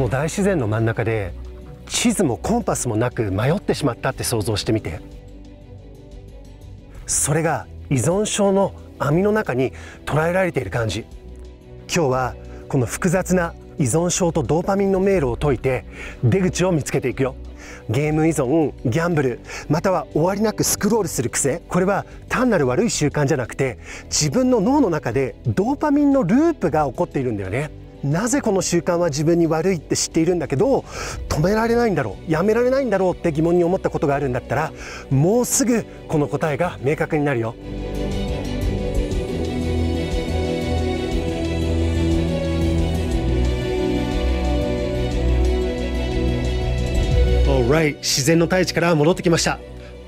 の大自然の真ん中で地図もコンパスもなく迷ってしまったって想像してみてそれが依存症の網の中に捉えられている感じ今日はこの複雑な依存症とドーパミンの迷路を解いて出口を見つけていくよゲーム依存ギャンブルまたは終わりなくスクロールする癖これは単なる悪い習慣じゃなくて自分の脳の中でドーパミンのループが起こっているんだよねなぜこの習慣は自分に悪いって知っているんだけど止められないんだろうやめられないんだろうって疑問に思ったことがあるんだったらもうすぐこの答えが明確になるよ。Alright 自然の大地から戻ってきました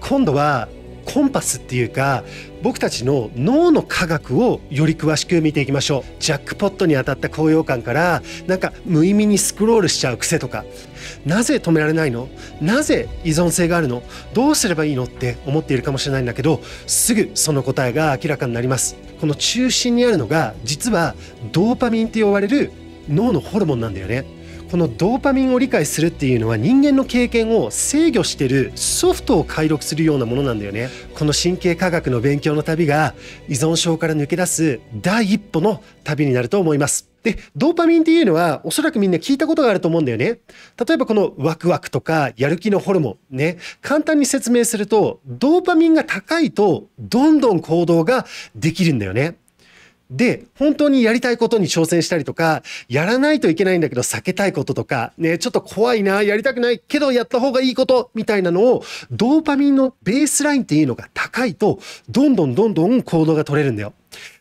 今度はコンパスっていうか僕たちの脳の科学をより詳しく見ていきましょうジャックポットに当たった高揚感からなんか無意味にスクロールしちゃう癖とかなぜ止められないのなぜ依存性があるのどうすればいいのって思っているかもしれないんだけどすぐその答えが明らかになりますこの中心にあるのが実はドーパミンって呼ばれる脳のホルモンなんだよねこのドーパミンを理解するっていうのは人間の経験を制御してるソフトを解読するようなものなんだよねこの神経科学の勉強の旅が依存症から抜け出す第一歩の旅になると思いますで、ドーパミンっていうのは、おそらくみんな聞いたことがあると思うんだよね。例えばこのワクワクとか、やる気のホルモンね。簡単に説明すると、ドーパミンが高いと、どんどん行動ができるんだよね。で、本当にやりたいことに挑戦したりとか、やらないといけないんだけど避けたいこととか、ね、ちょっと怖いな、やりたくないけどやった方がいいことみたいなのを、ドーパミンのベースラインっていうのが高いと、どんどんどんどん行動が取れるんだよ。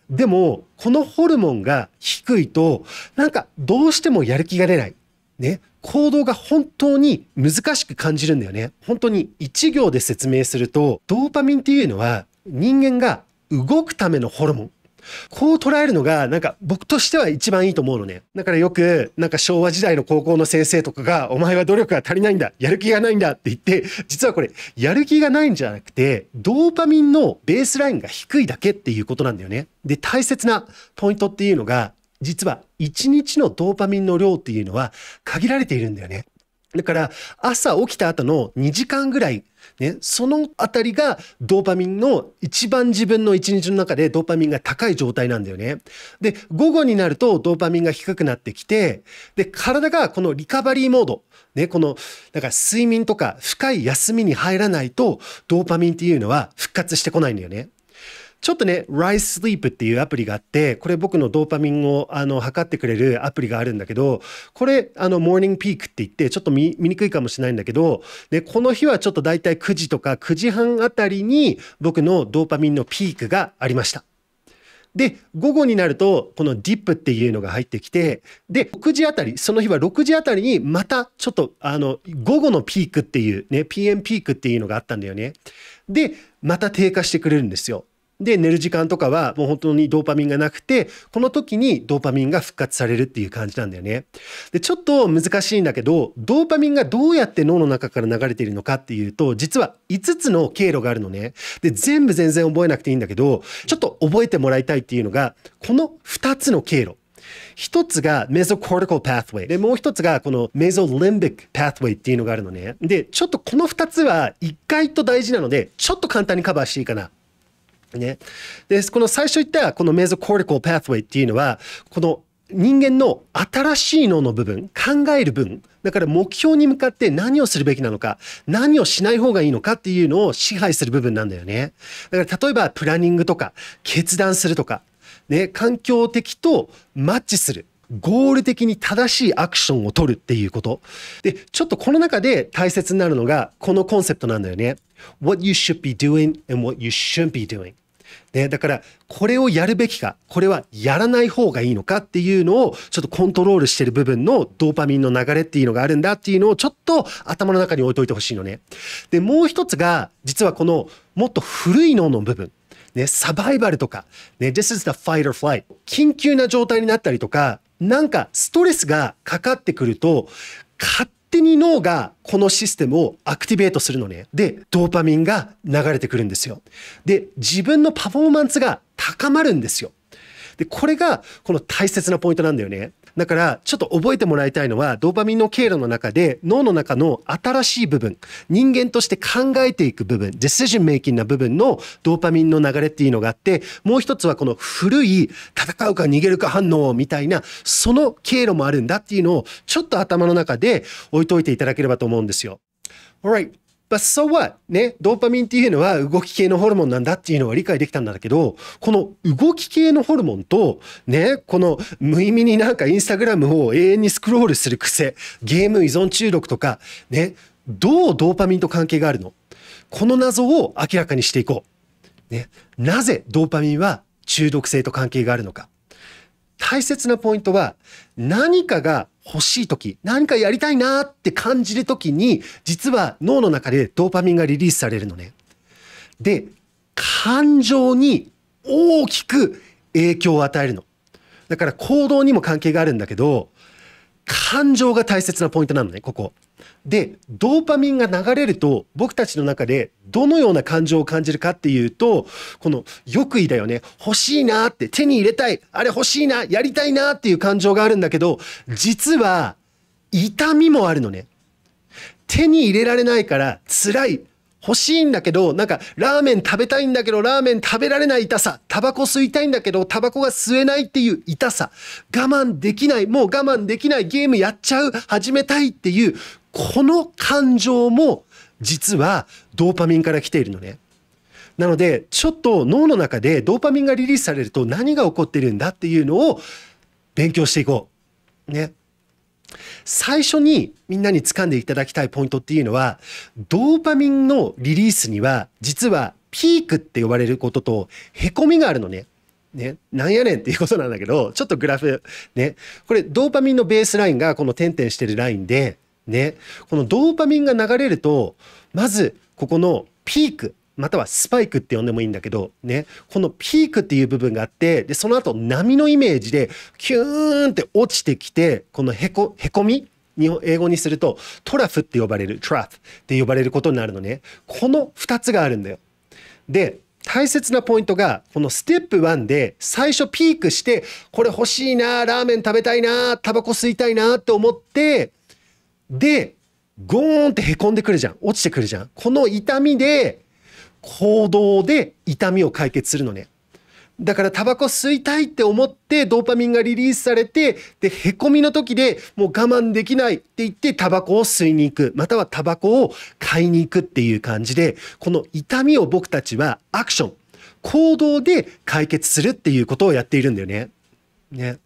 でも、このホルモンが低いと、なんかどうしてもやる気が出ない。ね。行動が本当に難しく感じるんだよね。本当に1行で説明すると、ドーパミンっていうのは人間が動くためのホルモン。こう捉えるのが、なんか僕としては一番いいと思うのね。だからよく、なんか昭和時代の高校の先生とかが、お前は努力が足りないんだ、やる気がないんだって言って、実はこれ、やる気がないんじゃなくて、ドーパミンのベースラインが低いだけっていうことなんだよね。で、大切なポイントっていうのが、実は1日のドーパミンの量っていうのは限られているんだよね。だから朝起きた後の2時間ぐらいね、そのあたりがドーパミンの一番自分の一日の中でドーパミンが高い状態なんだよね。で、午後になるとドーパミンが低くなってきて、で、体がこのリカバリーモード、ね、この、だから睡眠とか深い休みに入らないとドーパミンっていうのは復活してこないんだよね。ちょっとね、Rise Sleep っていうアプリがあって、これ僕のドーパミンをあの測ってくれるアプリがあるんだけど、これ、あの、Morning Peak って言って、ちょっと見見にくいかもしれないんだけど、で、この日はちょっとだいたい9時とか9時半あたりに僕のドーパミンのピークがありました。で、午後になると、このディップっていうのが入ってきて、で、6時あたり、その日は6時あたりに、またちょっと、あの、午後のピークっていうね、PM ピークっていうのがあったんだよね。で、また低下してくれるんですよ。で寝る時間とかはもう本当にドーパミンがなくてこの時にドーパミンが復活されるっていう感じなんだよね。でちょっと難しいんだけどドーパミンがどうやって脳の中から流れているのかっていうと実は5つの経路があるのね。で全部全然覚えなくていいんだけどちょっと覚えてもらいたいっていうのがこの2つの経路。一つがメゾコーティカルパスウェイでもう一つがこのメゾリンビックパスウェイっていうのがあるのねでちょっとこの2つは1回と大事なのでちょっと簡単にカバーしていいかなね。で、この最初言ったこのメゾコーティコルパスウェイっていうのは、この人間の新しい脳の部分、考える分、だから目標に向かって何をするべきなのか、何をしない方がいいのかっていうのを支配する部分なんだよね。だから例えばプランニングとか、決断するとか、ね、環境的とマッチする。ゴール的に正しいアクションを取るっていうこと。で、ちょっとこの中で大切になるのが、このコンセプトなんだよね。What you should be doing and what you shouldn't be doing. ね、だからこれをやるべきかこれはやらない方がいいのかっていうのをちょっとコントロールしてる部分のドーパミンの流れっていうのがあるんだっていうのをちょっと頭の中に置いといてほしいのね。でもう一つが実はこのもっと古い脳の部分ね、サバイバルとか、ね、This is the fight or flight 緊急な状態になったりとかなんかストレスがかかってくると勝手に脳がこのシステムをアクティベートするのね。で、ドーパミンが流れてくるんですよ。で、自分のパフォーマンスが高まるんですよ。で、これがこの大切なポイントなんだよね。だからちょっと覚えてもらいたいのはドーパミンの経路の中で脳の中の新しい部分人間として考えていく部分デシジンメイキングな部分のドーパミンの流れっていうのがあってもう一つはこの古い戦うか逃げるか反応みたいなその経路もあるんだっていうのをちょっと頭の中で置いといていただければと思うんですよ。Alright, But so what? ね、ドーパミンっていうのは動き系のホルモンなんだっていうのは理解できたんだけど、この動き系のホルモンと、ね、この無意味になんかインスタグラムを永遠にスクロールする癖、ゲーム依存中毒とか、ね、どうドーパミンと関係があるのこの謎を明らかにしていこう。ね、なぜドーパミンは中毒性と関係があるのか。大切なポイントは、何かが欲しい時何かやりたいなって感じる時に実は脳の中でドーパミンがリリースされるのね。で感情に大きく影響を与えるの。だから行動にも関係があるんだけど感情が大切なポイントなのねここ。で、ドーパミンが流れると、僕たちの中でどのような感情を感じるかっていうと、この欲意だよね。欲しいなって、手に入れたい、あれ欲しいな、やりたいなっていう感情があるんだけど、実は、痛みもあるのね。手に入れられないから辛い。欲しいんだけど、なんか、ラーメン食べたいんだけど、ラーメン食べられない痛さ。タバコ吸いたいんだけど、タバコが吸えないっていう痛さ。我慢できない。もう我慢できない。ゲームやっちゃう。始めたいっていう、この感情も実はドーパミンから来ているのね。なのでちょっと脳の中でドーパミンがリリースされると何が起こってるんだっていうのを勉強していこう。ね。最初にみんなに掴んでいただきたいポイントっていうのはドーパミンのリリースには実はピークって呼ばれることとへこみがあるのね。ね、なんやねんっていうことなんだけど、ちょっとグラフ、ね、これドーパミンのベースラインがこの点々してるラインで、ね、このドーパミンが流れるとまずここのピークまたはスパイクって呼んでもいいんだけどねこのピークっていう部分があってでその後波のイメージでキューンって落ちてきてこのへこへこみ日本英語にするとトラフって呼ばれるトラフって呼ばれることになるのねこの2つがあるんだよ。で大切なポイントがこのステップ1で最初ピークしてこれ欲しいなラーメン食べたいなタバコ吸いたいなって思ってで、ゴーンって凹んでくるじゃん。落ちてくるじゃん。この痛みで、行動で痛みを解決するのね。だからタバコ吸いたいって思ってドーパミンがリリースされて、で、へこみの時でもう我慢できないって言ってタバコを吸いに行く、またはタバコを買いに行くっていう感じで、この痛みを僕たちはアクション、行動で解決するっていうことをやっているんだよね。ね。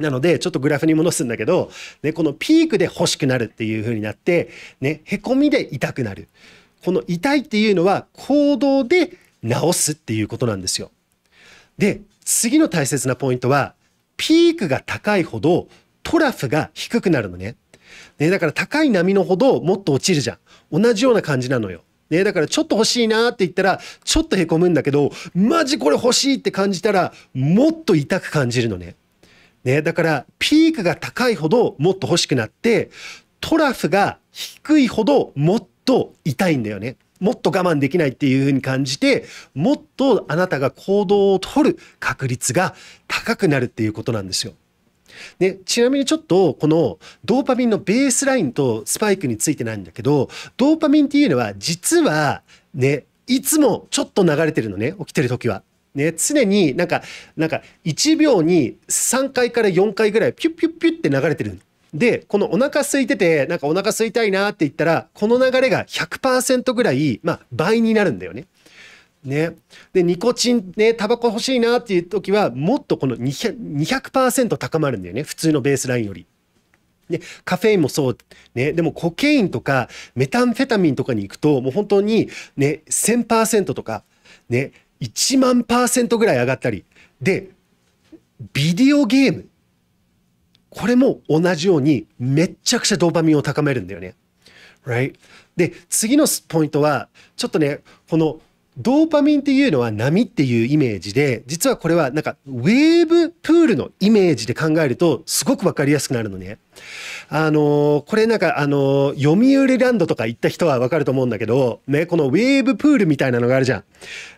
なので、ちょっとグラフに戻すんだけど、ね、このピークで欲しくなるっていう風になって、ね、へこみで痛くなる。この痛いっていうのは行動で治すっていうことなんですよ。で、次の大切なポイントは、ピークが高いほどトラフが低くなるのね。ね、だから高い波のほどもっと落ちるじゃん。同じような感じなのよ。ね、だからちょっと欲しいなって言ったら、ちょっとへこむんだけど、マジこれ欲しいって感じたら、もっと痛く感じるのね。ね、だからピークが高いほどもっと欲しくなって、トラフが低いほどもっと痛いんだよね。もっと我慢できないっていう風に感じて、もっとあなたが行動をとる確率が高くなるっていうことなんですよ。ね、ちなみにちょっとこのドーパミンのベースラインとスパイクについてなんだけどドーパミンっていうのは実はねいつもちょっと流れてるのね起きてる時はね、常になんか、なんか1秒に3回から4回ぐらいピュッピュッピュッって流れてるで、このお腹空いてて、なんかお腹空いたいなって言ったら、この流れが100%ぐらい、まあ、倍になるんだよね。ね。で、ニコチンね、タバコ欲しいなっていう時は、もっとこの200、200%高まるんだよね。普通のベースラインより。で、カフェインもそう。ね。でもコケインとかメタンフェタミンとかに行くと、もう本当にね、1000%とか、ね、1万パーセントぐらい上がったり。で、ビデオゲーム。これも同じようにめっちゃくちゃドーパミンを高めるんだよね。Right? で、次のポイントは、ちょっとね、このドーパミンっていうのは波っていうイメージで、実はこれはなんかウェーブプールのイメージで考えるとすごく分かりやすくなるのね。あのー、これなんかあの読売ランドとか行った人はわかると思うんだけど、ね、このウェーブプールみたいなのがあるじゃん。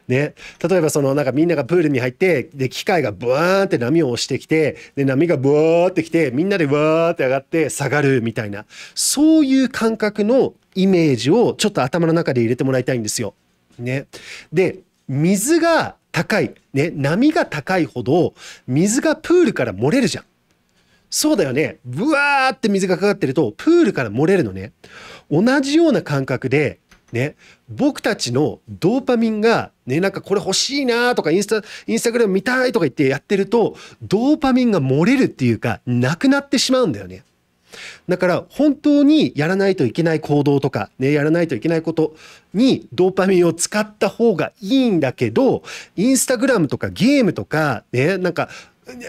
ね、例えばそのなんかみんながプールに入ってで機械がブワーンって波を押してきてで波がブワーってきてみんなでブワーって上がって下がるみたいなそういう感覚のイメージをちょっと頭の中で入れてもらいたいんですよ。ね、で水が高い、ね、波が高いほど水がプールから漏れるじゃん。そうだよね。ブワーって水がかかってるとプールから漏れるのね。同じような感覚でね、僕たちのドーパミンが、ね、なんかこれ欲しいなとかインスタ、インスタグラム見たいとか言ってやってると、ドーパミンが漏れるっていうか、なくなってしまうんだよね。だから本当にやらないといけない行動とか、ね、やらないといけないことにドーパミンを使った方がいいんだけど、インスタグラムとかゲームとか、ね、なんか、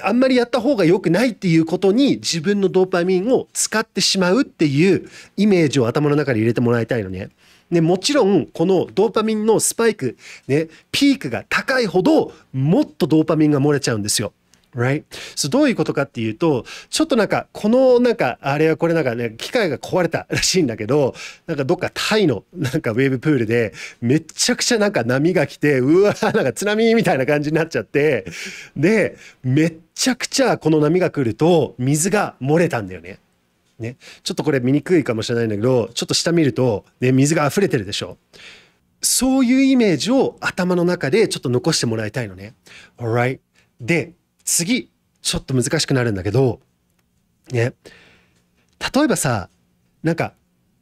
あんまりやった方が良くないっていうことに自分のドーパミンを使ってしまうっていうイメージを頭の中に入れてもらいたいのね。ね、もちろん、このドーパミンのスパイク、ね、ピークが高いほど、もっとドーパミンが漏れちゃうんですよ。Right? So, どういうことかっていうと、ちょっとなんか、このなんか、あれはこれなんかね、機械が壊れたらしいんだけど、なんかどっかタイのなんかウェーブプールで、めちゃくちゃなんか波が来て、うわなんか津波みたいな感じになっちゃって、で、めっちゃくちゃこの波が来ると、水が漏れたんだよね。ね、ちょっとこれ見にくいかもしれないんだけど、ちょっと下見ると、ね、水が溢れてるでしょ。そういうイメージを頭の中でちょっと残してもらいたいのね。Alright? で、次、ちょっと難しくなるんだけど、ね、例えばさ、なんか、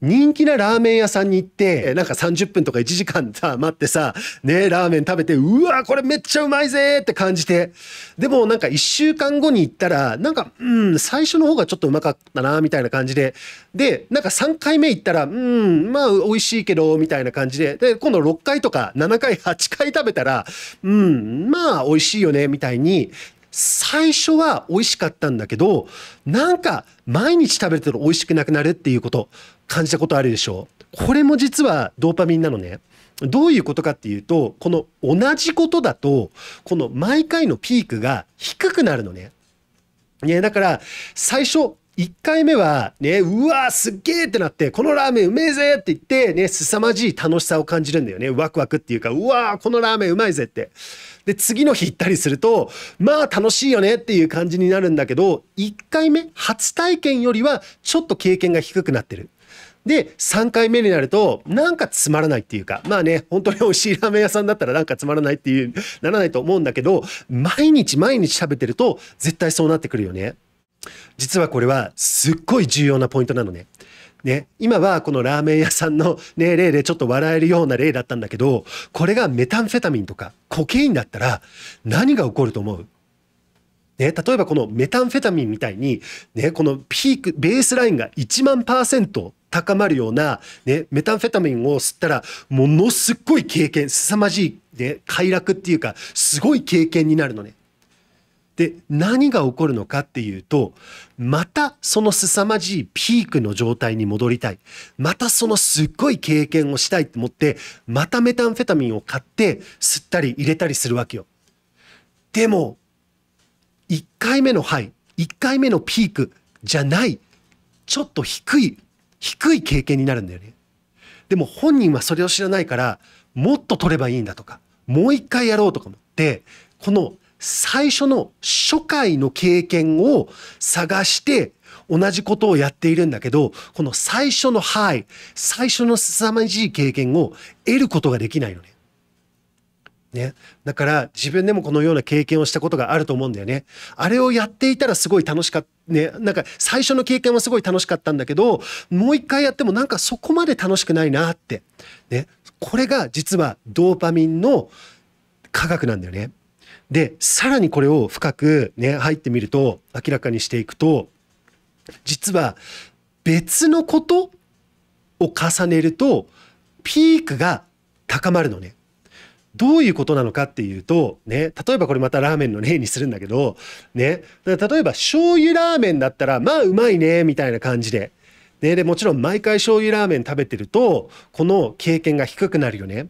人気なラーメン屋さんに行って、なんか30分とか1時間さ、待ってさ、ね、ラーメン食べて、うわ、これめっちゃうまいぜって感じて。でもなんか1週間後に行ったら、なんか、うん、最初の方がちょっとうまかったな、みたいな感じで。で、なんか3回目行ったら、うん、まあ美味しいけど、みたいな感じで。で、今度6回とか7回、8回食べたら、うん、まあ美味しいよね、みたいに最初は美味しかったんだけど、なんか毎日食べてると美味しくなくなるっていうこと。感じたことあるでしょうこれも実はドーパミンなのねどういうことかっていうとこの同じことだとこの毎回のピークが低くなるのねねだから最初1回目はね、うわーすっげえってなって、このラーメンうめえぜって言ってね、凄まじい楽しさを感じるんだよね。ワクワクっていうか、うわーこのラーメンうまいぜって。で、次の日行ったりすると、まあ楽しいよねっていう感じになるんだけど、1回目、初体験よりはちょっと経験が低くなってる。で、3回目になると、なんかつまらないっていうか、まあね、本当に美味しいラーメン屋さんだったらなんかつまらないっていう、ならないと思うんだけど、毎日毎日食べてると、絶対そうなってくるよね。実はこれは、すっごい重要なポイントなのね。ね、今はこのラーメン屋さんの、ね、例でちょっと笑えるような例だったんだけど、これがメタンフェタミンとかコケインだったら何が起こると思うね、例えばこのメタンフェタミンみたいに、ね、このピーク、ベースラインが1万パーセント高まるような、ね、メタンフェタミンを吸ったら、ものすごい経験、凄まじい、ね、快楽っていうか、すごい経験になるのね。で、何が起こるのかっていうと、またその凄まじいピークの状態に戻りたい。またそのすっごい経験をしたいって思って、またメタンフェタミンを買って、吸ったり入れたりするわけよ。でも、1回目のハイ、1回目のピークじゃない、ちょっと低い、低い経験になるんだよね。でも本人はそれを知らないから、もっと取ればいいんだとか、もう一回やろうとか思って、この最初の初回の経験を探して同じことをやっているんだけど、この最初のハイ、最初の凄まじい経験を得ることができないのね。ね。だから自分でもこのような経験をしたことがあると思うんだよね。あれをやっていたらすごい楽しかった。ね、なんか最初の経験はすごい楽しかったんだけど、もう一回やってもなんかそこまで楽しくないなって。ね。これが実はドーパミンの科学なんだよね。で、さらにこれを深くね、入ってみると、明らかにしていくと、実は別のことを重ねると、ピークが高まるのね。どういうことなのかっていうと、ね、例えばこれまたラーメンの例にするんだけど、ね、例えば醤油ラーメンだったら、まあうまいね、みたいな感じで。ね、で、もちろん毎回醤油ラーメン食べてると、この経験が低くなるよね。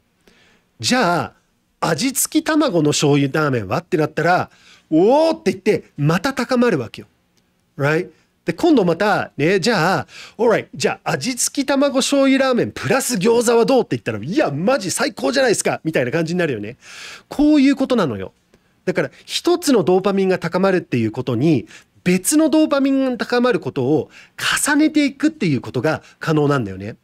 じゃあ、味付き卵の醤油ラーメンはってなったら、おおって言って、また高まるわけよ。Right? で、今度また、ね、じゃあ、オーライ、じゃあ、味付き卵醤油ラーメンプラス餃子はどうって言ったら、いや、マジ最高じゃないですかみたいな感じになるよね。こういうことなのよ。だから、一つのドーパミンが高まるっていうことに、別のドーパミンが高まることを重ねていくっていうことが可能なんだよね。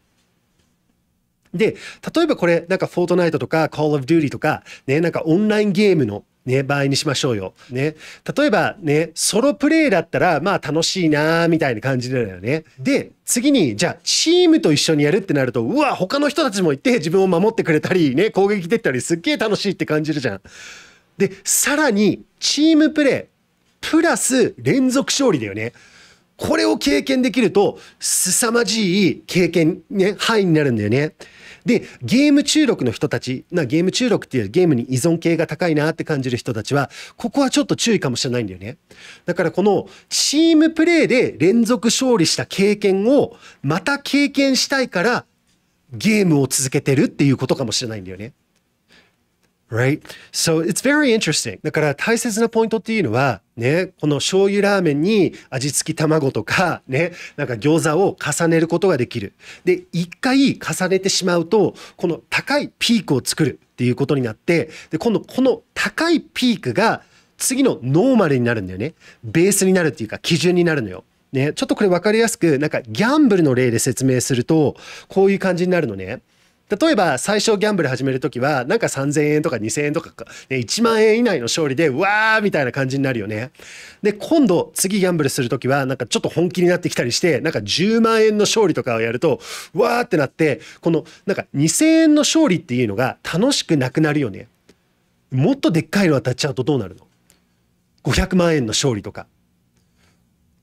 で、例えばこれ、なんか、フォートナイトとか、Call of Duty とか、ね、なんかオンラインゲームのね、場合にしましょうよ。ね。例えばね、ソロプレイだったら、まあ楽しいなーみたいな感じだよね。で、次に、じゃあチームと一緒にやるってなると、うわ、他の人たちもいて自分を守ってくれたり、ね、攻撃できたり、すっげえ楽しいって感じるじゃん。で、さらに、チームプレイ、プラス連続勝利だよね。これを経験できると、凄まじい経験、ね、範囲になるんだよね。で、ゲーム中毒の人たち、なゲーム中毒っていうゲームに依存系が高いなって感じる人たちは、ここはちょっと注意かもしれないんだよね。だからこのチームプレーで連続勝利した経験をまた経験したいから、ゲームを続けてるっていうことかもしれないんだよね。right? So it's very interesting. だから大切なポイントっていうのは、ね、この醤油ラーメンに味付き卵とか、ね、なんか餃子を重ねることができる。で、一回重ねてしまうと、この高いピークを作るっていうことになって、で、今度この高いピークが次のノーマルになるんだよね。ベースになるっていうか、基準になるのよ。ね、ちょっとこれ分かりやすく、なんかギャンブルの例で説明すると、こういう感じになるのね。例えば最初ギャンブル始める時はなんか3,000円とか2,000円とかね、1万円以内の勝利でうわーみたいな感じになるよね。で今度次ギャンブルする時はなんかちょっと本気になってきたりしてなんか10万円の勝利とかをやるとうわーってなってこのなんか2,000円の勝利っていうのが楽しくなくなるよね。もっとでっかいの当たっちゃうとどうなるの ?500 万円の勝利とか。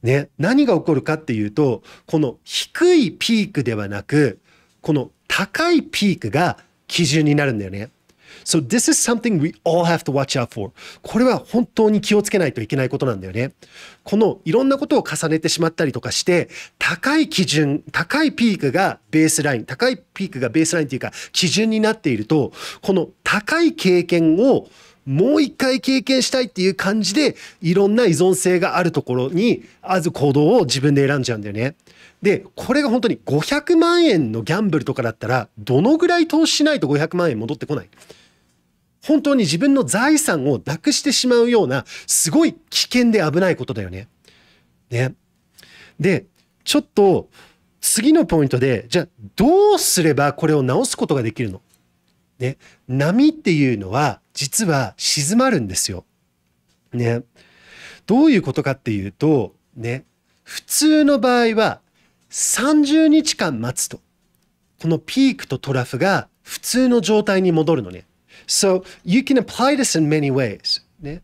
ね、何が起こるかっていうとこの低いピークではなくこの高いピークが基準になるんだよね。So this is something we all have to watch out for. これは本当に気をつけないといけないことなんだよね。このいろんなことを重ねてしまったりとかして、高い基準、高いピークがベースライン、高いピークがベースラインというか基準になっていると、この高い経験をもう一回経験したいっていう感じで、いろんな依存性があるところに、あず行動を自分で選んじゃうんだよね。で、これが本当に500万円のギャンブルとかだったら、どのぐらい投資しないと500万円戻ってこない本当に自分の財産をなくしてしまうような、すごい危険で危ないことだよね。ね。で、ちょっと、次のポイントで、じゃあ、どうすればこれを直すことができるのね。波っていうのは、実は沈まるんですよ。ね。どういうことかっていうと、ね。普通の場合は30日間待つと、このピークとトラフが普通の状態に戻るのね。So, you can apply this in many ways. ね、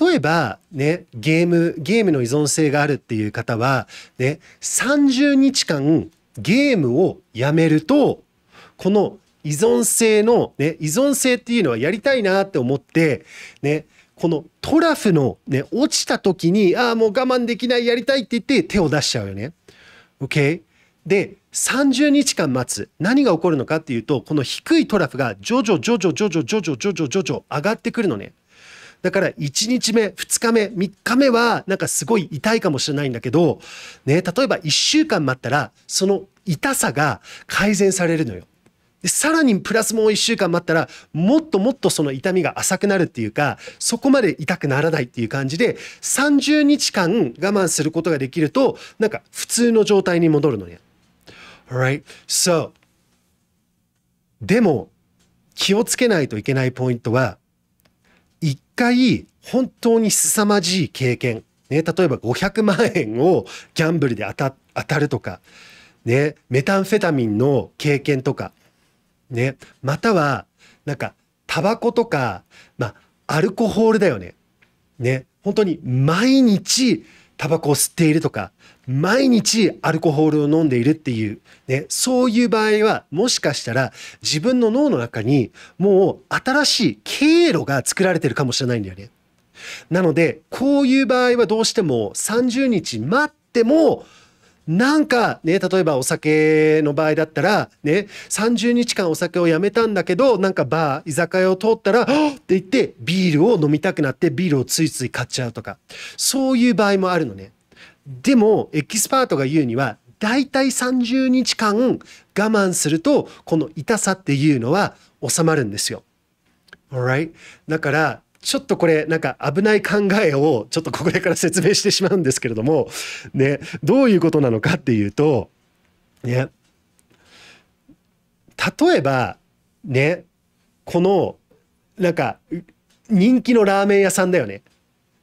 例えば、ね、ゲーム、ゲームの依存性があるっていう方は、ね、30日間ゲームをやめると、この依存性の、ね、依存性っていうのはやりたいなって思って、ね、このトラフの、ね、落ちた時に、ああ、もう我慢できない、やりたいって言って手を出しちゃうよね。Okay? で、30日間待つ。何が起こるのかっていうと、この低いトラフが徐々徐々徐々徐々徐々徐々上がってくるのね。だから1日目、2日目、3日目はなんかすごい痛いかもしれないんだけど、ね、例えば1週間待ったら、その痛さが改善されるのよ。でさらにプラスもう1週間待ったらもっともっとその痛みが浅くなるっていうかそこまで痛くならないっていう感じで30日間我慢することができるとなんか普通の状態に戻るのね。Alright? So でも気をつけないといけないポイントは一回本当に凄まじい経験、ね、例えば500万円をギャンブルで当たるとか、ね、メタンフェタミンの経験とかね。または、なんか、タバコとか、まあ、アルコホールだよね。ね。本当に毎日タバコを吸っているとか、毎日アルコホールを飲んでいるっていう、ね。そういう場合は、もしかしたら自分の脳の中にもう新しい経路が作られてるかもしれないんだよね。なので、こういう場合はどうしても30日待っても、なんかね、例えばお酒の場合だったら、ね、30日間お酒をやめたんだけど、なんかバー、居酒屋を通ったら、って言ってビールを飲みたくなってビールをついつい買っちゃうとか、そういう場合もあるのね。でも、エキスパートが言うには、大体30日間我慢すると、この痛さっていうのは収まるんですよ。a l r i g h t だから、ちょっとこれなんか危ない考えをちょっとこれから説明してしまうんですけれども、ね、どういうことなのかっていうと、ね、例えばねこのなんか人気のラーメン屋さんだよね。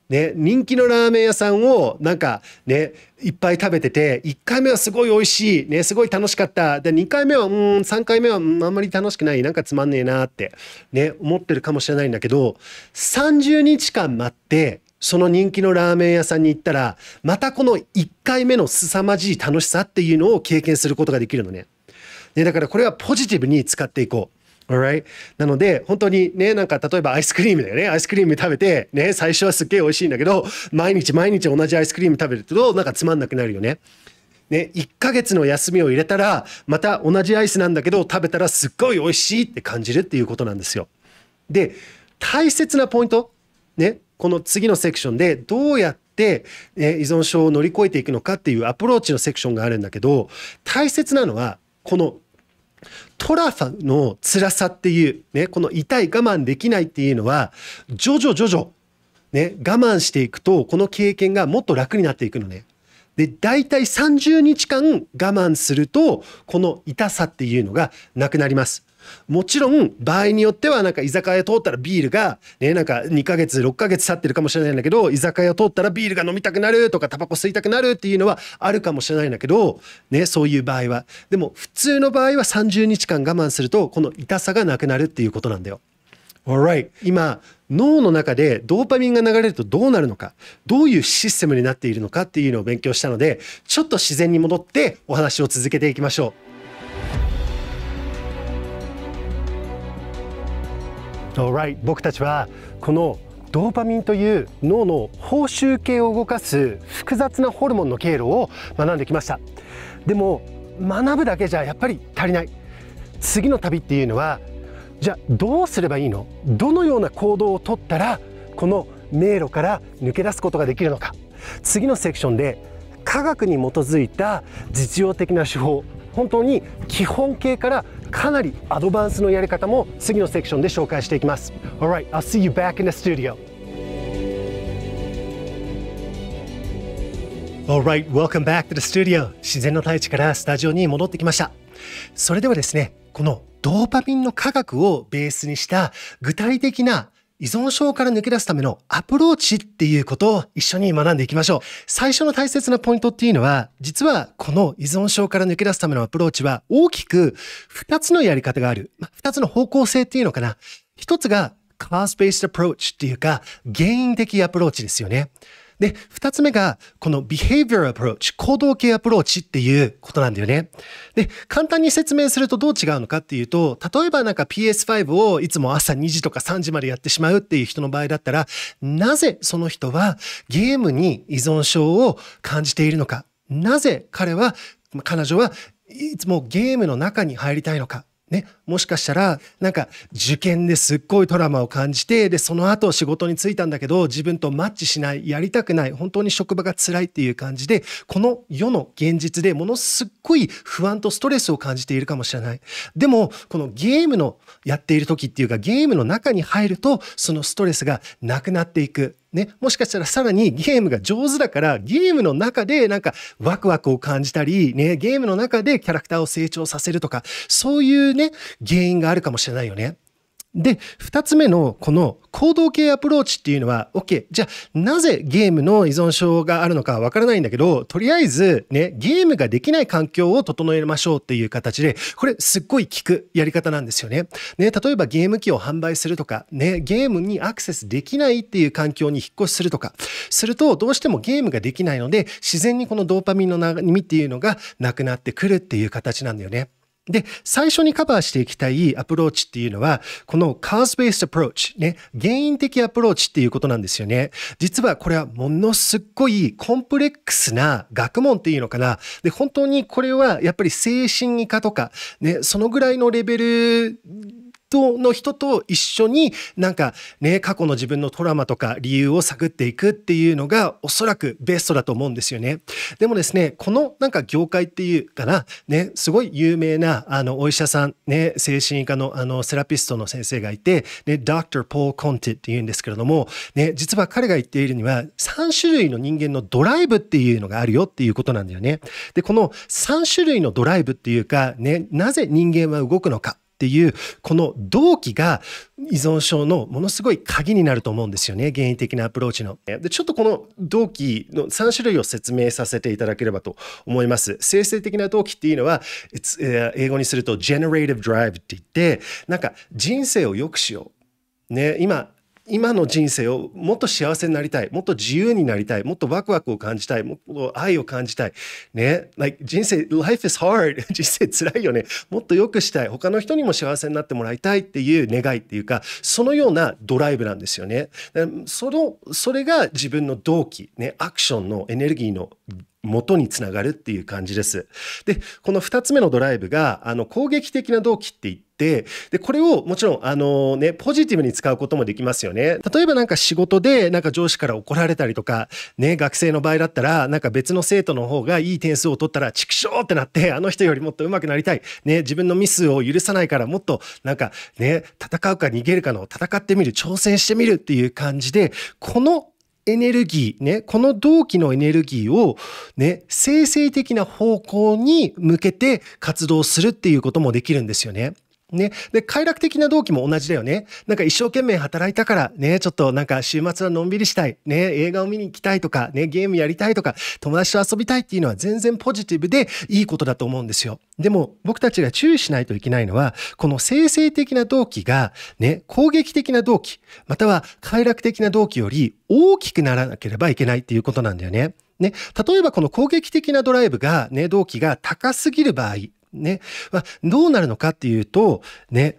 ね、人気のラーメン屋さんをなんかねいっぱい食べてて1回目はすごい美味しい、ね、すごい楽しかったで2回目はうん3回目はうんあんまり楽しくないなんかつまんねえなって、ね、思ってるかもしれないんだけど30日間待ってその人気のラーメン屋さんに行ったらまたこの1回目の凄まじい楽しさっていうのを経験することができるのね。ね、だからこれはポジティブに使っていこう。a なので本当にねなんか例えばアイスクリームだよねアイスクリーム食べてね最初はすっげえ美味しいんだけど毎日毎日同じアイスクリーム食べるとなんかつまんなくなるよね。ね、1ヶ月の休みを入れたらまた同じアイスなんだけど食べたらすっごい美味しいって感じるっていうことなんですよ。で大切なポイント、ね、この次のセクションでどうやって、ね、依存症を乗り越えていくのかっていうアプローチのセクションがあるんだけど大切なのはこのトラファの辛さっていう、ね、この痛い我慢できないっていうのは、徐々徐々、ね、我慢していくと、この経験がもっと楽になっていくのね。で、大体30日間我慢すると、この痛さっていうのがなくなります。もちろん場合によってはなんか居酒屋通ったらビールがねなんか2ヶ月6ヶ月経ってるかもしれないんだけど居酒屋通ったらビールが飲みたくなるとかタバコ吸いたくなるっていうのはあるかもしれないんだけどねそういう場合はでも普通の場合は30日間我慢するとこの痛さがなくなるっていうことなんだよ。Alright 今脳の中でドーパミンが流れるとどうなるのかどういうシステムになっているのかっていうのを勉強したのでちょっと自然に戻ってお話を続けていきましょう。Alright 僕たちはこのドーパミンという脳の報酬系を動かす複雑なホルモンの経路を学んできましたでも学ぶだけじゃやっぱり足りない次の旅っていうのはじゃあどうすればいいのどのような行動をとったらこの迷路から抜け出すことができるのか次のセクションで科学に基づいた実用的な手法本当に基本形からかなりアドバンスのやり方も次のセクションで紹介していきます。Alright, I'll see you back in the studio. Alright, welcome back to the studio. 自然の大地からスタジオに戻ってきました。それではですね、このドーパミンの科学をベースにした具体的な依存症から抜け出すためのアプローチっていうことを一緒に学んでいきましょう。最初の大切なポイントっていうのは、実はこの依存症から抜け出すためのアプローチは大きく2つのやり方がある。ま2つの方向性っていうのかな。1つが cause-based approach っていうか、原因的アプローチですよね。で、二つ目が、この behavior approach、行動系アプローチっていうことなんだよね。で、簡単に説明するとどう違うのかっていうと、例えばなんか PS5 をいつも朝2時とか3時までやってしまうっていう人の場合だったら、なぜその人はゲームに依存症を感じているのか。なぜ彼は、彼女はいつもゲームの中に入りたいのか。ね、もしかしたらなんか受験ですっごいトラマを感じてでその後仕事に就いたんだけど自分とマッチしないやりたくない本当に職場が辛いっていう感じでこの世の現実でものすっごい不安とストレスを感じているかもしれないでもこのゲームのやっている時っていうかゲームの中に入るとそのストレスがなくなっていくね、もしかしたらさらにゲームが上手だから、ゲームの中でなんかワクワクを感じたり、ね、ゲームの中でキャラクターを成長させるとか、そういうね、原因があるかもしれないよね。で、二つ目のこの行動系アプローチっていうのは、OK、じゃあなぜゲームの依存症があるのかわからないんだけど、とりあえずね、ゲームができない環境を整えましょうっていう形で、これすっごい効くやり方なんですよね。ね、例えばゲーム機を販売するとか、ね、ゲームにアクセスできないっていう環境に引っ越しするとか、するとどうしてもゲームができないので、自然にこのドーパミンの波っていうのがなくなってくるっていう形なんだよね。で、最初にカバーしていきたいアプローチっていうのは、この cause-based approach ね、原因的アプローチっていうことなんですよね。実はこれはものすっごいコンプレックスな学問っていうのかな。で、本当にこれはやっぱり精神医科とか、ね、そのぐらいのレベル人の人と一緒になんかね過去の自分のトラウマとか理由を探っていくっていうのがおそらくベストだと思うんですよね。でもですねこのなんか業界っていうかなねすごい有名なあのお医者さんね精神科のあのセラピストの先生がいてねドクター・ポー・コンティっていうんですけれどもね実は彼が言っているには3種類の人間のドライブっていうのがあるよっていうことなんだよね。でこの3種類のドライブっていうかねなぜ人間は動くのかっていうこの動機が依存症のものすごい鍵になると思うんですよね原因的なアプローチの。でちょっとこの動機の3種類を説明させていただければと思います。生成的な動機っていうのは、英語にすると generative drive って言ってなんか人生を良くしよう。ね、今今の人生をもっと幸せになりたいもっと自由になりたいもっとワクワクを感じたいもっと愛を感じたいね like 人生 life is hard 人生つらいよねもっと良くしたい他の人にも幸せになってもらいたいっていう願いっていうかそのようなドライブなんですよねそのそれが自分の動機ねアクションのエネルギーの元につながるっていう感じです。で、この2つ目のドライブが、あの、攻撃的な動機って言って、で、これをもちろん、あのね、ポジティブに使うこともできますよね。例えばなんか仕事で、なんか上司から怒られたりとか、ね、学生の場合だったら、なんか別の生徒の方がいい点数を取ったら、畜生ってなって、あの人よりもっと上手くなりたい。ね、自分のミスを許さないから、もっとなんかね、戦うか逃げるかの、戦ってみる、挑戦してみるっていう感じで、このエネルギー、ね、この同期のエネルギーを、ね、生成的な方向に向けて活動するっていうこともできるんですよね。ね。で、快楽的な動機も同じだよね。なんか一生懸命働いたから、ね、ちょっとなんか週末はのんびりしたい、ね、映画を見に行きたいとか、ね、ゲームやりたいとか、友達と遊びたいっていうのは全然ポジティブでいいことだと思うんですよ。でも、僕たちが注意しないといけないのは、この生成的な動機が、ね、攻撃的な動機、または快楽的な動機より大きくならなければいけないっていうことなんだよね。ね、例えばこの攻撃的なドライブが、ね、動機が高すぎる場合、ね、まあ、どうなるのかっていうと、ね、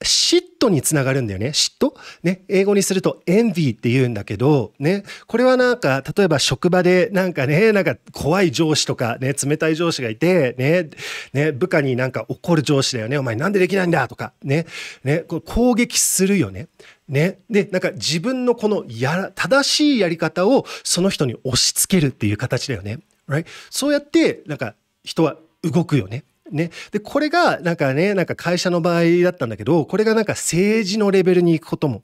嫉妬につながるんだよね。嫉妬ね。英語にすると envy って言うんだけど、ね。これはなんか、例えば職場でなんかね、なんか怖い上司とかね、冷たい上司がいて、ね、ね、部下になんか怒る上司だよね。お前なんでできないんだとか、ね。ね、こ攻撃するよね。ね。で、なんか自分のこのや、正しいやり方をその人に押し付けるっていう形だよね。r、i g h t そうやって、なんか人は動くよね。ね、でこれがなんかねなんか会社の場合だったんだけどこれがなんか政治のレベルに行くことも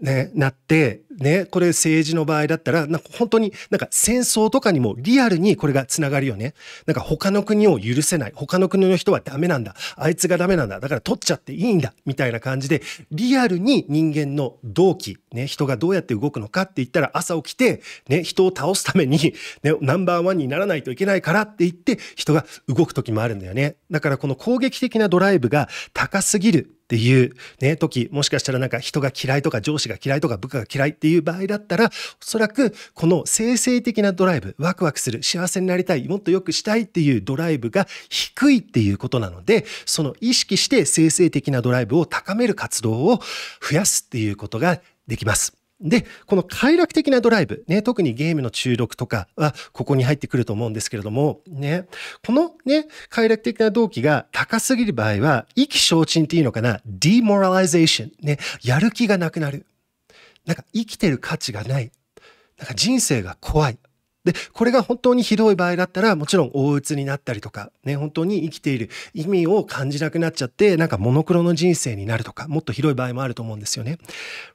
ね、なって、ね、これ政治の場合だったら、なんか本当になんか戦争とかにもリアルにこれがつながるよね。なんか他の国を許せない。他の国の人はダメなんだ。あいつがダメなんだ。だから取っちゃっていいんだ。みたいな感じで、リアルに人間の動機、ね、人がどうやって動くのかって言ったら朝起きて、ね、人を倒すために、ね、ナンバーワンにならないといけないからって言って、人が動く時もあるんだよね。だからこの攻撃的なドライブが高すぎるっていう、ね、時、もしかしたらなんか人が嫌いとか上司が嫌いとか部下が嫌いっていう場合だったら、おそらくこの生成的なドライブ、ワクワクする、幸せになりたい、もっと良くしたいっていうドライブが低いっていうことなので、その意識して生成的なドライブを高める活動を増やすっていうことができます。で、この快楽的なドライブ、ね、特にゲームの中毒とかはここに入ってくると思うんですけれども、ね、このね、快楽的な動機が高すぎる場合は、意気消沈っていうのかな、demoralization、ね、やる気がなくなる。なんか生きてる価値がない。なんか人生が怖い。で、これが本当にひどい場合だったら、もちろん大鬱になったりとか、ね、本当に生きている意味を感じなくなっちゃって、なんかモノクロの人生になるとか、もっとひどい場合もあると思うんですよね。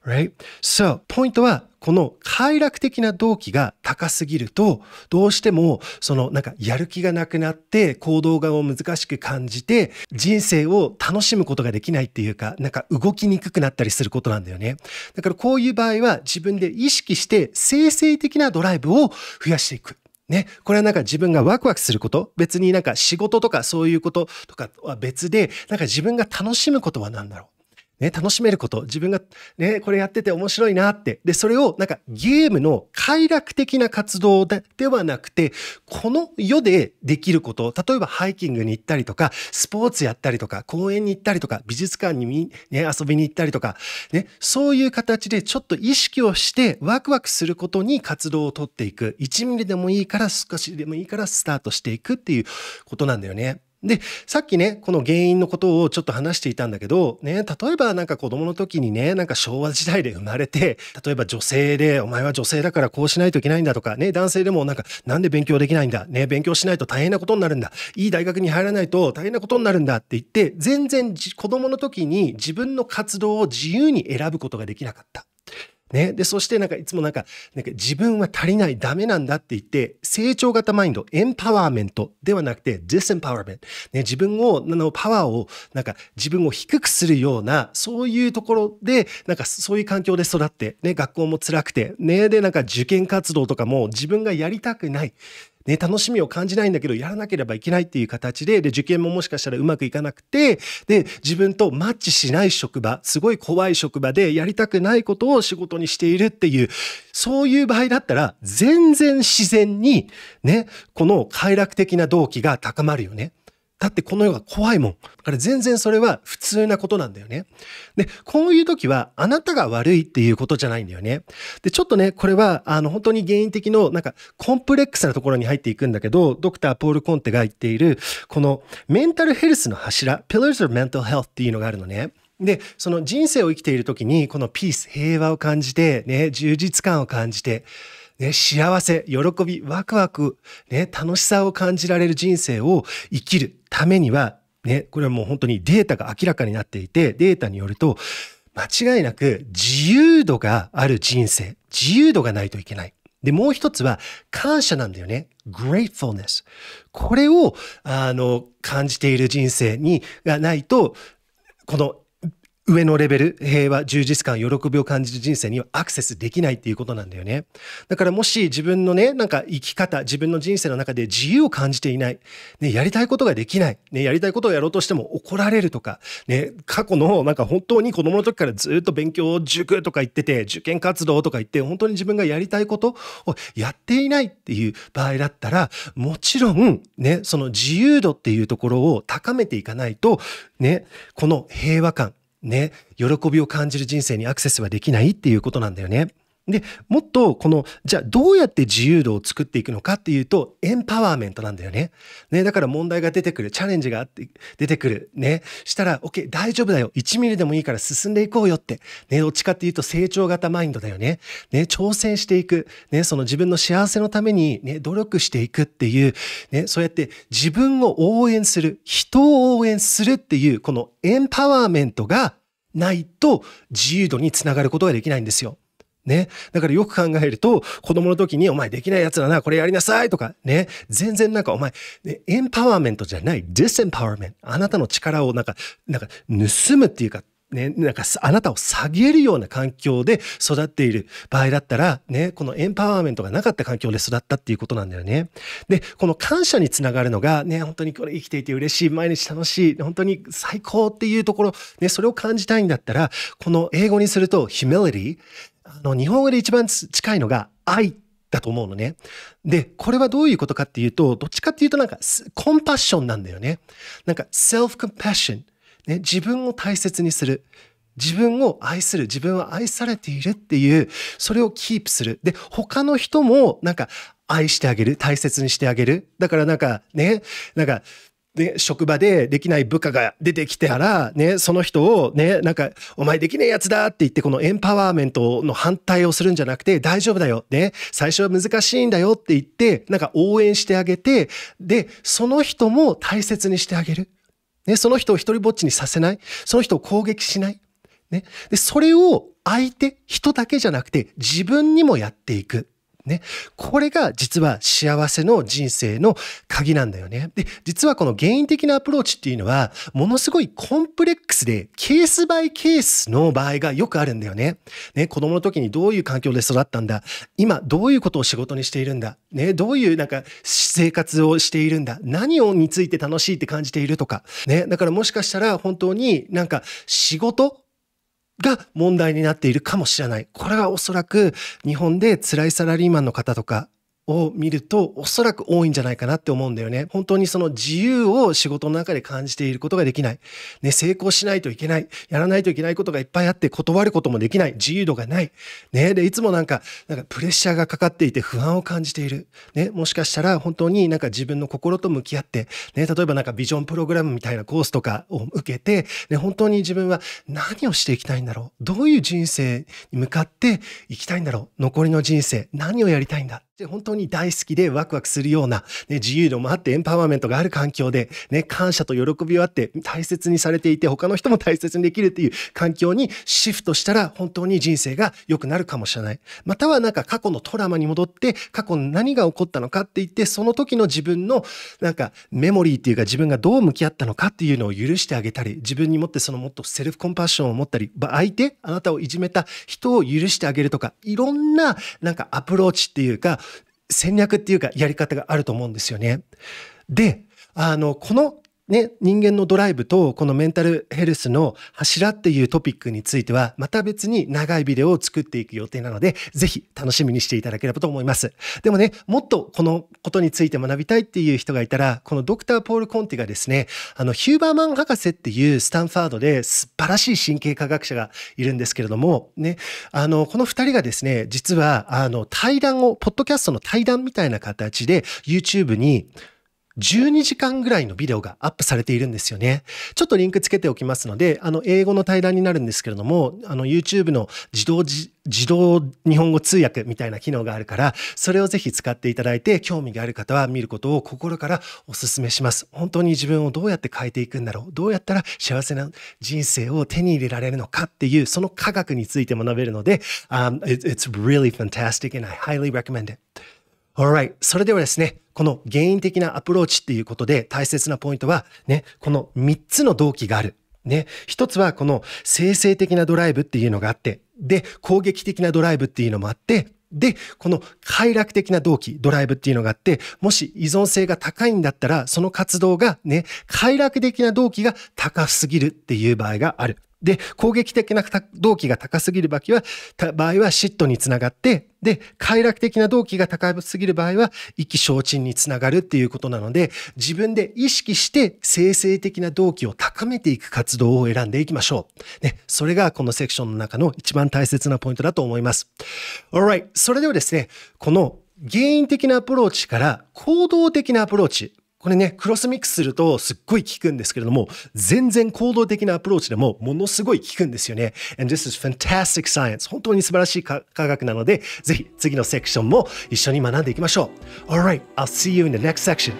Right? So, ポイントは、この快楽的な動機が高すぎると、どうしても、そのなんかやる気がなくなって、行動が難しく感じて、人生を楽しむことができないっていうか、なんか動きにくくなったりすることなんだよね。だからこういう場合は自分で意識して生成的なドライブを増やしていく。ね、これはなんか自分がワクワクすること、別になんか仕事とかそういうこととかは別で、なんか自分が楽しむことは何だろう。ね、楽しめること、自分がね、これやってて面白いなって。で、それをなんかゲームの快楽的な活動でではなくて、この世でできること、例えばハイキングに行ったりとか、スポーツやったりとか、公園に行ったりとか、美術館に、ね、遊びに行ったりとか、ね、そういう形でちょっと意識をしてワクワクすることに活動をとっていく。1ミリでもいいから、少しでもいいからスタートしていくっていうことなんだよね。で、さっきね、この原因のことをちょっと話していたんだけど、ね、例えばなんか子供の時にね、なんか昭和時代で生まれて、例えば女性で、お前は女性だからこうしないといけないんだとか、ね、男性でもなんか、なんで勉強できないんだ、ね、勉強しないと大変なことになるんだ、いい大学に入らないと大変なことになるんだって言って、全然子供の時に自分の活動を自由に選ぶことができなかった。ね。で、そしてなんかいつもなんか、なんか自分は足りない、ダメなんだって言って、成長型マインド、エンパワーメントではなくて、ディスエンパワーメント。ね、自分を、あの、パワーを、なんか自分を低くするような、そういうところで、なんかそういう環境で育って、ね、学校も辛くて、ね、で、なんか受験活動とかも自分がやりたくない。ね、楽しみを感じないんだけど、やらなければいけないっていう形で、で、受験ももしかしたらうまくいかなくて、で、自分とマッチしない職場、すごい怖い職場で、やりたくないことを仕事にしているっていう、そういう場合だったら、全然自然に、ね、この快楽的な動機が高まるよね。だってこの世が怖いもん。だから全然それは普通なことなんだよね。で、こういう時はあなたが悪いっていうことじゃないんだよね。で、ちょっとね、これはあの本当に原因的のなんかコンプレックスなところに入っていくんだけど、ドクター・ポール・コンテが言っているこのメンタルヘルスの柱、Pillars of Mental Health っていうのがあるのね。で、その人生を生きている時にこのピース、平和を感じて、ね、充実感を感じて、ね、幸せ、喜び、ワクワク、ね、楽しさを感じられる人生を生きるためには、ね、これはもう本当にデータが明らかになっていて、データによると、間違いなく自由度がある人生、自由度がないといけない。で、もう一つは感謝なんだよね。gratefulness。これを、あの、感じている人生に、がないと、この上のレベル、平和、充実感、喜びを感じる人生にはアクセスできないっていうことなんだよね。だからもし自分のね、なんか生き方、自分の人生の中で自由を感じていない、ね、やりたいことができない、ね、やりたいことをやろうとしても怒られるとか、ね、過去のなんか本当に子供の時からずっと勉強、塾とか言ってて、受験活動とか言って、本当に自分がやりたいことをやっていないっていう場合だったら、もちろん、ね、その自由度っていうところを高めていかないと、ね、この平和感、ね、喜びを感じる人生にアクセスはできないっていうことなんだよね。でもっとこのじゃあどうやって自由度を作っていくのかっていうとエンパワーメントなんだよね。ねだから問題が出てくるチャレンジがあって出てくるねしたら OK 大丈夫だよ1ミリでもいいから進んでいこうよって、ね、どっちかっていうと成長型マインドだよね。ね挑戦していく、ね、その自分の幸せのために、ね、努力していくっていう、ね、そうやって自分を応援する人を応援するっていうこのエンパワーメントがないと自由度につながることができないんですよ。ね。だからよく考えると、子供の時にお前できないやつだな、これやりなさいとかね。全然なんかお前、エンパワーメントじゃない、ディスエンパワーメント。あなたの力をなんか、なんか盗むっていうか、ね、なんかあなたを下げるような環境で育っている場合だったら、ね、このエンパワーメントがなかった環境で育ったっていうことなんだよね。で、この感謝につながるのが、ね、本当にこれ生きていて嬉しい、毎日楽しい、本当に最高っていうところ、ね、それを感じたいんだったら、この英語にすると、humility あの、日本語で一番近いのが愛だと思うのね。で、これはどういうことかっていうと、どっちかっていうとなんかコンパッションなんだよね。なんかセルフコンパッション。ね、自分を大切にする。自分を愛する。自分は愛されているっていう、それをキープする。で、他の人もなんか愛してあげる。大切にしてあげる。だからなんかね、なんかね、職場でできない部下が出てきたら、ね、その人をね、なんか、お前できねえやつだって言って、このエンパワーメントの反対をするんじゃなくて、大丈夫だよ、ね、最初は難しいんだよって言って、なんか応援してあげて、で、その人も大切にしてあげる。ね、その人を一人ぼっちにさせない。その人を攻撃しない。ね、で、それを相手、人だけじゃなくて自分にもやっていく。ね。これが実は幸せの人生の鍵なんだよね。で、実はこの原因的なアプローチっていうのは、ものすごいコンプレックスで、ケースバイケースの場合がよくあるんだよね。ね、子供の時にどういう環境で育ったんだ。今、どういうことを仕事にしているんだ。ね、どういうなんか生活をしているんだ。何をについて楽しいって感じているとか。ね、だからもしかしたら本当になんか仕事が問題になっているかもしれない。これはおそらく日本で辛いサラリーマンの方とか、を見るとおそらく多いんじゃないかなって思うんだよね。本当にその自由を仕事の中で感じていることができない。ね、成功しないといけない。やらないといけないことがいっぱいあって断ることもできない。自由度がない。ね、で、いつもなんか、なんかプレッシャーがかかっていて不安を感じている。ね、もしかしたら本当になんか自分の心と向き合って、ね、例えばなんかビジョンプログラムみたいなコースとかを受けて、ね、本当に自分は何をしていきたいんだろう。どういう人生に向かっていきたいんだろう。残りの人生、何をやりたいんだって本当当に大好きでワクワクするような、ね、自由度もあってエンパワーメントがある環境で、ね、感謝と喜びをあって大切にされていて他の人も大切にできるっていう環境にシフトしたら本当に人生が良くなるかもしれない。またはなんか過去のトラマに戻って過去の何が起こったのかって言ってその時の自分のなんかメモリーっていうか自分がどう向き合ったのかっていうのを許してあげたり自分にもってそのもっとセルフコンパッションを持ったり相手あなたをいじめた人を許してあげるとかいろんななんかアプローチっていうか戦略っていうかやり方があると思うんですよね。で、あの、このね、人間のドライブとこのメンタルヘルスの柱っていうトピックについてはまた別に長いビデオを作っていく予定なのでぜひ楽しみにしていただければと思いますでもねもっとこのことについて学びたいっていう人がいたらこのドクター・ポール・コンティがですねあのヒューバーマン博士っていうスタンファードで素晴らしい神経科学者がいるんですけれどもねあのこの2人がですね実はあの対談をポッドキャストの対談みたいな形で YouTube に12時間ぐらいのビデオがアップされているんですよね。ちょっとリンクつけておきますので、あの、英語の対談になるんですけれども、あの、YouTube の自動自、自動日本語通訳みたいな機能があるから、それをぜひ使っていただいて、興味がある方は見ることを心からお勧めします。本当に自分をどうやって変えていくんだろう。どうやったら幸せな人生を手に入れられるのかっていう、その科学について学べるので、um, it's really fantastic and I highly recommend it. Alright. それではですね、この原因的なアプローチっていうことで大切なポイントは、ね、この3つの動機がある。ね、一つはこの生成的なドライブっていうのがあって、で、攻撃的なドライブっていうのもあって、で、この快楽的な動機、ドライブっていうのがあって、もし依存性が高いんだったら、その活動がね、快楽的な動機が高すぎるっていう場合がある。で、攻撃的な動機が高すぎる場合は、場合は嫉妬につながって、で、快楽的な動機が高すぎる場合は、意気消沈につながるっていうことなので、自分で意識して生成的な動機を高めていく活動を選んでいきましょう。ね、それがこのセクションの中の一番大切なポイントだと思います。alright, それではですね、この原因的なアプローチから行動的なアプローチ。これね、クロスミックスするとすっごい効くんですけれども、全然行動的なアプローチでもものすごい効くんですよね。And this is fantastic science. 本当に素晴らしい科学なので、ぜひ次のセクションも一緒に学んでいきましょう。Alright, I'll see you in the next section.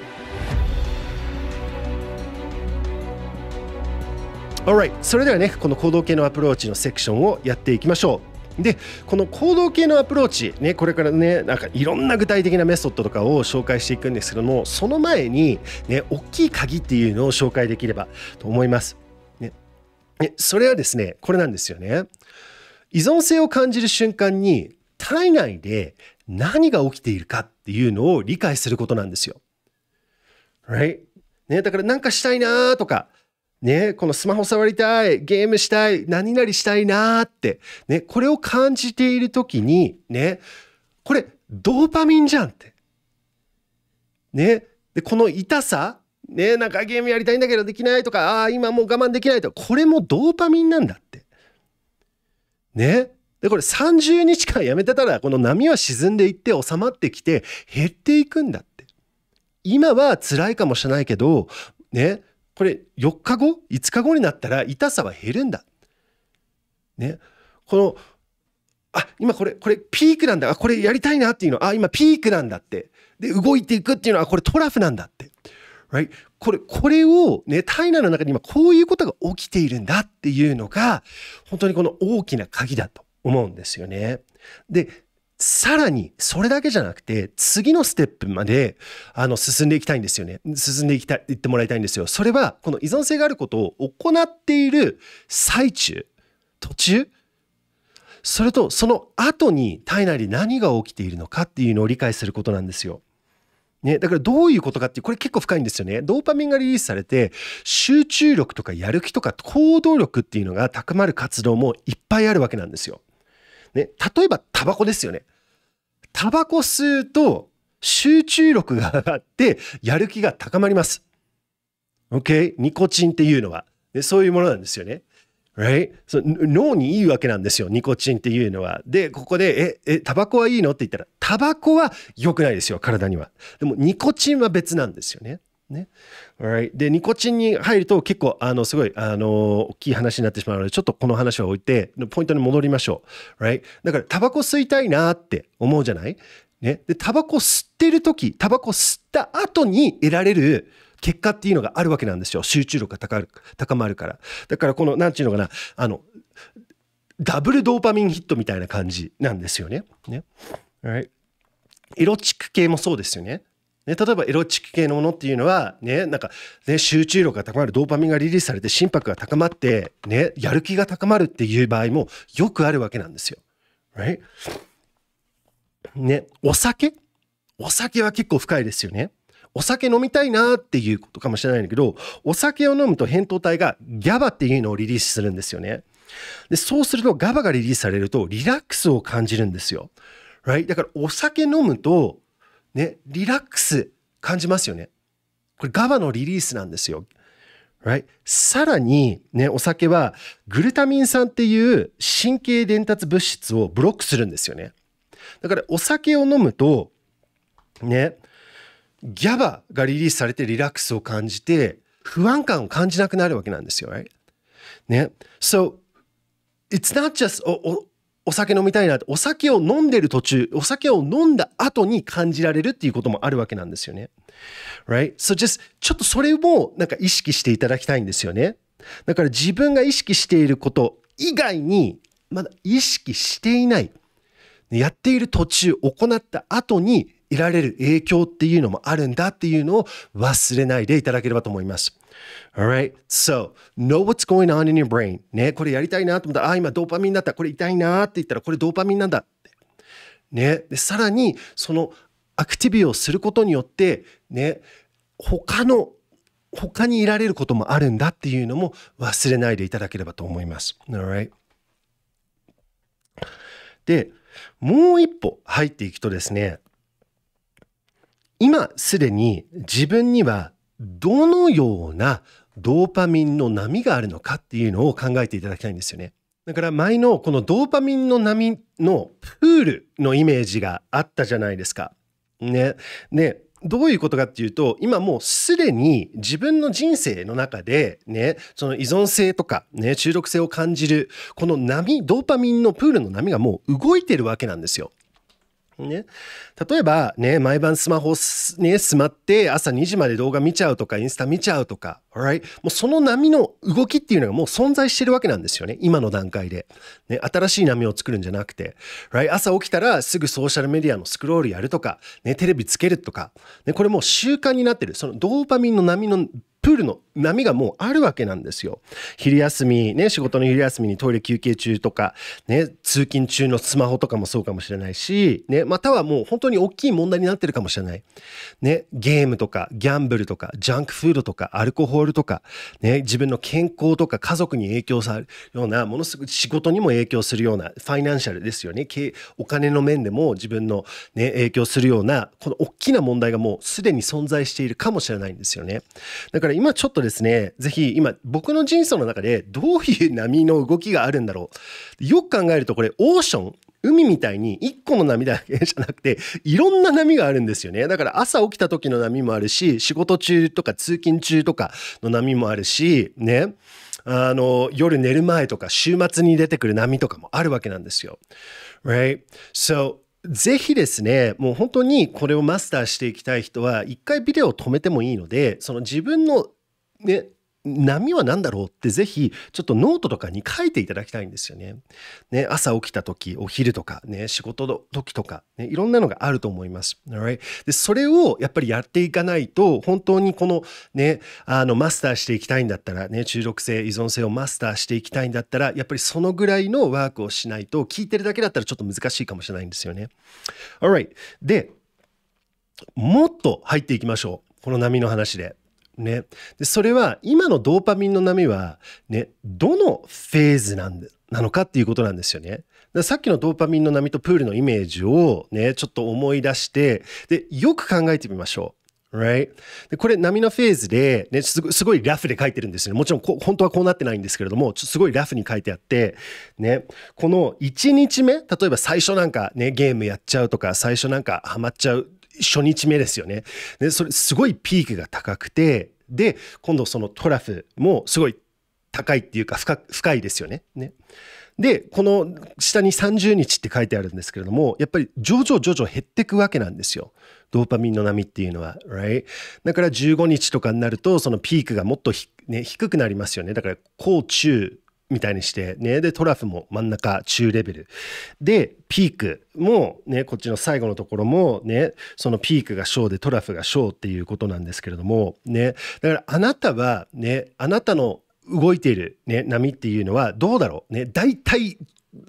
Alright, それではね、この行動系のアプローチのセクションをやっていきましょう。でこの行動系のアプローチ、ね、これからねなんかいろんな具体的なメソッドとかを紹介していくんですけどもその前に、ね、大きい鍵っていうのを紹介できればと思います。ね、それはですねこれなんですよね。依存性を感じる瞬間に体内で何が起きているかっていうのを理解することなんですよ。Right? ね、だからなんかしたいなとかね、このスマホ触りたい、ゲームしたい、何々したいなーって、ね、これを感じている時に、ね、これ、ドーパミンじゃんって。ね、で、この痛さ、ね、なんかゲームやりたいんだけどできないとか、ああ、今もう我慢できないとか、これもドーパミンなんだって。ね。で、これ30日間やめてたら、この波は沈んでいって収まってきて、減っていくんだって。今は辛いかもしれないけど、ね、これ4日後5日後になったら痛さは減るんだ。ね、このあ今これこれピークなんだあこれやりたいなっていうのはあ今ピークなんだってで動いていくっていうのはこれトラフなんだって、right? これこれを、ね、体内の中に今こういうことが起きているんだっていうのが本当にこの大きな鍵だと思うんですよね。でさらに、それだけじゃなくて、次のステップまで、あの、進んでいきたいんですよね。進んでいきたい、言ってもらいたいんですよ。それは、この依存性があることを行っている最中、途中、それと、その後に体内で何が起きているのかっていうのを理解することなんですよ。ね、だからどういうことかっていう、これ結構深いんですよね。ドーパミンがリリースされて、集中力とかやる気とか行動力っていうのが高まる活動もいっぱいあるわけなんですよ。ね、例えばタバコですよね。タバコ吸うと集中力が上がってやる気が高まります。OK? ニコチンっていうのは。そういうものなんですよね。Right? 脳にいいわけなんですよ、ニコチンっていうのは。で、ここで、え、え、タバコはいいのって言ったら、タバコは良くないですよ、体には。でも、ニコチンは別なんですよね。ね。Alright. で、ニコチンに入ると結構、あの、すごい、あの、大きい話になってしまうので、ちょっとこの話は置いて、ポイントに戻りましょう。Right? だから、タバコ吸いたいなって思うじゃないね。で、タバコ吸ってる時、タバコ吸った後に得られる、結果っていうのがあるわけなんですよ。集中力が高る高まるから。だからこの、なんていうのかな、あの、ダブルドーパミンヒットみたいな感じなんですよね。ね。Right? チック系もそうですよね。ね、例えばエロチック系のものっていうのは、ね、なんか、ね、集中力が高まるドーパミンがリリースされて心拍が高まって、ね、やる気が高まるっていう場合もよくあるわけなんですよ。Right? ね、お酒お酒は結構深いですよね。お酒飲みたいなっていうことかもしれないんだけど、お酒を飲むと扁桃体が GABA っていうのをリリースするんですよね。で、そうすると GABA がリリースされるとリラックスを感じるんですよ。Right? だからお酒飲むとね、リラックス感じますよね。これ GABA のリリースなんですよ。Right? さらに、ね、お酒はグルタミン酸っていう神経伝達物質をブロックするんですよね。だからお酒を飲むと、ね、ギャバがリリースされてリラックスを感じて不安感を感じなくなるわけなんですよ。Right? ね。So, it's not just, お酒飲みたいなお酒を飲んでる途中、お酒を飲んだ後に感じられるっていうこともあるわけなんですよね。Right? So just, ちょっとそれもなんか意識していただきたいんですよね。だから自分が意識していること以外に、まだ意識していない。やっている途中、行った後に得られる影響っていうのもあるんだっていうのを忘れないでいただければと思います。Alright? So, know what's going on in your brain. ね、これやりたいなと思ったら、あ、今ドーパミンだった。これ痛いなって言ったら、これドーパミンなんだって。ね。で、さらに、そのアクティビをすることによって、ね、他の他にいられることもあるんだっていうのも忘れないでいただければと思います。Alright? で、もう一歩入っていくとですね、今すでに自分にはどのようなドーパミンの波があるのかっていうのを考えていただきたいんですよね。だから前のこのドーパミンの波のプールのイメージがあったじゃないですか。ね。で、どういうことかっていうと、今もうすでに自分の人生の中でね、その依存性とかね、中毒性を感じる、この波、ドーパミンのプールの波がもう動いてるわけなんですよ。ね、例えばね毎晩スマホねスマって朝2時まで動画見ちゃうとかインスタ見ちゃうとか、right? もうその波の動きっていうのがもう存在してるわけなんですよね今の段階で、ね、新しい波を作るんじゃなくて、right? 朝起きたらすぐソーシャルメディアのスクロールやるとか、ね、テレビつけるとか、ね、これもう習慣になってるそのドーパミンの波のプールの波がもうあるわけなんですよ。昼休み、ね、仕事の昼休みにトイレ休憩中とか、ね、通勤中のスマホとかもそうかもしれないし、ね、またはもう本当に大きい問題になってるかもしれない。ね、ゲームとか、ギャンブルとか、ジャンクフードとか、アルコホールとか、ね、自分の健康とか家族に影響されるような、ものすごく仕事にも影響するような、ファイナンシャルですよね。お金の面でも自分の、ね、影響するような、この大きな問題がもうすでに存在しているかもしれないんですよね。だからから今ちょっとですね、ぜひ今僕の人生の中でどういう波の動きがあるんだろう。よく考えるとこれオーション、海みたいに一個の波だけじゃなくて、いろんな波があるんですよね。だから朝起きた時の波もあるし、仕事中とか通勤中とかの波もあるし、ね。あの、夜寝る前とか週末に出てくる波とかもあるわけなんですよ。Right? So, ぜひですね、もう本当にこれをマスターしていきたい人は、一回ビデオを止めてもいいので、その自分のね、波は何だろうってぜひちょっとノートとかに書いていただきたいんですよね。ね朝起きた時お昼とか、ね、仕事の時とか、ね、いろんなのがあると思います。Right? でそれをやっぱりやっていかないと本当にこの,、ね、あのマスターしていきたいんだったら、ね、中毒性依存性をマスターしていきたいんだったらやっぱりそのぐらいのワークをしないと聞いてるだけだったらちょっと難しいかもしれないんですよね。Alright でもっと入っていきましょうこの波の話で。ね、でそれは今のドーパミンの波は、ね、どのフェーズなんなのかっていうことなんですよね。さっきのドーパミンの波とプールのイメージをね、ちょっと思い出して、で、よく考えてみましょう。Right? でこれ波のフェーズで、ね、すごいラフで書いてるんですね。もちろんこ本当はこうなってないんですけれども、すごいラフに書いてあって、ね、この1日目、例えば最初なんかね、ゲームやっちゃうとか、最初なんかハマっちゃう初日目ですよね。で、それすごいピークが高くて、で、今度そのトラフもすごい高いっていうか深いですよね。ねでこの下に30日って書いてあるんですけれどもやっぱり徐々徐々減っていくわけなんですよドーパミンの波っていうのは、right? だから15日とかになるとそのピークがもっと、ね、低くなりますよねだから高中みたいにして、ね、で、トラフも真ん中中レベル。で、ピークもね、こっちの最後のところもね、そのピークが小でトラフが小っていうことなんですけれども、ね、だからあなたはね、あなたの動いている、ね、波っていうのはどうだろうね、大体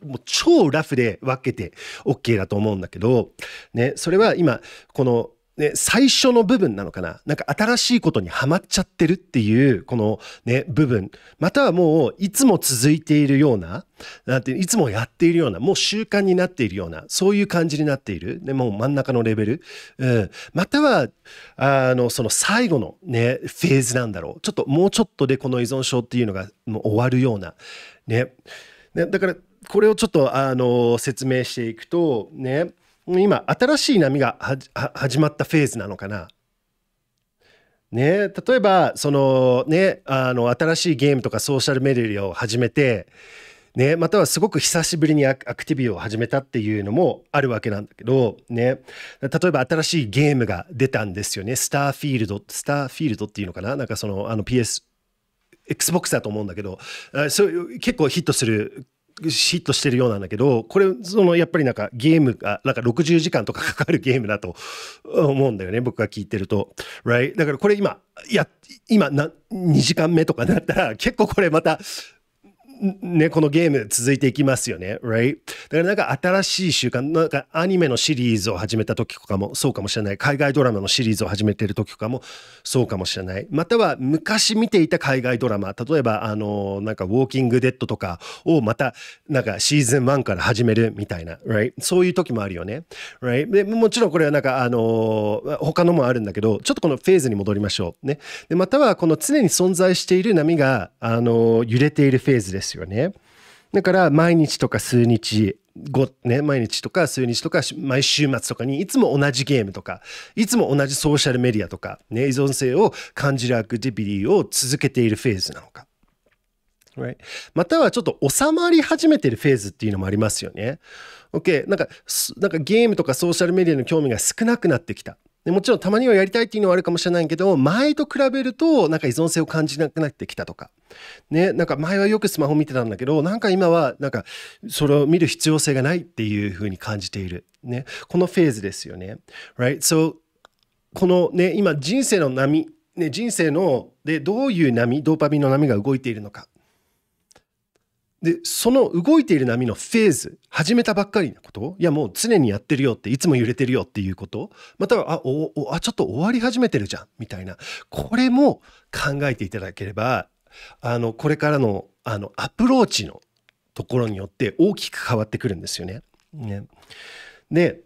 もう超ラフで分けて OK だと思うんだけど、ね、それは今このね、最初の部分なのかななんか新しいことにはまっちゃってるっていう、このね、部分。またはもう、いつも続いているような、なんていつもやっているような、もう習慣になっているような、そういう感じになっている。もう真ん中のレベル。うん。または、あの、その最後のね、フェーズなんだろう。ちょっと、もうちょっとでこの依存症っていうのがもう終わるような。ね。ねだから、これをちょっと、あの、説明していくと、ね、今新しい波が始まったフェーズなのかなね、例えばその、ね、あの新しいゲームとかソーシャルメディアを始めて、ね、またはすごく久しぶりにアクティビを始めたっていうのもあるわけなんだけど、ね、例えば新しいゲームが出たんですよねスターフィールドスターフィールドっていうのかななんかそのあの PS Xbox だと思うんだけどそう結構ヒットするシッとしてるようなんだけど、これ、そのやっぱりなんかゲームが、なんか60時間とかかかるゲームだと思うんだよね、僕が聞いてると。Right? だからこれ今、いや、今な、2時間目とかなったら、結構これまた、ね、このゲーム続いていきますよね、right? だからなんか新しい習慣、なんかアニメのシリーズを始めた時とかもそうかもしれない、海外ドラマのシリーズを始めてる時とかもそうかもしれない、または昔見ていた海外ドラマ、例えばあの、なんかウォーキングデッドとかをまた、なんかシーズン1から始めるみたいな、right? そういう時もあるよね、right? でもちろんこれはなんかあの、他のもあるんだけど、ちょっとこのフェーズに戻りましょう。ね。で、またはこの常に存在している波が、あの、揺れているフェーズですですよね。だから毎日とか数日ごね、毎日とか数日とか毎週末とかにいつも同じゲームとかいつも同じソーシャルメディアとか、ね、依存性を感じるアクティビティを続けているフェーズなのか。Right? またはちょっと収まり始めてるフェーズっていうのもありますよね。OK なんかなんかゲームとかソーシャルメディアの興味が少なくなってきた。でもちろんたまにはやりたいっていうのはあるかもしれないけど前と比べるとなんか依存性を感じなくなってきたとか。ね、なんか前はよくスマホ見てたんだけど、なんか今は、なんかそれを見る必要性がないっていうふうに感じている。ね、このフェーズですよね。Right? So, このね、今人生の波、ね、人生のでどういう波、ドーパミンの波が動いているのか。で、その動いている波のフェーズ、始めたばっかりのこと、いやもう常にやってるよって、いつも揺れてるよっていうこと、または、あ、お、おあ、ちょっと終わり始めてるじゃん、みたいな。これも考えていただければあのこれからのあのアプローチのところによって大きく変わってくるんですよね。ねで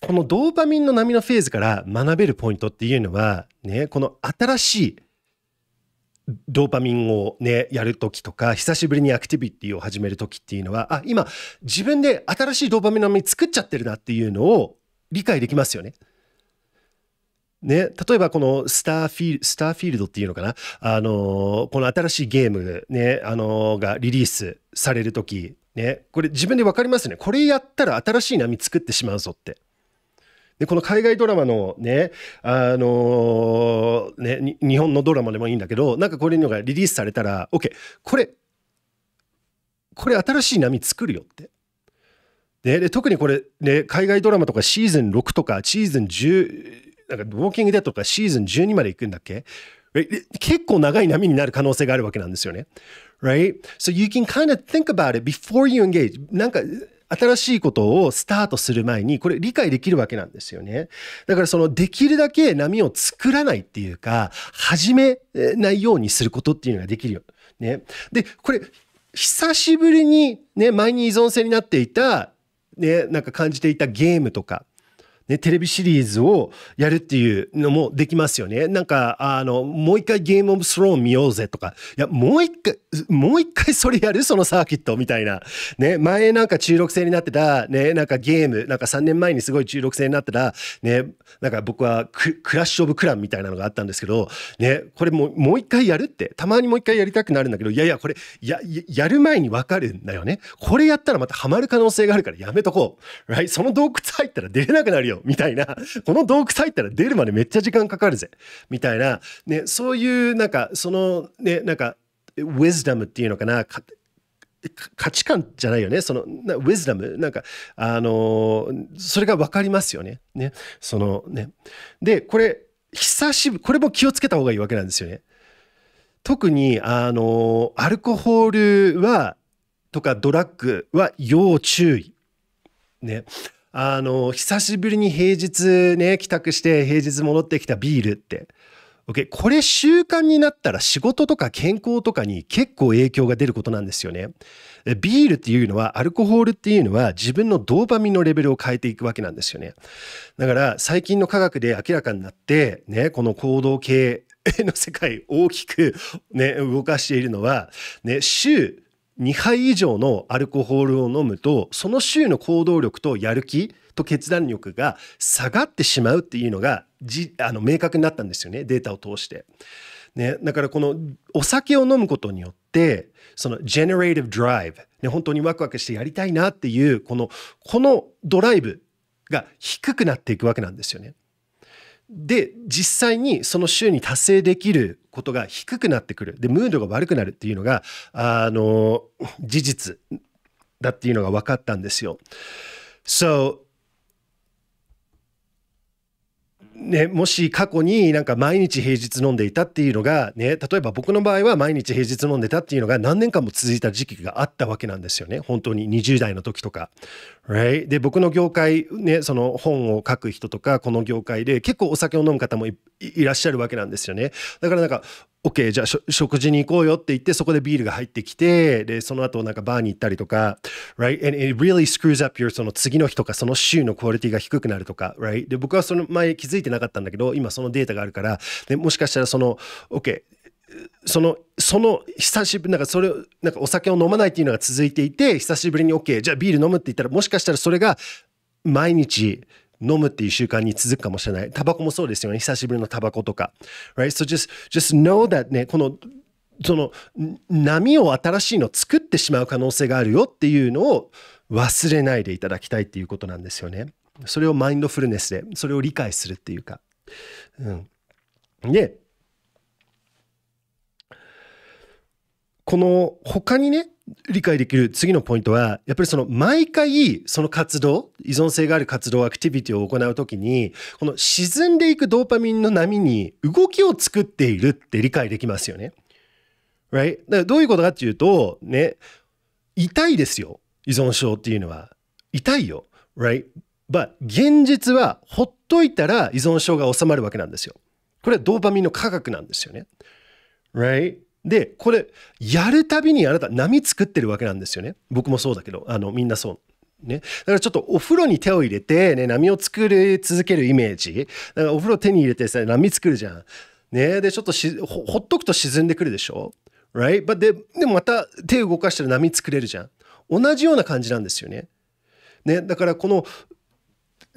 このドーパミンの波のフェーズから学べるポイントっていうのは、ね、この新しいドーパミンをね、やるときとか、久しぶりにアクティビティを始めるときっていうのは、あ、今、自分で新しいドーパミンの波作っちゃってるなっていうのを理解できますよね。ね、例えばこのスターフィール、スターフィールドっていうのかなあの、この新しいゲームね、あの、がリリースされる時ね、これ自分で分かりますね。これやったら新しい波作ってしまうぞって。でこの海外ドラマのね、あのー、ね、日本のドラマでもいいんだけど、なんかこれのがリリースされたら、OK、これ、これ新しい波作るよって。ね、で特にこれ、ね、海外ドラマとかシーズン6とかシーズン10、なんか、ウォーキングデッドシーズン12まで行くんだっけ結構長い波になる可能性があるわけなんですよね。Right? So you can kind of think about it before you engage. なんか、新しいことをスタートする前に、これ理解できるわけなんですよね。だからそのできるだけ波を作らないっていうか、始めないようにすることっていうのができるよ。ね。で、これ、久しぶりにね、前に依存性になっていた、ね、なんか感じていたゲームとか、ね、テレビシリーズをやるっていうのもできますよね。なんか、あの、もう一回ゲームオブスローン見ようぜとか、いや、もう一回、もう一回それやるそのサーキットみたいな。ね、前なんか中6星になってた、ね、なんかゲーム、なんか3年前にすごい中6星になってた、ね、なんか僕はクラッシュオブクランみたいなのがあったんですけど、ね、これもう、もう一回やるって、たまにもう一回やりたくなるんだけど、いやいや、これ、や、やる前にわかるんだよね。これやったらまたハマる可能性があるからやめとこう。right? その洞窟入ったら出れなくなるよ、みたいな。この洞窟入ったら出るまでめっちゃ時間かかるぜ、みたいな。ね、そういう、なんか、その、ね、なんか、ウィズダムっていうのかな価値観じゃないよねそのなウィズダムなんかあのー、それが分かりますよねねそのねでこれ久しぶりこれも気をつけた方がいいわけなんですよね特にあのー、アルコホールはとかドラッグは要注意ねあのー、久しぶりに平日ね帰宅して平日戻ってきたビールって OK、これ習慣になったら仕事とか健康とかに結構影響が出ることなんですよね。ビールっていうのは、アルコホールっていうのは自分のドーパミンのレベルを変えていくわけなんですよね。だから最近の科学で明らかになって、ね、この行動系の世界大きく、ね、動かしているのは、ね、週2杯以上のアルコホールを飲むと、その週の行動力とやる気、と決断力が下がってしまうっていうのがじあの明確になったんですよねデータを通して。ね、だからこのお酒を飲むことによってその generative drive、ね、本当にワクワクしてやりたいなっていうこのこのドライブが低くなっていくわけなんですよね。で実際にその週に達成できることが低くなってくるでムードが悪くなるっていうのがあの事実だっていうのが分かったんですよ。So ね、もし過去になんか毎日平日飲んでいたっていうのが、ね、例えば僕の場合は毎日平日飲んでたっていうのが何年間も続いた時期があったわけなんですよね本当に20代の時とか。Right? で僕の業界、ね、その本を書く人とかこの業界で結構お酒を飲む方もいらっしゃるわけなんですよね。だからなんか OK じゃあ食事に行こうよって言ってそこでビールが入ってきてでその後なんかバーに行ったりとか right and it really screws up your その次の日とかその週のクオリティが低くなるとか right で僕はその前気づいてなかったんだけど今そのデータがあるからでもしかしたらその OK そのその久しぶりなんかそれなんかお酒を飲まないっていうのが続いていて久しぶりに OK じゃあビール飲むって言ったらもしかしたらそれが毎日飲むっていう習慣に続くかもしれない。タバコもそうですよね。久しぶりのタバコとか。Right? So just, just know that ね、この、その波を新しいの作ってしまう可能性があるよっていうのを忘れないでいただきたいっていうことなんですよね。それをマインドフルネスで、それを理解するっていうか。うん、で、この他にね、理解できる次のポイントは、やっぱりその毎回その活動、依存性がある活動、アクティビティを行うときに、この沈んでいくドーパミンの波に動きを作っているって理解できますよね。Right? だからどういうことかっていうと、ね、痛いですよ。依存症っていうのは。痛いよ。Right? But 現実はほっといたら依存症が収まるわけなんですよ。これはドーパミンの科学なんですよね。Right? で、これ、やるたびにあなた波作ってるわけなんですよね。僕もそうだけど、あの、みんなそう。ね、だからちょっとお風呂に手を入れて、ね、波を作り続けるイメージだからお風呂手に入れてさ波作るじゃん。ね、でちょっとしほほっとくと沈んでくるでしょ Right? ででもまた手動かしたら波作れるじゃん。同じような感じなんですよね。ね、だからこの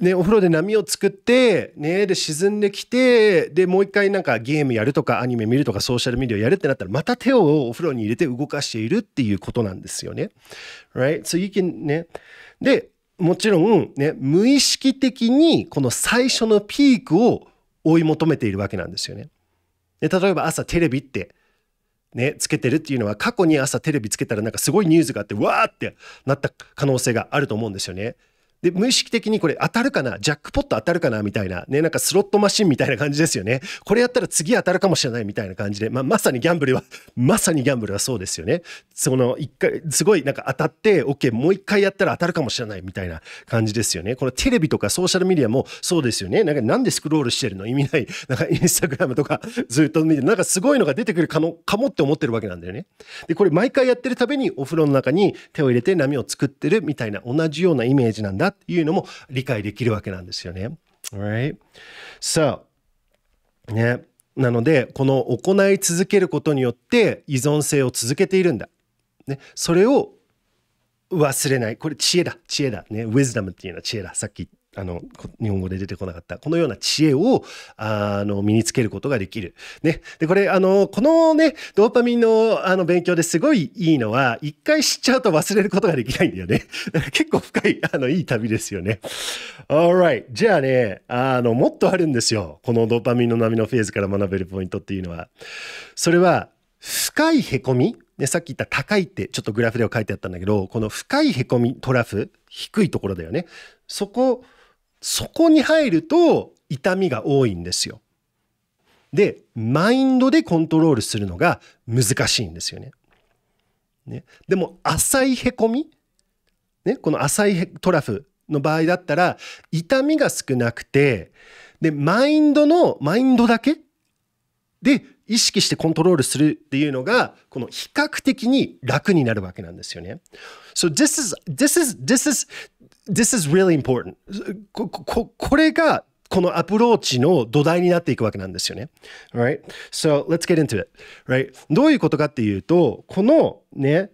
ね、お風呂で波を作って、ね、で沈んできてでもう一回なんかゲームやるとかアニメ見るとかソーシャルメディアやるってなったらまた手をお風呂に入れて動かしているっていうことなんですよね。Right? So you can ね。でもちろん、ね、無意識的にこの最初のピークを追い求めているわけなんですよね。で例えば朝テレビってね、つけてるっていうのは過去に朝テレビつけたらなんかすごいニュースがあってわーってなった可能性があると思うんですよね。で、無意識的にこれ当たるかなジャックポット当たるかなみたいな。ね、なんかスロットマシンみたいな感じですよね。これやったら次当たるかもしれないみたいな感じで。まあ、まさにギャンブルは、まさにギャンブルはそうですよね。その一回、すごいなんか当たって、OK、もう一回やったら当たるかもしれないみたいな感じですよね。このテレビとかソーシャルメディアもそうですよね。なんかなんでスクロールしてるの意味ない。なんかインスタグラムとかずっと見て、なんかすごいのが出てくるかも、かもって思ってるわけなんだよね。で、これ毎回やってるたびにお風呂の中に手を入れて波を作ってるみたいな同じようなイメージなんだ。だっていうのも理解できるわけなんですよね。Alright? So, ね。なので、この行い続けることによって依存性を続けているんだ。ね。それを忘れない。これ知恵だ。知恵だ。ね。ウィズダムっていうのは知恵だ。さっき言った。あの日本語で出てこなかったこのような知恵をあの身につけることができる。ね、でこれあのこのねドーパミンのあの勉強ですごいいいのは一回知っちゃうと忘れることができないんだよね。結構深いあのいい旅ですよね。Alright じゃあねあのもっとあるんですよこのドーパミンの波のフェーズから学べるポイントっていうのは。それは深いへこみね、さっき言った高いってちょっとグラフでは書いてあったんだけどこの深いへこみトラフ低いところだよねそこそこに入ると痛みが多いんですよ。で、マインドでコントロールするのが難しいんですよね。ねでも、浅いへこみ、ね、この浅いトラフの場合だったら、痛みが少なくて、で、マインドの、マインドだけで意識してコントロールするっていうのが、この比較的に楽になるわけなんですよね。So this is, this is, this is, this is really important. こここれがこのアプローチの土台になっていくわけなんですよね。a l Right? So let's get into it. Right? どういうことかっていうと、このね、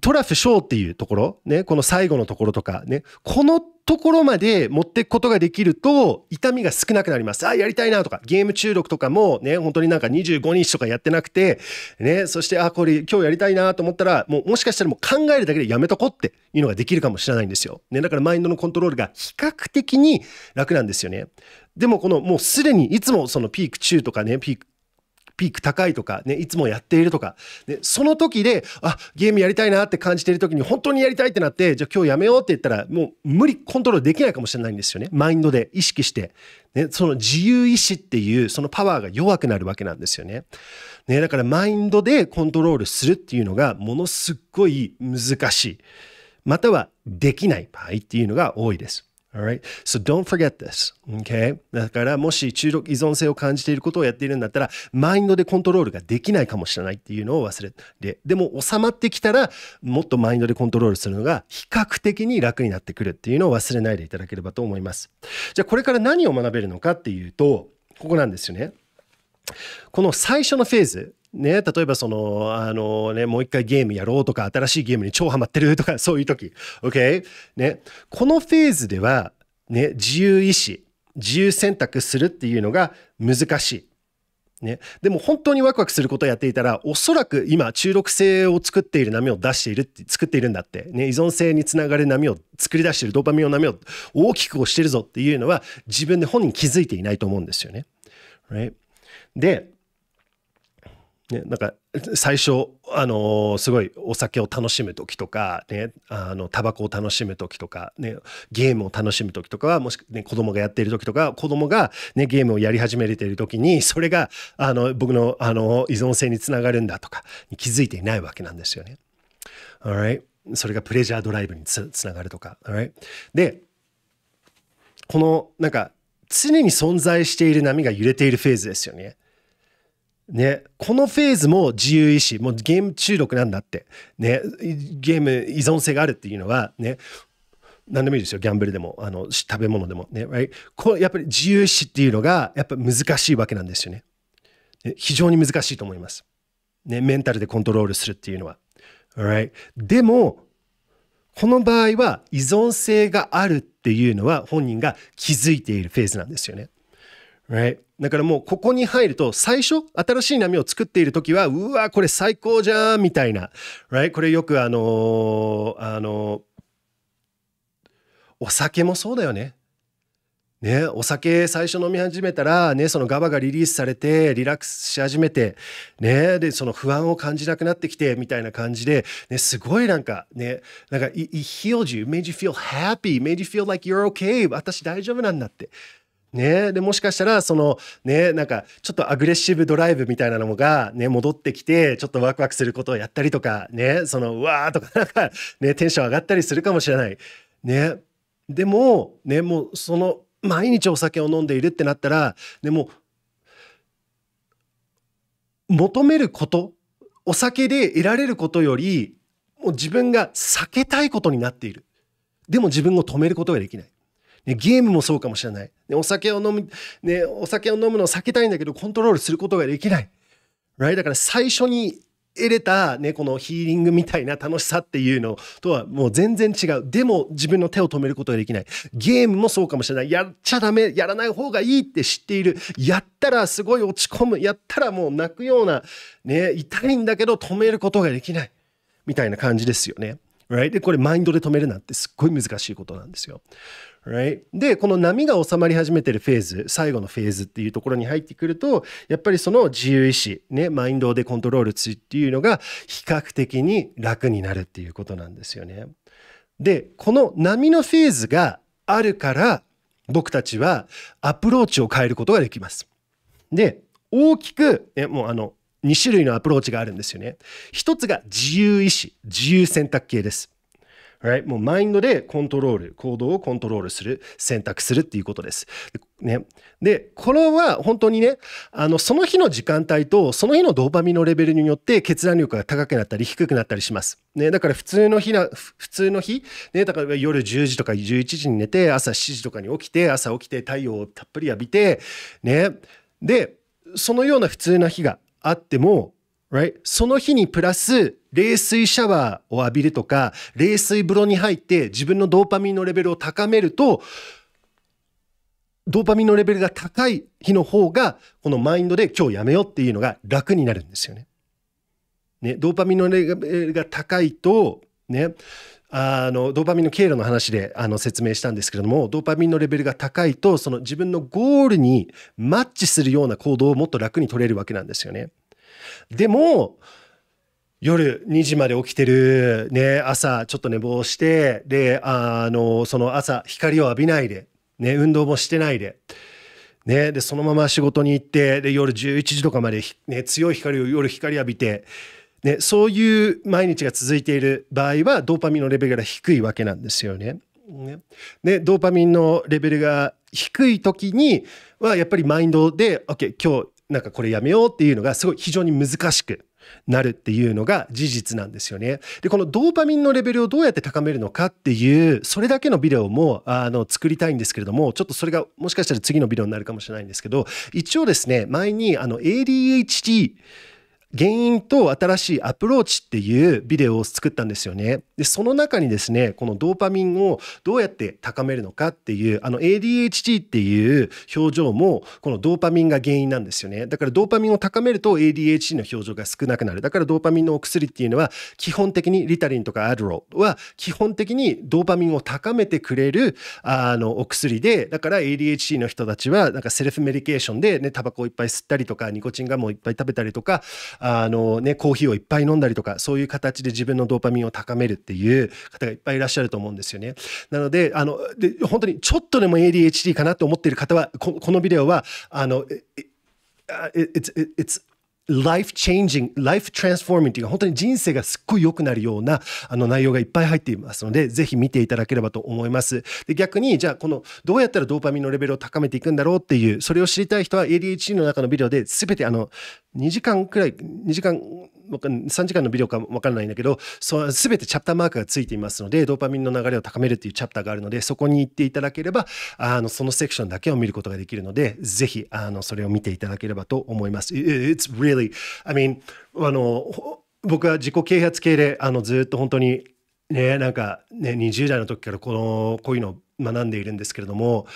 トラフショーっていうところ、ね、この最後のところとかね、このところまで持っていくことができると痛みが少なくなります。あ、やりたいなとか、ゲーム中毒とかもね、本当になんか25日とかやってなくて、ね、そしてあ、これ今日やりたいなと思ったら、もうもしかしたらもう考えるだけでやめとこっていうのができるかもしれないんですよ。ね、だからマインドのコントロールが比較的に楽なんですよね。でもこのもうすでにいつもそのピーク中とかね、ピークピーク高いとか、ね、いつもやっているとか、ね、その時で、あ、ゲームやりたいなって感じている時に本当にやりたいってなって、じゃあ今日やめようって言ったら、もう無理、コントロールできないかもしれないんですよね。マインドで意識して。ね、その自由意志っていう、そのパワーが弱くなるわけなんですよね。ね、だからマインドでコントロールするっていうのが、ものすっごい難しい。またはできない場合っていうのが多いです。Alright? So don't forget this. Okay? だから、もし中毒依存性を感じていることをやっているんだったら、マインドでコントロールができないかもしれないっていうのを忘れて、でも収まってきたら、もっとマインドでコントロールするのが比較的に楽になってくるっていうのを忘れないでいただければと思います。じゃあ、これから何を学べるのかっていうと、ここなんですよね。この最初のフェーズ、ね、例えばその、あのね、もう一回ゲームやろうとか、新しいゲームに超ハマってるとか、そういう時、OK? ね、このフェーズでは、ね、自由意志、自由選択するっていうのが難しい。ね、でも本当にワクワクすることをやっていたらおそらく今中毒性を作っている波を出しているって作っているんだって、ね、依存性につながる波を作り出しているドーパミンの波を大きく押してるぞっていうのは自分で本人気づいていないと思うんですよね。right? でね、なんか最初、あのー、すごいお酒を楽しむ時とか、ね、あのタバコを楽しむ時とか、ね、ゲームを楽しむ時とかはもし、ね、子供がやっている時とか子供がね、ゲームをやり始めている時にそれがあの僕の、あの依存性につながるんだとかに気づいていないわけなんですよね。Alright? それがプレジャードライブにつながるとか。Alright? でこのなんか常に存在している波が揺れているフェーズですよね。ね、このフェーズも自由意志もうゲーム中毒なんだって、ね、ゲーム依存性があるっていうのは、ね、何でもいいですよギャンブルでもあの食べ物でもね、right? こやっぱり自由意志っていうのがやっぱ難しいわけなんですよね非常に難しいと思います、ね、メンタルでコントロールするっていうのは、right? でもこの場合は依存性があるっていうのは本人が気づいているフェーズなんですよね Right. だからもうここに入ると最初新しい波を作っている時はうわこれ最高じゃんみたいな、right? これよくあのー、あのー、お酒もそうだよね。ね、お酒最初飲み始めたら、ね、そのガバがリリースされてリラックスし始めて、ね、でその不安を感じなくなってきてみたいな感じで、ね、すごいなんかねなんか「It h e a l e you made you feel happy made you feel like you're okay 私大丈夫なんだ」ってねでもしかしたらそのねなんかちょっとアグレッシブドライブみたいなのがね戻ってきてちょっとワクワクすることをやったりとかねそのうわーとかなんかねテンション上がったりするかもしれないねでもねもうその毎日お酒を飲んでいるってなったらでも求めることお酒で得られることよりもう自分が避けたいことになっているでも自分を止めることができないね、ゲームもそうかもしれない。ね、お酒を飲む、ね、お酒を飲むのを避けたいんだけど、コントロールすることができない。Right? だから最初に得れた、ね、このヒーリングみたいな楽しさっていうのとはもう全然違う。でも自分の手を止めることができない。ゲームもそうかもしれない。やっちゃダメ、やらない方がいいって知っている。やったらすごい落ち込む。やったらもう泣くような、ね、痛いんだけど止めることができない。みたいな感じですよね。Right? で、これマインドで止めるなんてすっごい難しいことなんですよ。Right? でこの波が収まり始めてるフェーズ最後のフェーズっていうところに入ってくるとやっぱりその自由意志、ね、マインドでコントロールっていうのが比較的に楽になるっていうことなんですよね。でこの波のフェーズがあるから僕たちはアプローチを変えることができます。で大きくえもうあの2種類のアプローチがあるんですよね。一つが自由意志自由選択系です。Right? もうマインドでコントロール、行動をコントロールする、選択するっていうことです。ね、で、これは本当にね、あの、その日の時間帯と、その日のドーパミンのレベルによって決断力が高くなったり低くなったりします。ね、だから普通の日な、普通の日、ね、だから夜10時とか11時に寝て、朝7時とかに起きて、朝起きて太陽をたっぷり浴びて、ね、で、そのような普通な日があっても、right? その日にプラス冷水シャワーを浴びるとか冷水風呂に入って自分のドーパミンのレベルを高めるとドーパミンのレベルが高い日の方がこのマインドで今日やめようっていうのが楽になるんですよね。ねドーパミンのレベルが高いとねあのドーパミンの経路の話であの説明したんですけれどもドーパミンのレベルが高いとその自分のゴールにマッチするような行動をもっと楽に取れるわけなんですよね。でも、夜2時まで起きてる、ね、朝ちょっと寝坊して、で、あの、その朝光を浴びないで、ね、運動もしてないで、ね、で、そのまま仕事に行って、で、夜11時とかまで、ね、強い光を夜光浴びて、ね、そういう毎日が続いている場合はドーパミンのレベルが低いわけなんですよね。ねドーパミンのレベルが低い時にはやっぱりマインドで「OK 今日なんかこれやめようっていうのがすごい非常に難しくなるっていうのが事実なんですよね。で、このドーパミンのレベルをどうやって高めるのかっていう、それだけのビデオもあの作りたいんですけれども、ちょっとそれがもしかしたら次のビデオになるかもしれないんですけど、一応ですね、前にあの ADHD 原因と新しいアプローチっていうビデオを作ったんですよね。で、その中にですね、このドーパミンをどうやって高めるのかっていう、あの ADHD っていう表情も、このドーパミンが原因なんですよね。だからドーパミンを高めると ADHD の表情が少なくなる。だからドーパミンのお薬っていうのは、基本的にリタリンとかアドロは、基本的にドーパミンを高めてくれる、あの、お薬で、だから ADHD の人たちは、なんかセルフメディケーションでね、タバコをいっぱい吸ったりとか、ニコチンガムをいっぱい食べたりとか、あのね、コーヒーをいっぱい飲んだりとか、そういう形で自分のドーパミンを高めるっていう方がいっぱいいらっしゃると思うんですよね。なので、あの、で本当にちょっとでも ADHD かなと思っている方は、このビデオは、あの、life changing, life transforming という本当に人生がすっごい良くなるようなあの内容がいっぱい入っていますので、ぜひ見ていただければと思います。で逆に、じゃあこのどうやったらドーパミンのレベルを高めていくんだろうっていう、それを知りたい人は ADHD の中のビデオで全てあの2時間くらい、2時間3時間のビデオか分からないんだけどそ全てチャプターマークがついていますのでドーパミンの流れを高めるというチャプターがあるのでそこに行っていただければあのそのセクションだけを見ることができるのでぜひあのそれを見ていただければと思います。It's really, I mean, あの僕は自己啓発系であのずっと本当にねなんかね20代の時からこのこういうのを学んでいるんですけれども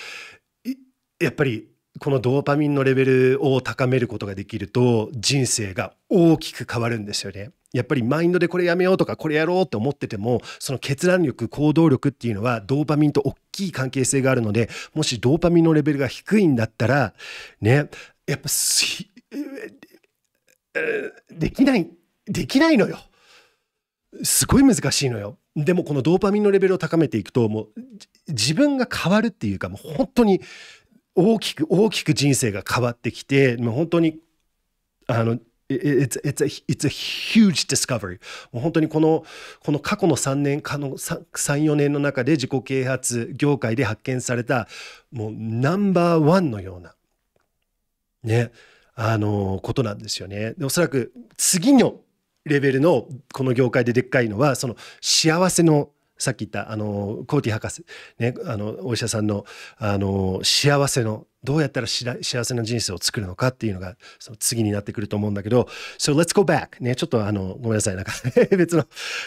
やっぱりこのドーパミンのレベルを高めることができると人生が大きく変わるんですよね。やっぱりマインドでこれやめようとかこれやろうって思っててもその決断力行動力っていうのはドーパミンと大きい関係性があるのでもしドーパミンのレベルが低いんだったらねやっぱできないできないのよ。すごい難しいのよ。でもこのドーパミンのレベルを高めていくともう自分が変わるっていうかもう本当に大きく大きく人生が変わってきて、もう本当に、あの、It's, it's, a, it's a huge discovery. もう本当にこのこの過去の3年かの3、4年の中で自己啓発業界で発見されたもうナンバーワンのような、ね、あのことなんですよね。でおそらく次のレベルのこの業界ででっかいのはその幸せのさっき言ったあのコーティ博士、ね、あのお医者さんのあの幸せのどうやったら幸せな人生を作るのかっていうのがその次になってくると思うんだけど、So let's go back. ね、ちょっとあの、ごめんなさい。なんか 別の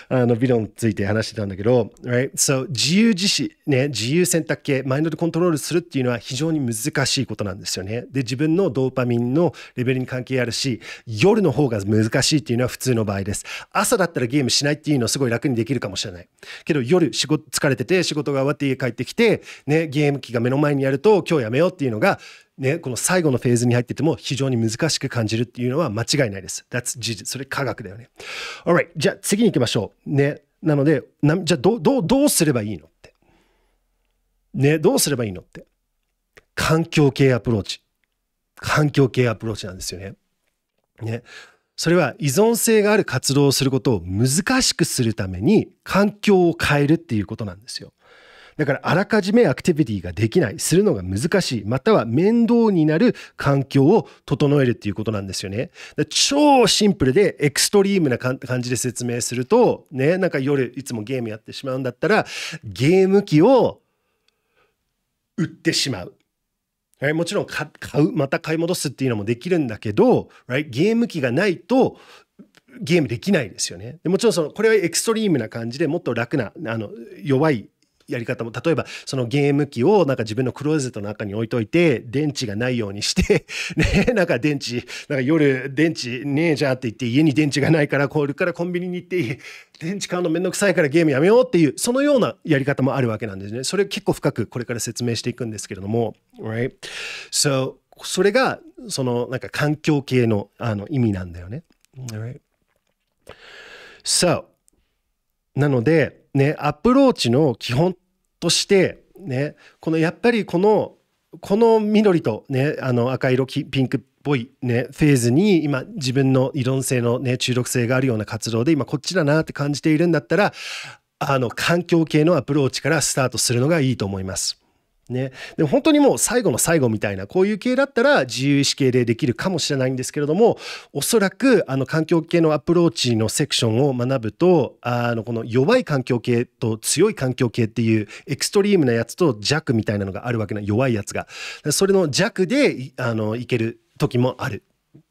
あのビデオについて話してたんだけど、right? So 自由自死、ね、自由選択系、マインドでコントロールするっていうのは非常に難しいことなんですよね。で、自分のドーパミンのレベルに関係あるし、夜の方が難しいっていうのは普通の場合です。朝だったらゲームしないっていうのはすごい楽にできるかもしれない。けど夜仕事疲れてて仕事が終わって家帰ってきて、ね、ゲーム機が目の前にあると今日やめようっていうのがが、ね、この最後のフェーズに入ってても非常に難しく感じるっていうのは間違いないです。That's 事実。それ科学だよね。Alright. じゃあ次に行きましょう。ね。なので、なじゃあどどうどうすればいいのって。ね、どうすればいいのって。環境系アプローチ。環境系アプローチなんですよね。ね。それは依存性がある活動をすることを難しくするために環境を変えるっていうことなんですよ。だからあらかじめアクティビティができない、するのが難しい、または面倒になる環境を整えるっていうことなんですよね。超シンプルでエクストリームな感じで説明すると、ね、なんか夜いつもゲームやってしまうんだったら、ゲーム機を売ってしまう。r もちろん買う、また買い戻すっていうのもできるんだけど、r ゲーム機がないとゲームできないですよね。でもちろんそのこれはエクストリームな感じでもっと楽なあの弱いやり方も例えばそのゲーム機をなんか自分のクローゼットの中に置いといて電池がないようにして ねなんか電池なんか夜電池ねえじゃんって言って家に電池がないからこれからコンビニに行って電池買うのめんどくさいからゲームやめようっていうそのようなやり方もあるわけなんですねそれ結構深くこれから説明していくんですけれども right so それがそのなんか環境系のあの意味なんだよね。Right. So なのでねアプローチの基本としてねこのやっぱりこのこの緑とねあの赤色ピンクっぽいねフェーズに今自分の異論性のね中毒性があるような活動で今こっちだなって感じているんだったらあの環境系のアプローチからスタートするのがいいと思います。ね。でも本当にもう最後の最後みたいな、こういう系だったら自由意志系でできるかもしれないんですけれども、おそらくあの環境系のアプローチのセクションを学ぶと、あのこの弱い環境系と強い環境系っていうエクストリームなやつと弱みたいなのがあるわけな弱いやつが。それの弱であのいける時もある。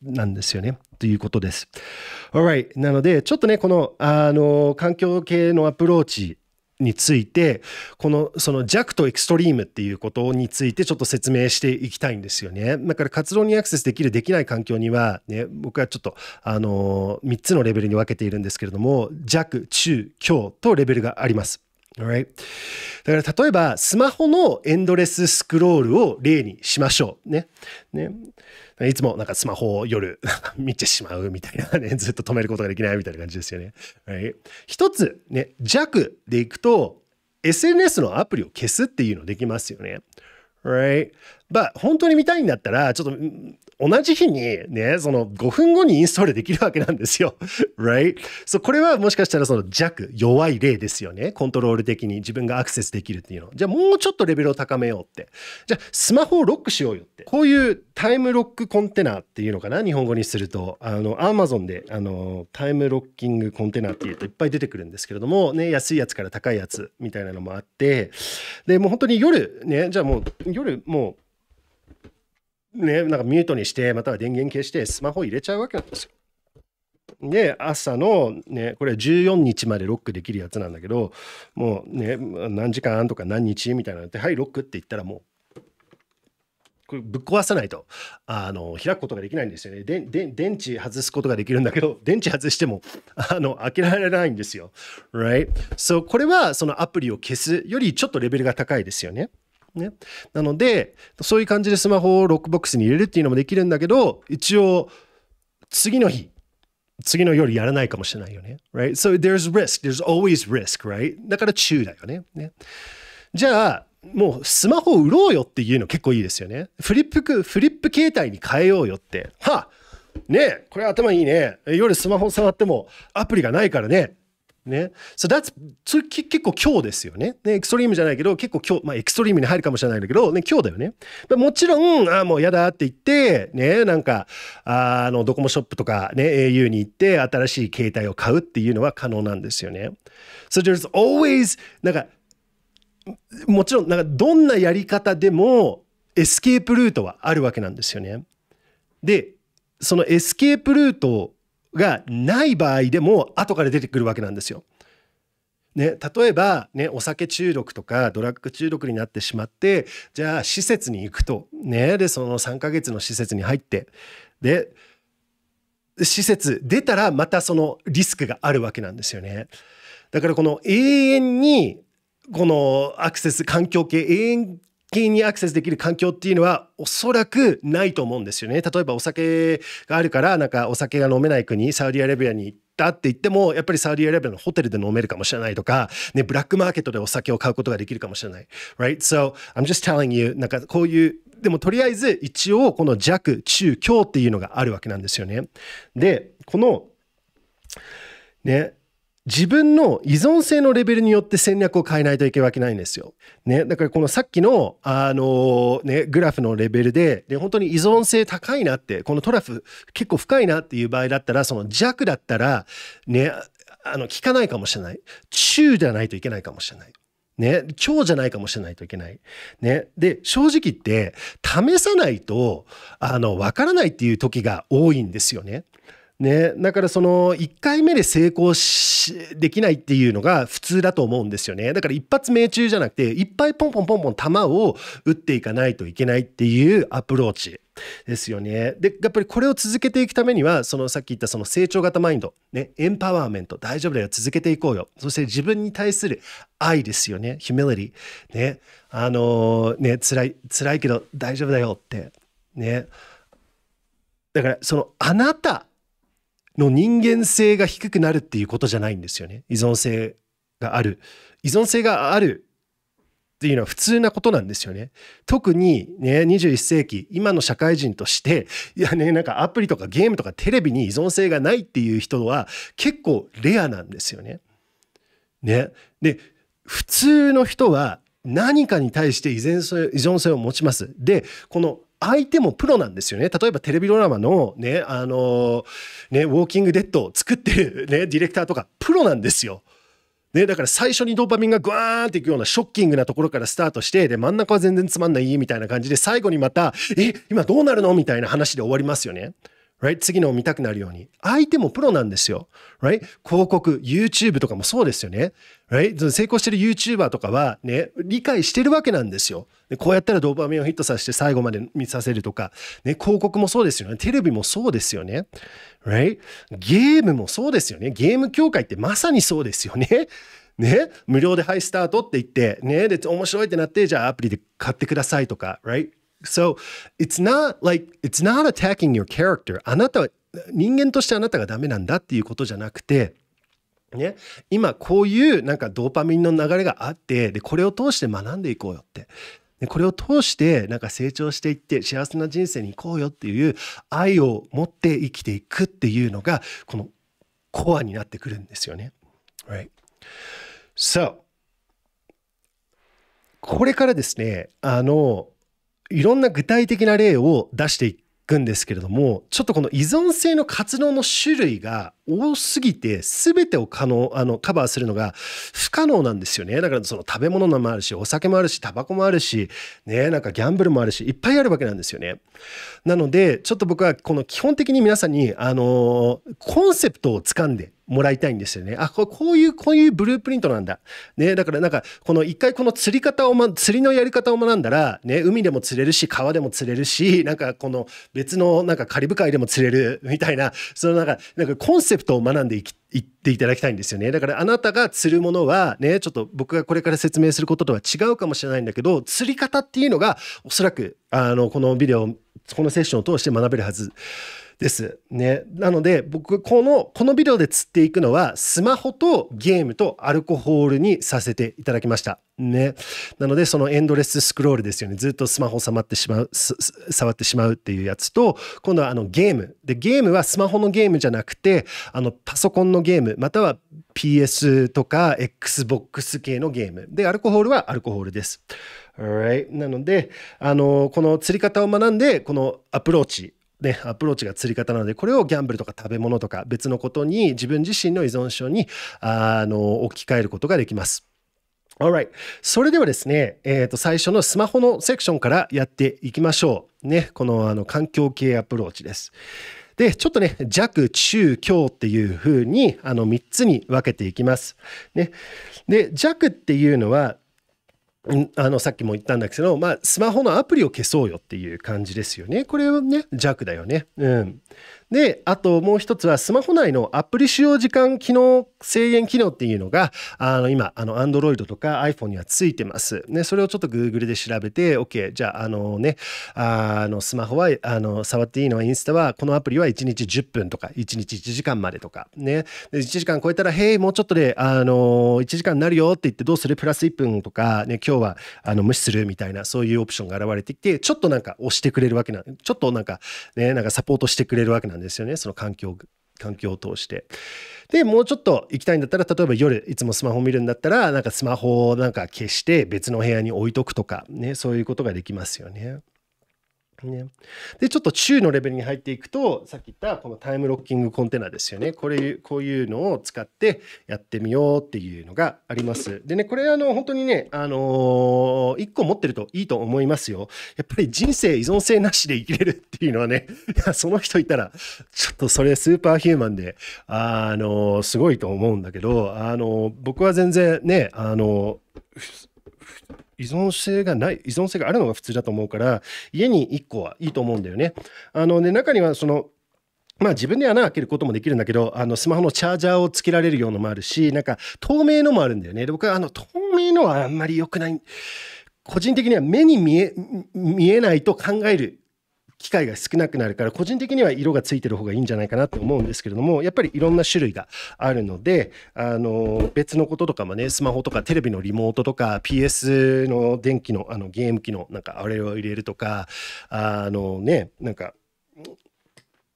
なんですよね。ということです。Alright. なので、ちょっとね、この、あの、環境系のアプローチについてこのその弱とエクストリームっていうことについてちょっと説明していきたいんですよねだから活動にアクセスできるできない環境にはね僕はちょっとあの3つのレベルに分けているんですけれども弱中強とレベルがあります Alright? だから例えばスマホのエンドレススクロールを例にしましょう。ね。ね。いつもなんかスマホを夜見てしまうみたいなね、ずっと止めることができないみたいな感じですよね。一つね、弱でいくと SNS のアプリを消すっていうのできますよね。Right? まあ、本当に見たいんだったら、ちょっと、同じ日にね、その5分後にインストールできるわけなんですよ。right? そう、これはもしかしたらその弱、弱い例ですよね。コントロール的に自分がアクセスできるっていうの。じゃあもうちょっとレベルを高めようって。じゃあスマホをロックしようよって。こういうタイムロックコンテナっていうのかな日本語にすると。あの、Amazon で、あの、タイムロッキングコンテナっていうといっぱい出てくるんですけれども、ね、安いやつから高いやつみたいなのもあって、で、もう本当に夜、ね、じゃあもう夜、もう、ね、なんかミュートにして、または電源消して、スマホ入れちゃうわけなんですよ。で、朝の、ね、これは14日までロックできるやつなんだけど、もうね、何時間とか何日みたいなのって、はい、ロックって言ったらもう、これぶっ壊さないと、あの、開くことができないんですよね。で、で電池外すことができるんだけど、電池外しても、あの、開けられないんですよ。Right? So, これは、そのアプリを消すよりちょっとレベルが高いですよね。ね。なので、そういう感じでスマホをロックボックスに入れるっていうのもできるんだけど、一応、次の日、次の夜やらないかもしれないよね。Right? So there's risk. There's always risk, right? だから中だよね。ねじゃあ、もうスマホを売ろうよっていうの結構いいですよね。フリップ、フリップ携帯に変えようよって。はねこれ頭いいね。夜スマホ触ってもアプリがないからね。ね。So that's, それ結構今日ですよね。ね、エクストリームじゃないけど、結構今日、まあエクストリームに入るかもしれないんだけど、ね、今日だよね。もちろん、あもう嫌だって言って、ね、なんか、あの、ドコモショップとかね、au に行って、新しい携帯を買うっていうのは可能なんですよね。So there's always, なんか、もちろん、なんかどんなやり方でも、エスケープルートはあるわけなんですよね。で、そのエスケープルートをがない場合でも後から出てくるわけなんですよ。ね、例えば、ね、お酒中毒とかドラッグ中毒になってしまってじゃあ施設に行くと、ね、でその3ヶ月の施設に入ってで施設出たらまたそのリスクがあるわけなんですよね。だからこの永遠にこのアクセス環境系永遠気にアクセスできる環境っていうのはおそらくないと思うんですよね。例えばお酒があるからなんかお酒が飲めない国サウジアラビアに行ったって言ってもやっぱりサウジアラビアのホテルで飲めるかもしれないとか、ね、ブラックマーケットでお酒を買うことができるかもしれない。Right? So I'm just telling you なんかこういうでもとりあえず一応この弱中強っていうのがあるわけなんですよね。でこのね自分の依存性のレベルによって戦略を変えないといけないんですよ。ね、だからこのさっきの、あのー、ね、グラフのレベルでで、本当に依存性高いなって、このトラフ結構深いなっていう場合だったら、その弱だったら、ね、あの、効かないかもしれない。中じゃないといけないかもしれない。ね、今日じゃないかもしれないといけない。ね。で、正直言って、試さないと、あの、わからないっていう時が多いんですよね。ね、だからその1回目で成功できないっていうのが普通だと思うんですよねだから一発命中じゃなくていっぱいポンポンポンポン球を打っていかないといけないっていうアプローチですよねでやっぱりこれを続けていくためにはそのさっき言ったその成長型マインド、ね、エンパワーメント大丈夫だよ続けていこうよそして自分に対する愛ですよねヒュミリティねあのー、ね辛い辛いけど大丈夫だよってねだからそのあなたの人間性が低くなるっていうことじゃないんですよね依存性がある依存性があるっていうのは普通なことなんですよね。特にね、21世紀、今の社会人として、いやね、なんかアプリとかゲームとかテレビに依存性がないっていう人は結構レアなんですよね。ね。で、普通の人は何かに対して依存性を持ちます。で、この相手もプロなんですよね。例えばテレビドラマのね、あのね、ウォーキングデッドを作ってるね、ディレクターとかプロなんですよ。ね、だから最初にドーパミンがグワーンっていくようなショッキングなところからスタートして、で、真ん中は全然つまんないみたいな感じで、最後にまた、え、今どうなるのみたいな話で終わりますよね。right? 次のを見たくなるように。相手もプロなんですよ。right? 広告、YouTube とかもそうですよね。right? 成功してる YouTuber とかはね、理解してるわけなんですよ。こうやったらドーパミンをヒットさせて最後まで見させるとか、ね、広告もそうですよね。テレビもそうですよね。right? ゲームもそうですよね。ゲーム協会ってまさにそうですよね。ね、無料でハイスタートって言って、ね、で、面白いってなって、じゃあアプリで買ってくださいとか、right? So it's not like it's not attacking your character. あなたは人間としてあなたがダメなんだっていうことじゃなくて、ね、今こういうなんかドーパミンの流れがあってでこれを通して学んでいこうよってでこれを通してなんか成長していって幸せな人生に行こうよっていう愛を持って生きていくっていうのがこのコアになってくるんですよね。Right. So これからですねあのいろんな具体的な例を出していくんですけれどもちょっとこの依存性の活動の種類が多すぎて全てを可能あのカバーするのが不可能なんですよねだからその食べ物のもあるしお酒もあるしタバコもあるしねなんかギャンブルもあるしいっぱいあるわけなんですよねなのでちょっと僕はこの基本的に皆さんにあのコンセプトをつかんでもらいたいんですよね。あ、こういう、こういうブループリントなんだ。ね、だからなんか、この一回この釣り方を、ま、釣りのやり方を学んだら、ね、海でも釣れるし、川でも釣れるし、なんかこの別のなんかカリブ海でも釣れるみたいな、そのなんか、なんかコンセプトを学んでいきっていただきたいんですよね。だからあなたが釣るものはね、ちょっと僕がこれから説明することとは違うかもしれないんだけど、釣り方っていうのがおそらくあのこのビデオ、このセッションを通して学べるはずです。ね。なので、僕、この、このビデオで釣っていくのは、スマホとゲームとアルコホールにさせていただきました。ね。なので、そのエンドレススクロールですよね。ずっとスマホを触ってしまう、触ってしまうっていうやつと、今度はあのゲーム。で、ゲームはスマホのゲームじゃなくて、あの、パソコンのゲーム、または PS とか Xbox 系のゲーム。で、アルコホールはアルコホールです。Alright. なので、あの、この釣り方を学んで、このアプローチ、ね、アプローチが釣り方なのでこれをギャンブルとか食べ物とか別のことに自分自身の依存症にあの置き換えることができます。Alright. それではですね、えー、と最初のスマホのセクションからやっていきましょう。ね、このあの環境系アプローチです。で、ちょっとね、弱、中、強っていうふうに、あの、3つに分けていきます。ね。で、弱っていうのは、あのさっきも言ったんだけど、まあ、スマホのアプリを消そうよっていう感じですよね。これはね、弱だよね。うん。で、あともう一つはスマホ内のアプリ使用時間機能制限機能っていうのが、あの今、あの Android とか iPhone にはついてます。ね、それをちょっと Google で調べて、OK、じゃあ、あのね、あのスマホはあの触っていいのはインスタは、このアプリは1日10分とか、1日1時間までとか、ね、で1時間超えたら、へい、もうちょっとで、あの1時間になるよって言って、どうするプラス1分とか、ね、今日はあの無視するみたいな、そういうオプションが現れてきて、ちょっとなんか押してくれるわけなん、ちょっとなんか、ね、なんかサポートしてくれるわけなんですよねその環境環境を通して。でもうちょっと行きたいんだったら例えば夜いつもスマホ見るんだったらなんかスマホをなんか消して別の部屋に置いとくとかねそういうことができますよね。ね、でちょっと中のレベルに入っていくとさっき言ったこのタイムロッキングコンテナですよねこれこういうのを使ってやってみようっていうのがありますでねこれあの本当にねあのー、1個持ってるといいと思いますよやっぱり人生依存性なしで生きれるっていうのはねいや その人いたらちょっとそれスーパーヒューマンであのー、すごいと思うんだけどあのー、僕は全然ねあのー依存性がない依存性があるのが普通だと思うから家に1個はいいと思うんだよね。あのね中にはそのまあ自分で穴開けることもできるんだけど、あのスマホのチャージャーをつけられるようなのもあるし、なんか透明のもあるんだよね。で僕はあの透明のはあんまり良くない。個人的には目に見え、見えないと考える機会が少なくなるから個人的には色がついてる方がいいんじゃないかなと思うんですけれどもやっぱりいろんな種類があるのであの別のこととかもねスマホとかテレビのリモートとか PS の電気のあのゲーム機のなんかあれを入れるとかあのねなんか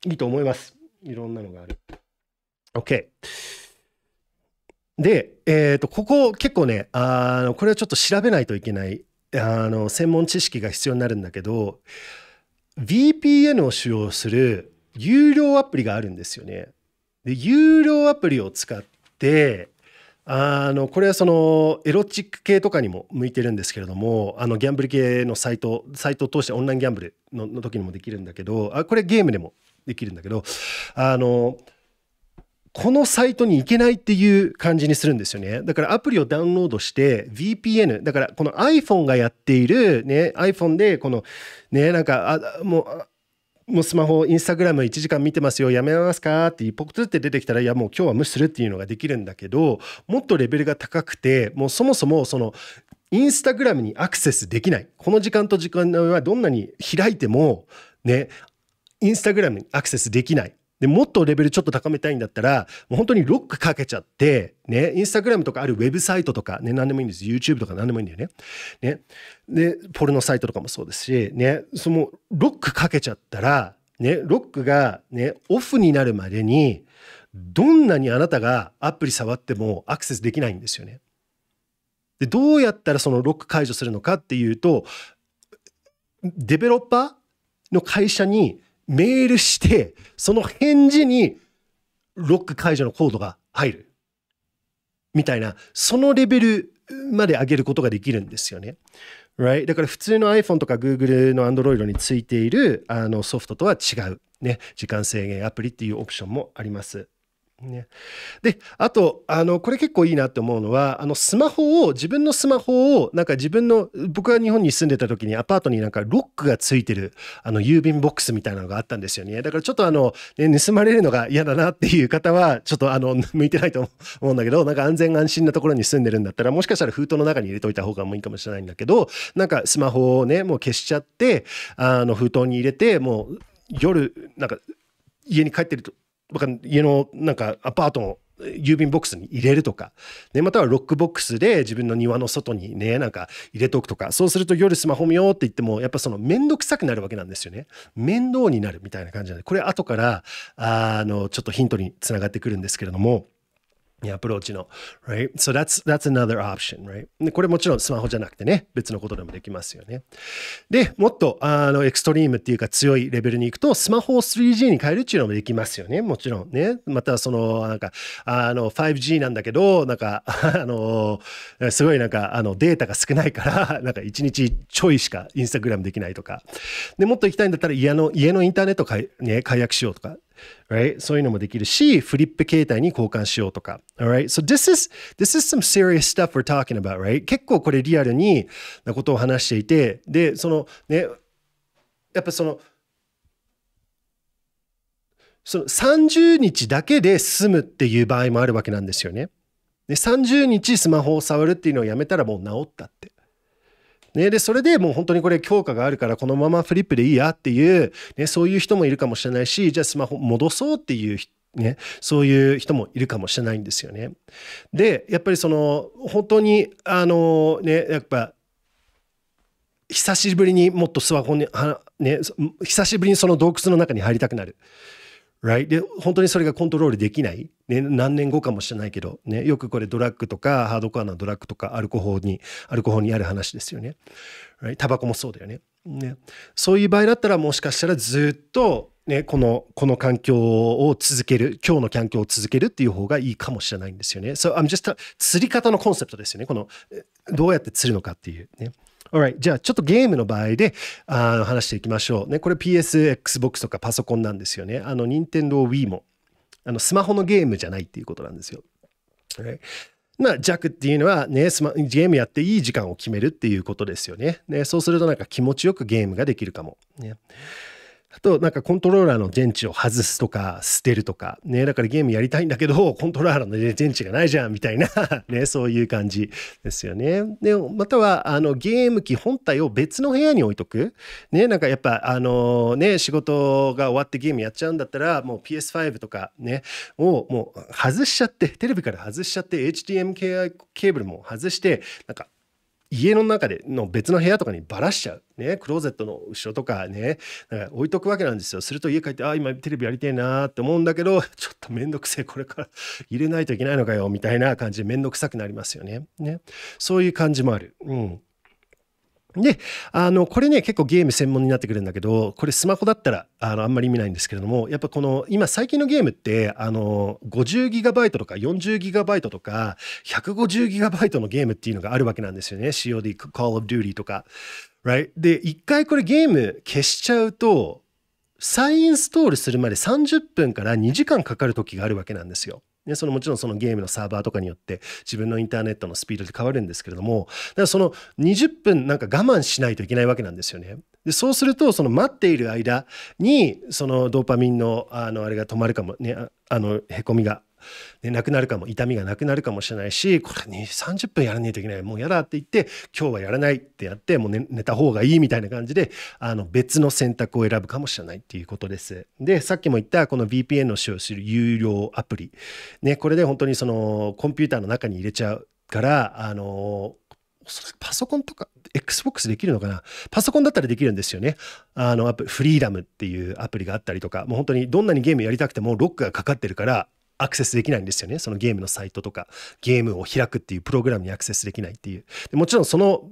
いいと思いますいろんなのがある OK で、えーと、とここ結構ねあのこれはちょっと調べないといけないあの専門知識が必要になるんだけど VPN を使用する有料アプリがあるんですよね。で有料アプリを使ってあのこれはそのエロチック系とかにも向いてるんですけれどもあのギャンブル系のサイトサイトを通してオンラインギャンブルのの時にもできるんだけどあこれゲームでもできるんだけどあのこのサイトに行けないっていう感じにするんですよね。だからアプリをダウンロードして VPN、だからこの iPhone がやっている、ね、iPhone でこの、ね、なんか、あもう、もうスマホ、インスタグラム1時間見てますよ、やめますかってポクトって出てきたら、いや、もう今日は無視するっていうのができるんだけど、もっとレベルが高くて、もうそもそもその、インスタグラムにアクセスできない。この時間と時間の上はどんなに開いても、ね、インスタグラムにアクセスできない。で、もっとレベルちょっと高めたいんだったら、もう本当にロックかけちゃって、ね、インスタグラムとかあるウェブサイトとか、ね、何でもいいんです。YouTube とか何でもいいんだよね。ね。で、ポルノサイトとかもそうですし、ね、そのロックかけちゃったら、ね、ロックがね、オフになるまでに、どんなにあなたがアプリ触ってもアクセスできないんですよね。で、どうやったらそのロック解除するのかっていうと、デベロッパーの会社にメールして、その返事にロック解除のコードが入る。みたいな、そのレベルまで上げることができるんですよね。Right? だから普通の iPhone とか Google の Android についているあのソフトとは違う、ね、時間制限アプリっていうオプションもあります。ね、であとあのこれ結構いいなって思うのはあのスマホを自分のスマホをなんか自分の僕が日本に住んでた時にアパートになんかロックがついてるあの郵便ボックスみたいなのがあったんですよねだからちょっとあの、ね、盗まれるのが嫌だなっていう方はちょっとあの 向いてないと思うんだけどなんか安全安心なところに住んでるんだったらもしかしたら封筒の中に入れといた方がもいいかもしれないんだけどなんかスマホをねもう消しちゃってあの封筒に入れてもう夜なんか家に帰ってると家のなんかアパートの郵便ボックスに入れるとか、ね、またはロックボックスで自分の庭の外にねなんか入れとくとかそうすると夜スマホ見ようって言ってもやっぱその面倒くさくなるわけなんですよね面倒になるみたいな感じなんでこれ後からあのちょっとヒントにつながってくるんですけれどもアプローチの。Right? So that's, that's another option, right? これもちろんスマホじゃなくてね、別のことでもできますよね。で、もっとあのエクストリームっていうか強いレベルに行くと、スマホを 3G に変えるっていうのもできますよね。もちろんね。またその、なんか、あの、5G なんだけど、なんか、あの、すごいなんか、あの、データが少ないから、なんか1日ちょいしかインスタグラムできないとか。で、もっと行きたいんだったら家の、家のインターネット解,、ね、解約しようとか。right? そういうのもできるし、フリップ携帯に交換しようとか。Alright? So this is, this is some serious stuff we're talking about, right? 結構これリアルになことを話していて、で、そのね、やっぱその、その30日だけで済むっていう場合もあるわけなんですよね。で30日スマホを触るっていうのをやめたらもう治ったって。ね、でそれでもう本当にこれ強化があるからこのままフリップでいいやっていう、ね、そういう人もいるかもしれないしじゃあスマホ戻そうっていう人ね、そういう人もいるかもしれないんですよね。でやっぱりその本当にあのねやっぱ久しぶりにもっとスマホにね、久しぶりにその洞窟の中に入りたくなる。right? で、本当にそれがコントロールできない。ね、何年後かもしれないけど、ね、よくこれドラッグとか、ハードコアなドラッグとか、アルコホに、アルコホにある話ですよね。Right? タバコもそうだよね。ね。そういう場合だったら、もしかしたらずっと、ね、この、この環境を続ける、今日の環境を続けるっていう方がいいかもしれないんですよね。So, I'm just, 釣り方のコンセプトですよね。この、どうやって釣るのかっていうね。Alright. じゃあ、ちょっとゲームの場合であ話していきましょう。ね、これ PS、Xbox とかパソコンなんですよね。あの、Nintendo Wii も。あの、スマホのゲームじゃないっていうことなんですよ。Right? まあ、弱っていうのはね、ゲームやっていい時間を決めるっていうことですよね。ねそうするとなんか気持ちよくゲームができるかも。ね、あと、なんかコントローラーの電池を外すとか、捨てるとか、ね、だからゲームやりたいんだけど、コントローラーの、電池がないじゃん、みたいな ね、そういう感じですよね。で、または、あの、ゲーム機本体を別の部屋に置いとく。ね、なんかやっぱ、あのね、仕事が終わってゲームやっちゃうんだったら、もう PS5 とかね、をもう外しちゃって、テレビから外しちゃって、HDMI ケーブルも外して、なんか家の中での別の部屋とかにばらしちゃう、ね、クローゼットの後ろとかねか置いとくわけなんですよすると家帰って「あ今テレビやりてえな」って思うんだけど ちょっと面倒くせえこれから入れないといけないのかよみたいな感じで面倒くさくなりますよねねそういう感じもある。うんで、あの、これね、結構ゲーム専門になってくるんだけど、これスマホだったら、あの、あんまり見ないんですけれども、やっぱこの、今最近のゲームって、あの、50GB とか 40GB とか 150GB のゲームっていうのがあるわけなんですよね。COD、Call of Duty とか。Right? で、一回これゲーム消しちゃうと、再インストールするまで30分から2時間かかる時があるわけなんですよ。ね、そのもちろんそのゲームのサーバーとかによって自分のインターネットのスピードで変わるんですけれどもだからその20分なんか我慢しないといけないわけなんですよね。でそうするとその待っている間にそのドーパミンのあのあれが止まるかもねあのへこみがね、なくなるかも痛みがなくなるかもしれないしこれに30分やらないといけないもうやだって言って今日はやらないってやってもう寝寝た方がいいみたいな感じであの別の選択を選ぶかもしれないっていうことです。でさっきも言ったこの VPN の使用する有料アプリ、ね、これで本当にそのコンピューターの中に入れちゃうからあのパソコンとか Xbox できるのかなパソコンだったらできるんですよね。あの、フリーダムっていうアプリがあったりとか、もう本当にどんなにゲームやりたくてもロックがかかってるから、アクセスできないんですよね。そのゲームのサイトとか、ゲームを開くっていうプログラムにアクセスできないっていう。でもちろんその、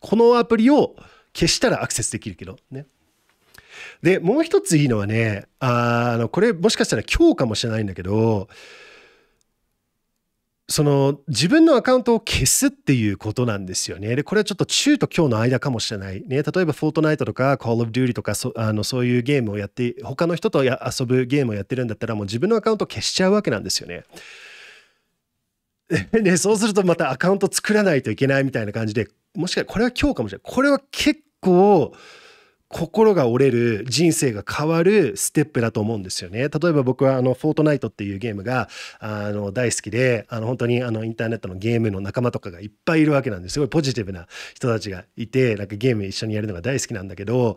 このアプリを消したらアクセスできるけど、ね。で、もう一ついいのはね、あの、これもしかしたら今日かもしれないんだけど、その自分のアカウントを消すっていうことなんですよね。で、これはちょっと中と今日の間かもしれない。ね、例えばフォートナイトとかコール・オブ・デューリーとかそあのそういうゲームをやって、他の人と遊ぶゲームをやってるんだったらもう自分のアカウント消しちゃうわけなんですよね。ね、そうするとまたアカウント作らないといけないみたいな感じで、もしかしたらこれは今日かもしれない。これは結構、心が折れる人生が変わるステップだと思うんですよね。例えば僕はあのフォートナイトっていうゲームがあの大好きであの本当にあのインターネットのゲームの仲間とかがいっぱいいるわけなんですごいポジティブな人たちがいてなんかゲーム一緒にやるのが大好きなんだけど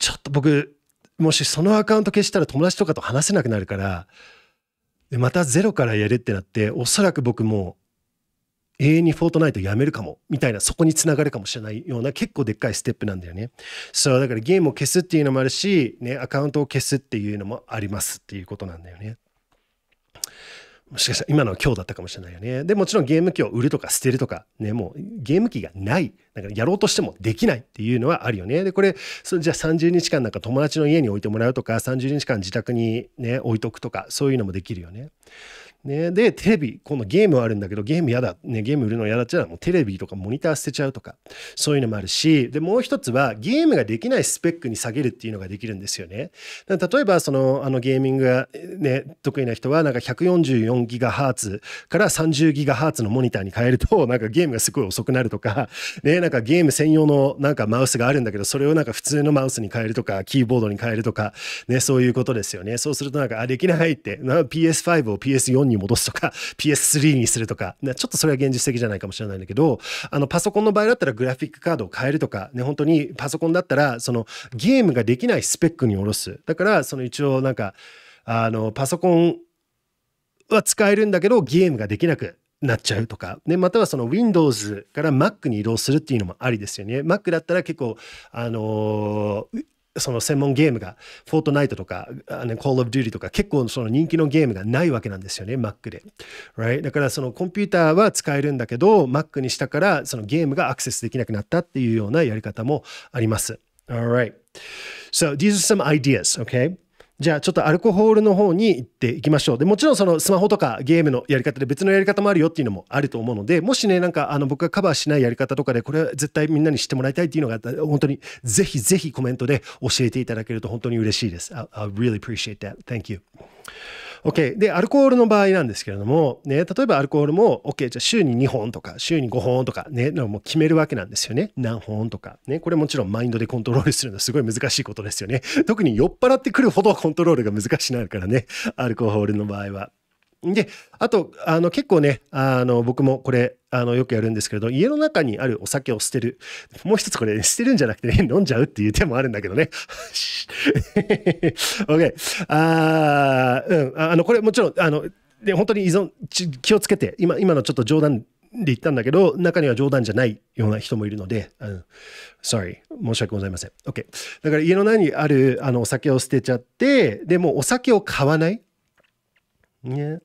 ちょっと僕もしそのアカウント消したら友達とかと話せなくなるからまたゼロからやるってなっておそらく僕も永遠にフォートナイトやめるかも、みたいな、そこにつながるかもしれないような結構でっかいステップなんだよね。そう、だからゲームを消すっていうのもあるし、ね、アカウントを消すっていうのもありますっていうことなんだよね。もしかしたら今のは今日だったかもしれないよね。で、もちろんゲーム機を売るとか捨てるとか、ね、もうゲーム機がない。だからやろうとしてもできないっていうのはあるよね。で、これ、そじゃあ30日間なんか友達の家に置いてもらうとか、30日間自宅にね、置いとくとか、そういうのもできるよね。ね、でテレビ今度ゲームはあるんだけどゲームやだ、ね、ゲーム売るの嫌だっちゃもうテレビとかモニター捨てちゃうとかそういうのもあるしでもう一つはゲームができないスペックに下げるっていうのができるんですよね例えばそのあのゲーミングが、ね、得意な人はなんか 144GHz から 30GHz のモニターに変えると なんかゲームがすごい遅くなるとか,、ね、なんかゲーム専用のなんかマウスがあるんだけどそれをなんか普通のマウスに変えるとかキーボードに変えるとか、ね、そういうことですよねそうするとなんかあできないって PS5 を PS4 にに戻すとか PS3 にするとか、ね、ちょっとそれは現実的じゃないかもしれないんだけどあのパソコンの場合だったらグラフィックカードを変えるとか、ね、本当にパソコンだったらそのゲームができないスペックに下ろすだからその一応なんかあのパソコンは使えるんだけどゲームができなくなっちゃうとか、ね、またはその Windows から Mac に移動するっていうのもありですよね。Mac だったら結構、あのー、その専門ゲームが、フォートナイトとか、あの、Call of Duty とか、結構その人気のゲームがないわけなんですよね、Mac で。Right? だからそのコンピューターは使えるんだけど、Mac にしたからそのゲームがアクセスできなくなったっていうようなやり方もあります。Alright. So these are some ideas, okay? じゃあちょっとアルコホールの方に行っていきましょう。で、もちろんそのスマホとかゲームのやり方で別のやり方もあるよっていうのもあると思うので、もしね、なんかあの僕がカバーしないやり方とかで、これは絶対みんなに知ってもらいたいっていうのがあったら、本当にぜひぜひコメントで教えていただけると本当に嬉しいです。I, I really appreciate that. Thank you. OK。で、アルコールの場合なんですけれども、ね、例えばアルコールも、OK、じゃあ週に2本とか、週に5本とか、ね、もう決めるわけなんですよね。何本とか。ね、これもちろんマインドでコントロールするのはすごい難しいことですよね。特に酔っ払ってくるほどコントロールが難しくなるからね、アルコールの場合は。で、あと、あの、結構ね、あの、僕もこれ、あの、よくやるんですけれど、家の中にあるお酒を捨てる。もう一つこれ、捨てるんじゃなくてね、飲んじゃうっていう手もあるんだけどね。OK。あうん。あの、これもちろん、あの、で、本当に依存、気をつけて、今、今のちょっと冗談で言ったんだけど、中には冗談じゃないような人もいるので、うん、sorry、申し訳ございません。OK。だから家の中にあるあのお酒を捨てちゃって、でもお酒を買わない。ね。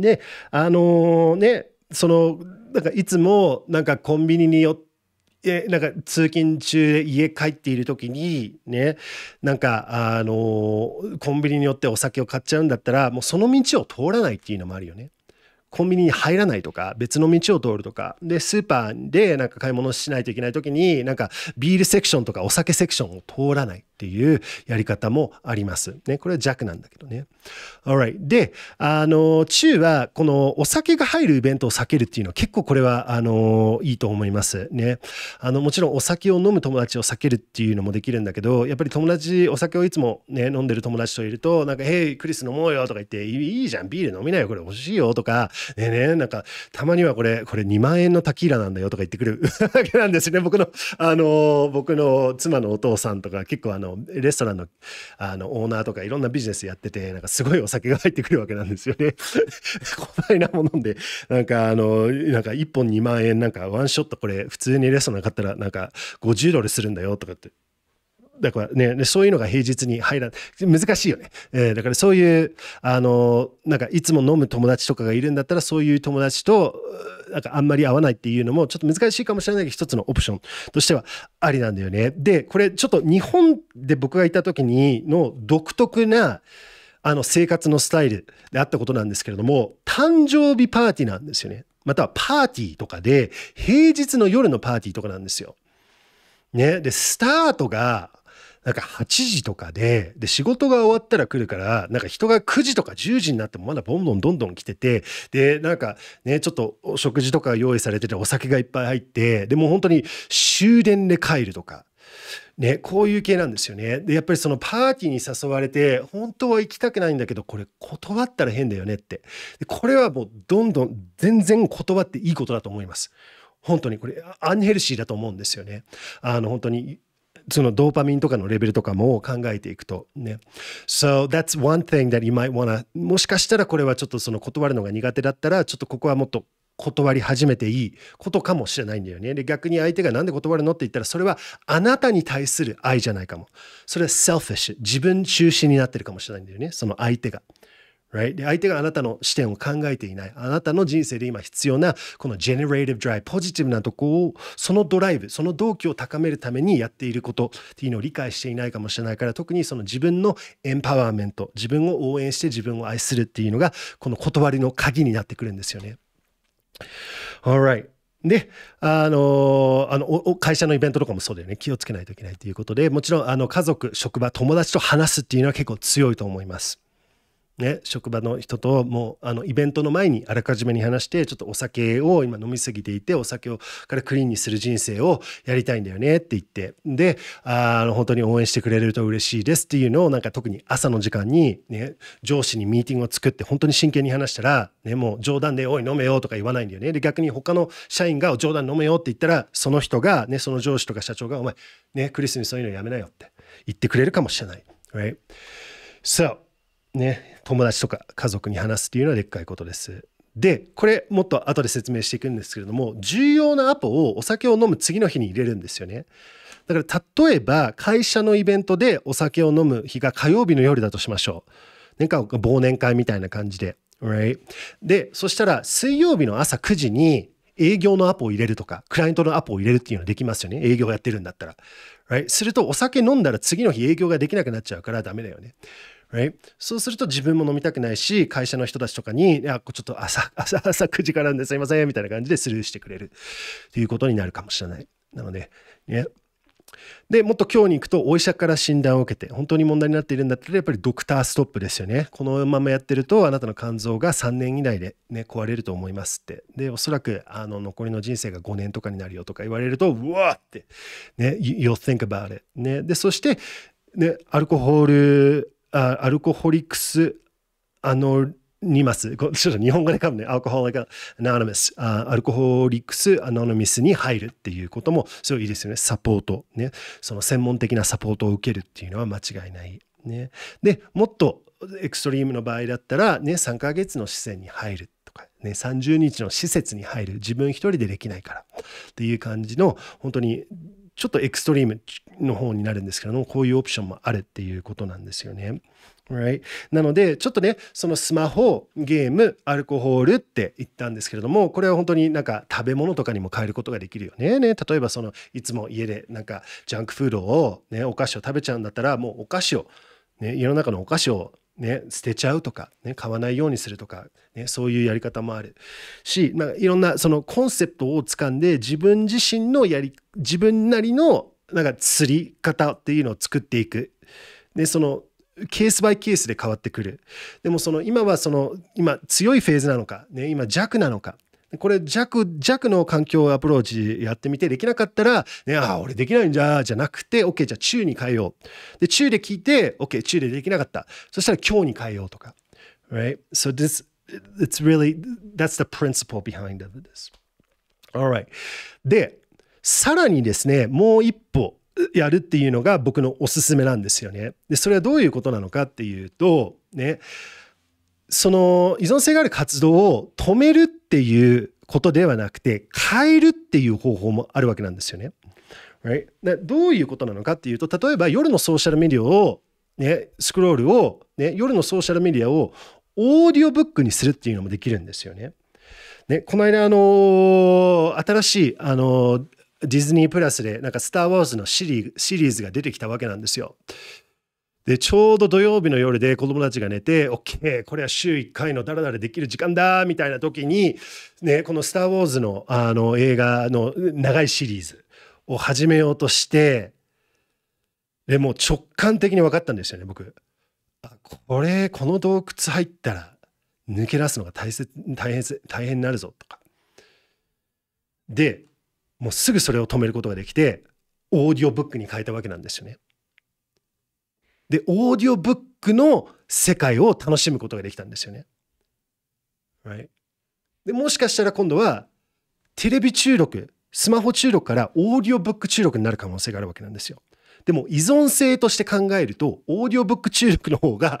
で、あのー、ね、その、なんかいつもなんかコンビニに寄って、えなんか通勤中家帰っている時にねなんかあのー、コンビニによってお酒を買っちゃうんだったらもうその道を通らないっていうのもあるよね。コンビニに入らないとか別の道を通るとかでスーパーでなんか買い物しないといけない時になんかビールセクションとかお酒セクションを通らないっていうやり方もあります。ね、これは弱なんだけどね。Alright。で、あの、中は、このお酒が入るイベントを避けるっていうのは結構これは、あの、いいと思いますね。あの、もちろんお酒を飲む友達を避けるっていうのもできるんだけど、やっぱり友達、お酒をいつもね、飲んでる友達といると、なんか、ヘイ、クリス飲もうよとか言って、いいじゃん、ビール飲みなよ、これ欲しいよとか、ねね、なんか、たまにはこれ、これ2万円のタキーラなんだよとか言ってくるわけなんですね。僕の、あの、僕の妻のお父さんとか結構あの、レストランのあのオーナーとかいろんなビジネスやっててなんかすごいお酒が入ってくるわけなんですよね。こないなも飲んでなんかあのなんか1本2万円なんかワンショットこれ普通にレストラン買ったらなんか50ドルするんだよとかってだからね、そういうのが平日に入ら難しいよね。えー、だからそういう、あの、なんかいつも飲む友達とかがいるんだったら、そういう友達と、なんかあんまり合わないっていうのもちょっと難しいかもしれないけど一つのオプションとしてはありなんだよね。でこれちょっと日本で僕がいた時にの独特なあの生活のスタイルであったことなんですけれども誕生日パーティーなんですよね。またはパーティーとかで平日の夜のパーティーとかなんですよ。ね、でスタートがなんか8時とかで、で、仕事が終わったら来るから、なんか人が9時とか10時になってもまだどんどんどんどん来てて、で、なんかね、ちょっとお食事とか用意されててお酒がいっぱい入って、でも本当に終電で帰るとか、ね、こういう系なんですよね。で、やっぱりそのパーティーに誘われて、本当は行きたくないんだけど、これ断ったら変だよねって。でこれはもうどんどん全然断っていいことだと思います。本当にこれアンヘルシーだと思うんですよね。あの本当にそのドーパミンとかのレベルとかも考えていくとね。So that's one thing that you might wanna もしかしたらこれはちょっとその断るのが苦手だったらちょっとここはもっと断り始めていいことかもしれないんだよね。で逆に相手が何で断るのって言ったらそれはあなたに対する愛じゃないかも。それは selfish 自分中心になってるかもしれないんだよね。その相手が。Right? で相手があなたの視点を考えていないあなたの人生で今必要なこの generative drive ポジティブなとこをそのドライブその動機を高めるためにやっていることっていうのを理解していないかもしれないから特にその自分のエンパワーメント自分を応援して自分を愛するっていうのがこの断りの鍵になってくるんですよね。Alright で、あのあの会社のイベントとかもそうだよね。気をつけないといけないということで、もちろん、あの、家族、職場、友達と話すっていうのは結構強いと思います。ね、職場の人ともうあのイベントの前にあらかじめに話してちょっとお酒を今飲みすぎていてお酒をからクリーンにする人生をやりたいんだよねって言ってであの本当に応援してくれると嬉しいですっていうのをなんか特に朝の時間に、ね、上司にミーティングを作って本当に真剣に話したら、ね、もう冗談で「おい飲めよ」とか言わないんだよねで逆に他の社員が「冗談飲めよ」って言ったらその人が、ね、その上司とか社長が「お前、ね、クリスにそういうのやめなよ」って言ってくれるかもしれない。Right? So ね、友達とか家族に話すっていうのはでっかいことです。で、これもっと後で説明していくんですけれども、重要なアポをお酒を飲む次の日に入れるんですよね。だから例えば会社のイベントでお酒を飲む日が火曜日の夜だとしましょう。年間忘年会みたいな感じで。Right? で、そしたら水曜日の朝9時に営業のアポを入れるとか、クライアントのアポを入れるっていうのできますよね。営業やってるんだったら。Right? するとお酒飲んだら次の日営業ができなくなっちゃうからダメだよね。Right? そうすると自分も飲みたくないし会社の人たちとかに「いやちょっと朝朝朝9時からなんですいません」みたいな感じでスルーしてくれるということになるかもしれない。なので、ね、でもっと今日に行くとお医者から診断を受けて本当に問題になっているんだったらやっぱりドクターストップですよねこのままやってるとあなたの肝臓が3年以内で、ね、壊れると思いますってでおそらくあの残りの人生が5年とかになるよとか言われるとうわーって、ね、You'll think about it、ね、でそして、ね、アルコールアルコホリックス・アノニマス、ちょっと日本語で噛むね、アルコホリクス・アノクス・アノニマスに入るっていうことも、すごいいいですよね。サポート。ね。その専門的なサポートを受けるっていうのは間違いない。ね。で、もっとエクストリームの場合だったら、ね、3ヶ月の視線に入る。とかね、30日の施設に入る自分一人でできないからっていう感じの本当にちょっとエクストリームの方になるんですけども、こういうオプションもあるっていうことなんですよね。Right? なので、ちょっとね、そのスマホ、ゲーム、アルコールって言ったんですけれども、これは本当になんか食べ物とかにも変えることができるよね。ね例えば、そのいつも家でなんかジャンクフードを、ね、お菓子を食べちゃうんだったら、もうお菓子を、ね、世の中のお菓子をね、捨てちゃうとか、ね、買わないようにするとか、ね、そういうやり方もあるし、まあ、いろんなそのコンセプトをつかんで自分自身のやり自分なりのなんか釣り方っていうのを作っていく。でそのケースバイケースで変わってくる。でもその今はその今強いフェーズなのか、ね、今弱なのか、これ弱、弱の環境アプローチやってみて、できなかったら、ね、ああ、俺できないんじゃ、じゃなくて、OK、じゃあ中に変えよう。で、中で聞いて、OK、中でできなかった。そしたら今日に変えようとか。Right? So this, it's really, that's the principle behind of this. Alright. で、さらにですね、もう一歩やるっていうのが僕のおすすめなんですよね。で、それはどういうことなのかっていうと、ね、その依存性がある活動を止めるっていうことではなくて変えるっていう方法もあるわけなんですよね。Right? どういうことなのかっていうと例えば夜のソーシャルメディアを、ね、スクロールを、ね、夜のソーシャルメディアをオーディオブックにするっていうのもできるんですよね。ねこの間、あのー、新しい、あのーディズニープラスでなんか「スター・ウォーズ」のシリーズが出てきたわけなんですよ。でちょうど土曜日の夜で子供たちが寝て OK これは週1回のダラダラできる時間だみたいな時に、ね、この「スター・ウォーズの」あの映画の長いシリーズを始めようとしてでも直感的に分かったんですよね僕。これこの洞窟入ったら抜け出すのが大切大変大変になるぞとか。でもうすぐそれを止めることができてオーディオブックに変えたわけなんですよね。で、オーディオブックの世界を楽しむことができたんですよね。Right? で、もしかしたら今度は、テレビ注録、スマホ注録からオーディオブック注力になる可能性があるわけなんですよ。でも依存性として考えると、オーディオブック注力の方が、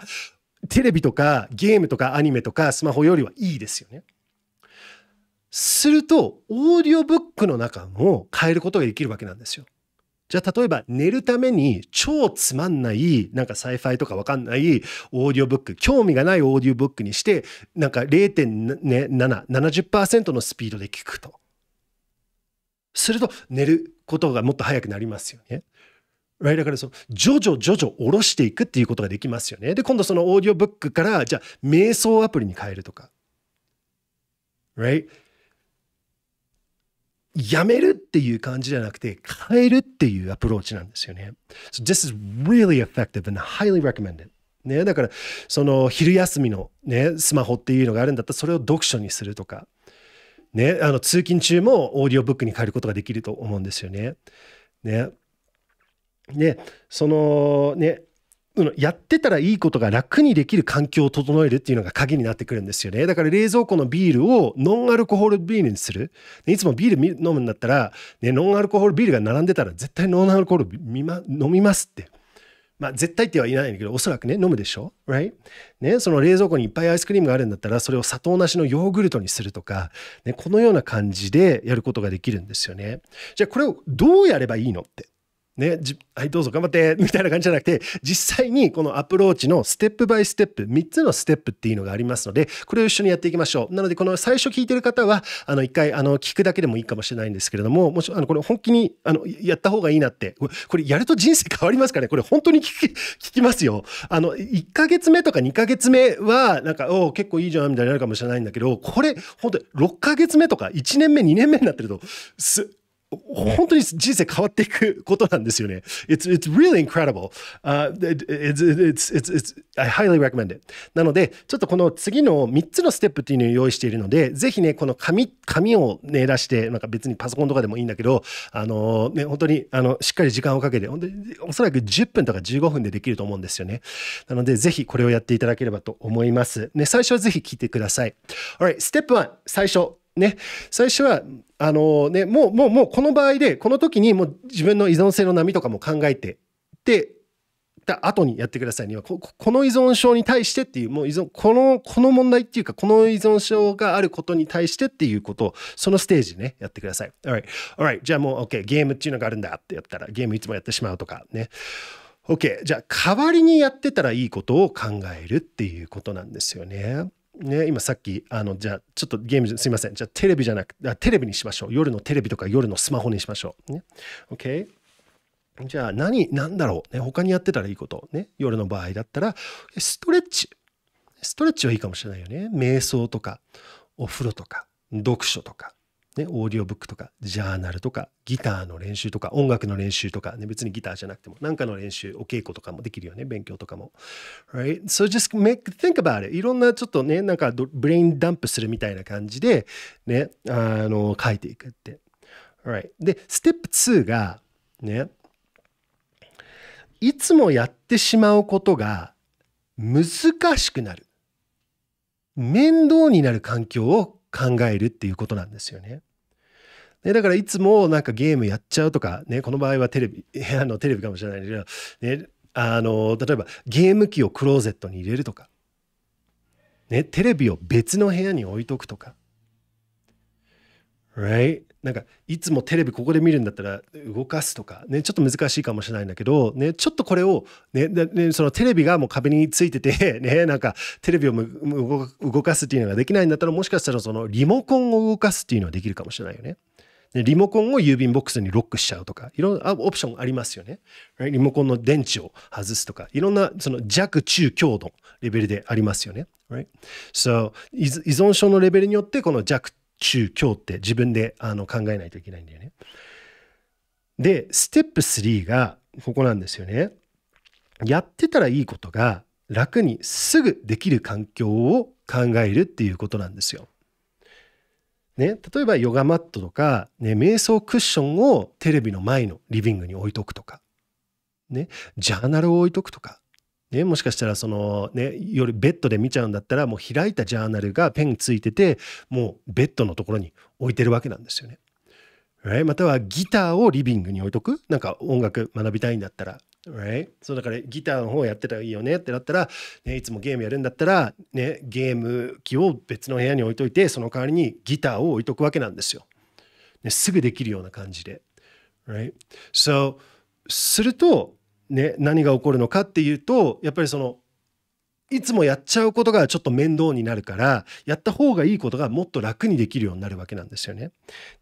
テレビとかゲームとかアニメとかスマホよりはいいですよね。すると、オーディオブックの中も変えることができるわけなんですよ。じゃあ例えば寝るために超つまんないなんかサイファイとかわかんないオーディオブック興味がないオーディオブックにしてなんか0.770%のスピードで聞くとすると寝ることがもっと早くなりますよね。r だからその徐々徐々下ろしていくっていうことができますよね。で今度そのオーディオブックからじゃあ瞑想アプリに変えるとか。Right? やめるっていう感じじゃなくて変えるっていうアプローチなんですよね。So this is really effective and highly recommended. ね、だからその昼休みの、ね、スマホっていうのがあるんだったらそれを読書にするとか、ね、あの通勤中もオーディオブックに変えることができると思うんですよね。ね。ね、そのね、やってたらいいことが楽にできる環境を整えるっていうのが鍵になってくるんですよね。だから冷蔵庫のビールをノンアルコールビールにする。いつもビール飲むんだったら、ね、ノンアルコールビールが並んでたら絶対ノンアルコール、ま、飲みますって。まあ、絶対っては言ないんだけど、おそらくね、飲むでしょ ?right? ね、その冷蔵庫にいっぱいアイスクリームがあるんだったら、それを砂糖なしのヨーグルトにするとか、ね、このような感じでやることができるんですよね。じゃあ、これをどうやればいいのって。ね、はい、どうぞ頑張って、みたいな感じじゃなくて、実際にこのアプローチのステップバイステップ、3つのステップっていうのがありますので、これを一緒にやっていきましょう。なので、この最初聞いてる方は、あの、一回、あの、聞くだけでもいいかもしれないんですけれども、もし、あの、これ本気に、あの、やった方がいいなって、これやると人生変わりますかねこれ本当に聞き、聞きますよ。あの、1ヶ月目とか2ヶ月目は、なんか、おお、結構いいじゃん、みたいになるかもしれないんだけど、これ、本当に6ヶ月目とか、1年目、2年目になってると、す、本当に人生変わっていくことなんですよね。It's, it's really incredible.、Uh, it's, it's, it's, it's, I highly recommend it. なので、ちょっとこの次の3つのステップっていうのを用意しているので、ぜひね、この紙、紙をね、出して、なんか別にパソコンとかでもいいんだけど、あのー、ね、本当に、あの、しっかり時間をかけて、本当におそらく10分とか15分でできると思うんですよね。なので、ぜひこれをやっていただければと思います。ね、最初はぜひ聞いてください。Alright, s 1、最初。ね、最初はあの、ね、もうもうもうこの場合でこの時にもう自分の依存性の波とかも考えてでた後にやってくださいにはこの依存症に対してっていうもう依存このこの問題っていうかこの依存症があることに対してっていうことをそのステージでねやってください。Alright, Alright. じゃあもう OK ゲームっていうのがあるんだってやったらゲームいつもやってしまうとかね。OK じゃあ代わりにやってたらいいことを考えるっていうことなんですよね。ね、今さっきあのじゃあちょっとゲームすいませんじゃあテレビじゃなくあテレビにしましょう夜のテレビとか夜のスマホにしましょう、ね、OK じゃあ何何だろう、ね、他にやってたらいいこと、ね、夜の場合だったらストレッチストレッチはいいかもしれないよね瞑想とかお風呂とか読書とかね、オーディオブックとかジャーナルとかギターの練習とか音楽の練習とか、ね、別にギターじゃなくても何かの練習お稽古とかもできるよね勉強とかも。Right? So just make, think about it いろんなちょっとねなんかブレインダンプするみたいな感じで、ね、あの書いていくって。Right? でステップ2がねいつもやってしまうことが難しくなる面倒になる環境を考えるっていうことなんですよね。でだからいつもなんかゲームやっちゃうとか、ね、この場合はテレビ、あのテレビかもしれないけど、ね、あの、例えばゲーム機をクローゼットに入れるとか、ね、テレビを別の部屋に置いとくとか、right? なんかいつもテレビここで見るんだったら動かすとか、ね、ちょっと難しいかもしれないんだけど、ね、ちょっとこれをね、ねね、そのテレビがもう壁についてて、ね、なんかテレビを動かすっていうのができないんだったらもしかしたらそのリモコンを動かすっていうのはできるかもしれないよね。ね、リモコンを郵便ボックスにロックしちゃうとか、いろんなオプションありますよね。リモコンの電池を外すとか、いろんなその弱、中、強度レベルでありますよね。Right? So, 依存症のレベルによって、この弱、中強って自分であの考えないといけないんだよね。で、ステップ3がここなんですよね。やってたらいいことが楽にすぐできる環境を考えるっていうことなんですよ。ね、例えばヨガマットとか、ね、瞑想クッションをテレビの前のリビングに置いとくとか、ね、ジャーナルを置いとくとかね、もしかしたらそのねよりベッドで見ちゃうんだったらもう開いたジャーナルがペンついててもうベッドのところに置いてるわけなんですよね。Right? またはギターをリビングに置いとくなんか音楽学びたいんだったら。Right? そうだからギターの方やってたらいいよねってなったら、ね、いつもゲームやるんだったら、ね、ゲーム機を別の部屋に置いといてその代わりにギターを置いとくわけなんですよ。ね、すぐできるような感じで。Right? So するとね、何が起こるのかっていうとやっぱりそのいつもやっちゃうことがちょっと面倒になるからやった方がいいことがもっと楽にできるようになるわけなんですよね。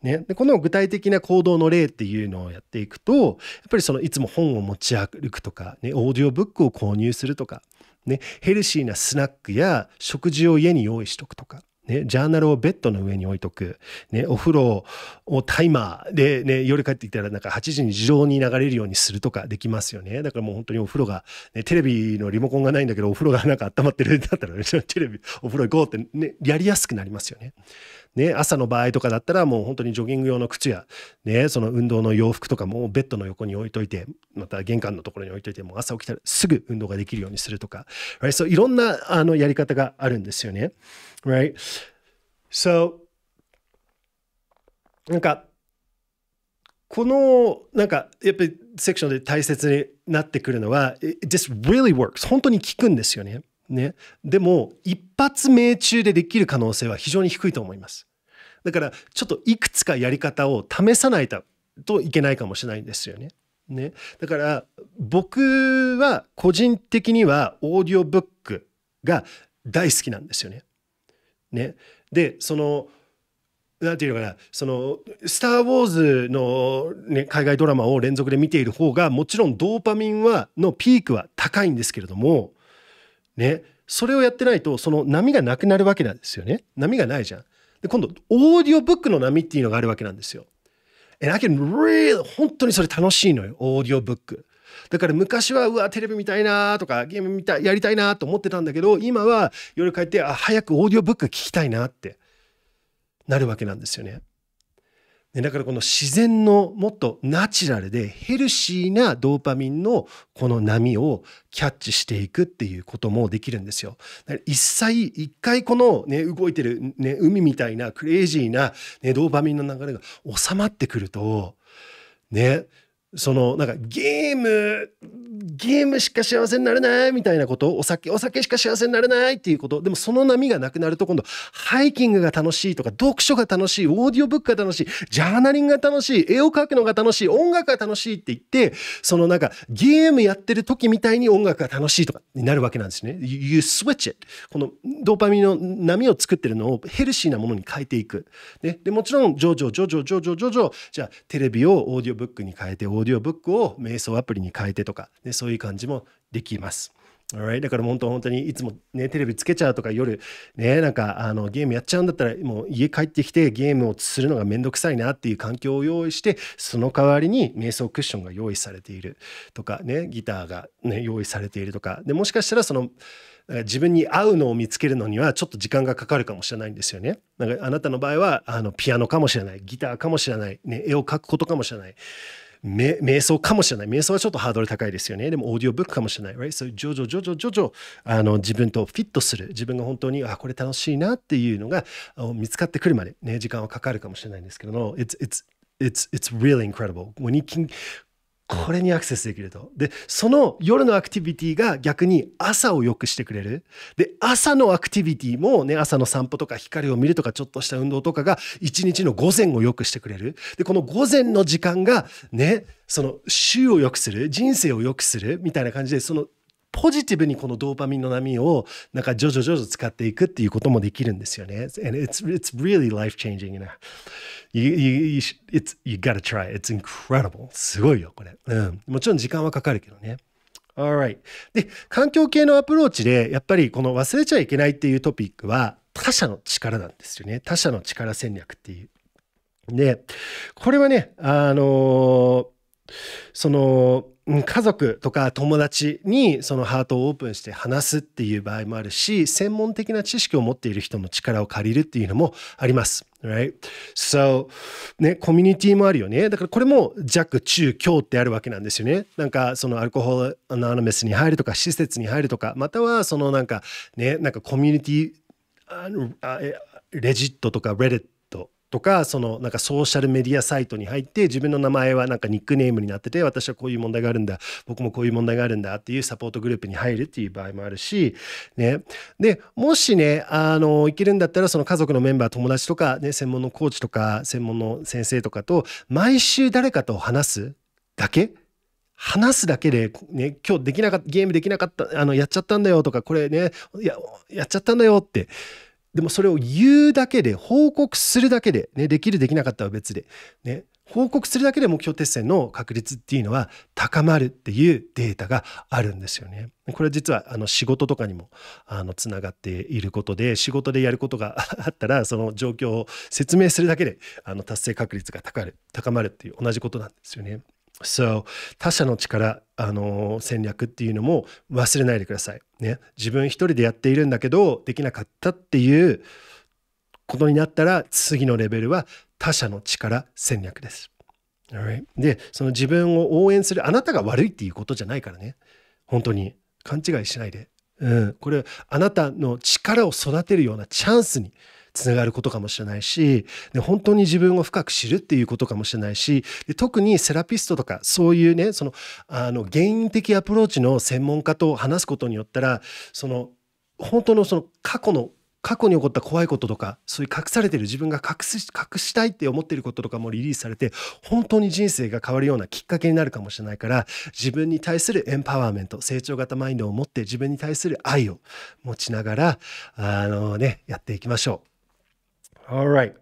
ねでこの具体的な行動の例っていうのをやっていくとやっぱりそのいつも本を持ち歩くとか、ね、オーディオブックを購入するとか、ね、ヘルシーなスナックや食事を家に用意しとくとか。ね、ジャーナルをベッドの上に置いとく、ね、お風呂をタイマーで、ね、夜帰ってきたらなんか8時に自動に流れるようにするとかできますよね。だからもう本当にお風呂が、ね、テレビのリモコンがないんだけど、お風呂がなんか温まってるんだったら、ね、テレビ、お風呂行こうって、ね、やりやすくなりますよね。ね、朝の場合とかだったらもう本当にジョギング用の靴や、ね、その運動の洋服とかもベッドの横に置いといて、また玄関のところに置いといて、もう朝起きたらすぐ運動ができるようにするとか、right? So いろんなあのやり方があるんですよね。Right? So なんか、このなんかやっぱりセクションで大切になってくるのは、it just really works。本当に効くんですよね。ね、でも一発命中でできる可能性は非常に低いと思います。だからちょっといくつかやり方を試さないといけないかもしれないんですよね。ねだから僕は個人的にはオーディオブックが大好きなんですよね。ねでそのなんていうのかな、その、スター・ウォーズの、ね、海外ドラマを連続で見ている方が、もちろんドーパミンは、のピークは高いんですけれども、ね、それをやってないとその波がなくなるわけなんですよね波がないじゃんで今度オーディオブックの波っていうのがあるわけなんですよえ、なきゃ、really 本当にそれ楽しいのよオーディオブックだから昔はうわテレビ見たいなとかゲーム見たやりたいなと思ってたんだけど今は夜帰ってあ早くオーディオブック聞きたいなってなるわけなんですよねだからこの自然のもっとナチュラルでヘルシーなドーパミンのこの波をキャッチしていくっていうこともできるんですよ。一切一回この、ね、動いてる、ね、海みたいなクレイジーな、ね、ドーパミンの流れが収まってくるとねそのなんかゲームゲームしか幸せになれないみたいなことお酒お酒しか幸せになれないっていうことでもその波がなくなると今度ハイキングが楽しいとか読書が楽しいオーディオブックが楽しいジャーナリングが楽しい絵を描くのが楽しい音楽が楽しいって言ってそのなんかゲームやってる時みたいに音楽が楽しいとかになるわけなんですね。You switch it このドーパミンの波を作ってるのをヘルシーなものに変えていく。ね、でもちろん徐々徐々徐々徐々じゃあテレビをオーディオブックに変えてオーオーディオブックを瞑想アプリに変えてとか、ね、そういう感じもできます。Alright? だから本当、本当にいつもね、テレビつけちゃうとか夜、ね、なんかあのゲームやっちゃうんだったら、もう家帰ってきてゲームをするのがめんどくさいなっていう環境を用意して、その代わりに瞑想クッションが用意されているとか、ね、ギターが、ね、用意されているとか、でもしかしたらその、自分に合うのを見つけるのにはちょっと時間がかかるかもしれないんですよね。なんかあなたの場合はあのピアノかもしれない、ギターかもしれない、ね、絵を描くことかもしれない。瞑想かもしれない。瞑想はちょっとハードル高いですよね。でもオーディオブックかもしれない。Right? そう徐々徐々徐々あの自分とフィットする。自分が本当にあこれ楽しいなっていうのが見つかってくるまで、ね、時間はかかるかもしれないんですけども、it's, it's, it's, it's really incredible. When you can これにアクセスできると。で、その夜のアクティビティが逆に朝を良くしてくれる。で、朝のアクティビティもね、朝の散歩とか光を見るとかちょっとした運動とかが一日の午前を良くしてくれる。で、この午前の時間がね、その週を良くする、人生を良くするみたいな感じで、そのポジティブにこのドーパミンの波をなんか徐々徐々使っていくっていうこともできるんですよね。And it's, it's really life changing. You, you, you, it's, you gotta try. It's incredible. すごいよ、これ。うん。もちろん時間はかかるけどね。Alright. で、環境系のアプローチで、やっぱりこの忘れちゃいけないっていうトピックは、他者の力なんですよね。他者の力戦略っていう。で、これはね、あのー、その、家族とか友達にそのハートをオープンして話すっていう場合もあるし専門的な知識を持っている人の力を借りるっていうのもあります。Right? So, ね、コミュニティもあるよね。だからこれも弱、中、強ってあるわけなんですよね。なんかそのアルコールアナノメスに入るとか施設に入るとか、またはそのなんかね、なんかコミュニティレジットとかレディッとかそのなんかソーシャルメディアサイトに入って自分の名前はなんかニックネームになってて私はこういう問題があるんだ僕もこういう問題があるんだっていうサポートグループに入るっていう場合もあるし、ね、でもしねあのいけるんだったらその家族のメンバー友達とか、ね、専門のコーチとか専門の先生とかと毎週誰かと話すだけ話すだけで、ね、今日できなかったゲームできなかったあのやっちゃったんだよとかこれねややっちゃったんだよってでもそれを言うだけで、報告するだけで、ね、できる、できなかったは別で、ね、報告するだけで目標鉄線の確率っていうのは高まるっていうデータがあるんですよね。これ実はあの仕事とかにもあのつながっていることで仕事でやることがあったらその状況を説明するだけであの達成確率が高る高まるっていう同じことなんですよね。So 他者の力あの戦略っていうのも忘れないでください。ね、自分一人でやっているんだけどできなかったっていうことになったら次のレベルは他者の力戦略です。Right? でその自分を応援するあなたが悪いっていうことじゃないからね本当に勘違いしないで、うん、これあなたの力を育てるようなチャンスにつながることかもしれないしで本当に自分を深く知るっていうことかもしれないしで特にセラピストとかそういうねそのあの原因的アプローチの専門家と話すことによったらその本当のその過去の過去に起こった怖いこととかそういう隠されてる自分が隠し隠したいって思ってることとかもリリースされて本当に人生が変わるようなきっかけになるかもしれないから自分に対するエンパワーメント成長型マインドを持って自分に対する愛を持ちながらあのねやっていきましょう。Alright.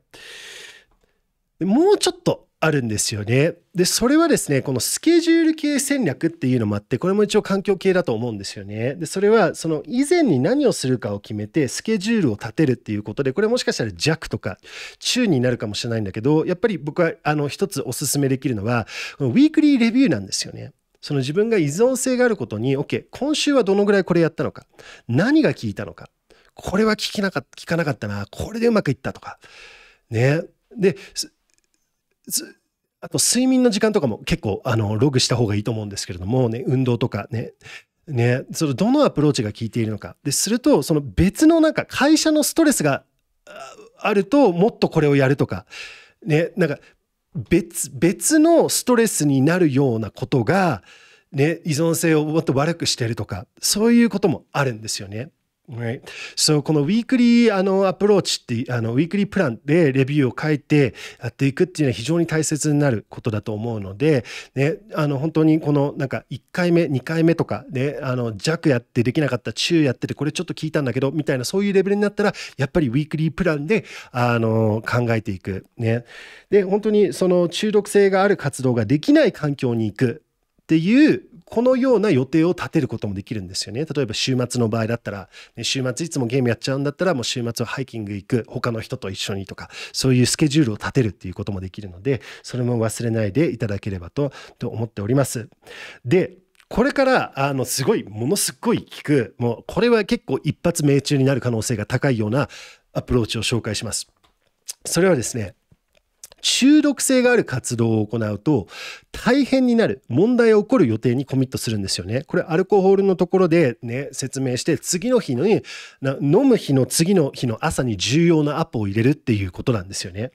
もうちょっとあるんですよね。で、それはですね、このスケジュール系戦略っていうのもあって、これも一応環境系だと思うんですよね。で、それはその以前に何をするかを決めて、スケジュールを立てるっていうことで、これもしかしたら弱とか中になるかもしれないんだけど、やっぱり僕はあの一つお勧めできるのは、このウィークリーレビューなんですよね。その自分が依存性があることに、OK、今週はどのぐらいこれやったのか、何が効いたのか、これは聞きなか聞かなかったなこれでうまくいったとかねであと睡眠の時間とかも結構あのログした方がいいと思うんですけれどもね運動とかねねそのどのアプローチが効いているのかでするとその別のなんか会社のストレスがあるともっとこれをやるとかねなんか別別のストレスになるようなことがね依存性をもっと悪くしてるとかそういうこともあるんですよね。Right. So, このウィークリーあのアプローチってあのウィークリープランでレビューを書いてやっていくっていうのは非常に大切になることだと思うので、ね、あの本当にこのなんか1回目2回目とか、ね、あの弱やってできなかった中やっててこれちょっと聞いたんだけどみたいなそういうレベルになったらやっぱりウィークリープランであの考えていく、ね、で本当にその中毒性がある活動ができない環境に行くっていうこのような予定を立てることもできるんですよね。例えば週末の場合だったら、週末いつもゲームやっちゃうんだったら、もう週末はハイキング行く、他の人と一緒にとか、そういうスケジュールを立てるっていうこともできるので、それも忘れないでいただければとと思っております。で、これから、あの、すごい、ものすごい効く、もう、これは結構一発命中になる可能性が高いようなアプローチを紹介します。それはですね、中毒性がある活動を行うと大変になる問題が起こる予定にコミットするんですよね。これアルコールのところでね説明して次の日のに飲む日の次の日の朝に重要なアポを入れるっていうことなんですよね。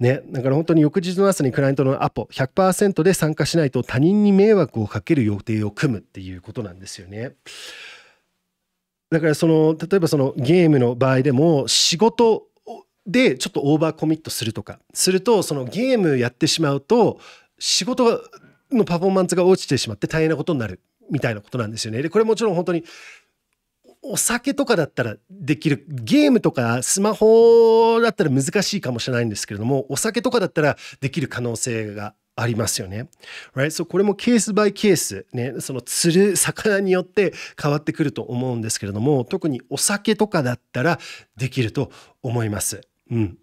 ね、だから本当に翌日の朝にクライアントのアポ100%で参加しないと他人に迷惑をかける予定を組むっていうことなんですよね。だからその例えばそのゲームの場合でも仕事でちょっとオーバーコミットするとかするとそのゲームやってしまうと仕事のパフォーマンスが落ちてしまって大変なことになるみたいなことなんですよね。でこれもちろん本当にお酒とかだったらできるゲームとかスマホだったら難しいかもしれないんですけれどもお酒とかだったらできる可能性がありますよね。Right? So, これもケースバイケース、ね、その釣る魚によって変わってくると思うんですけれども特にお酒とかだったらできると思います。うん。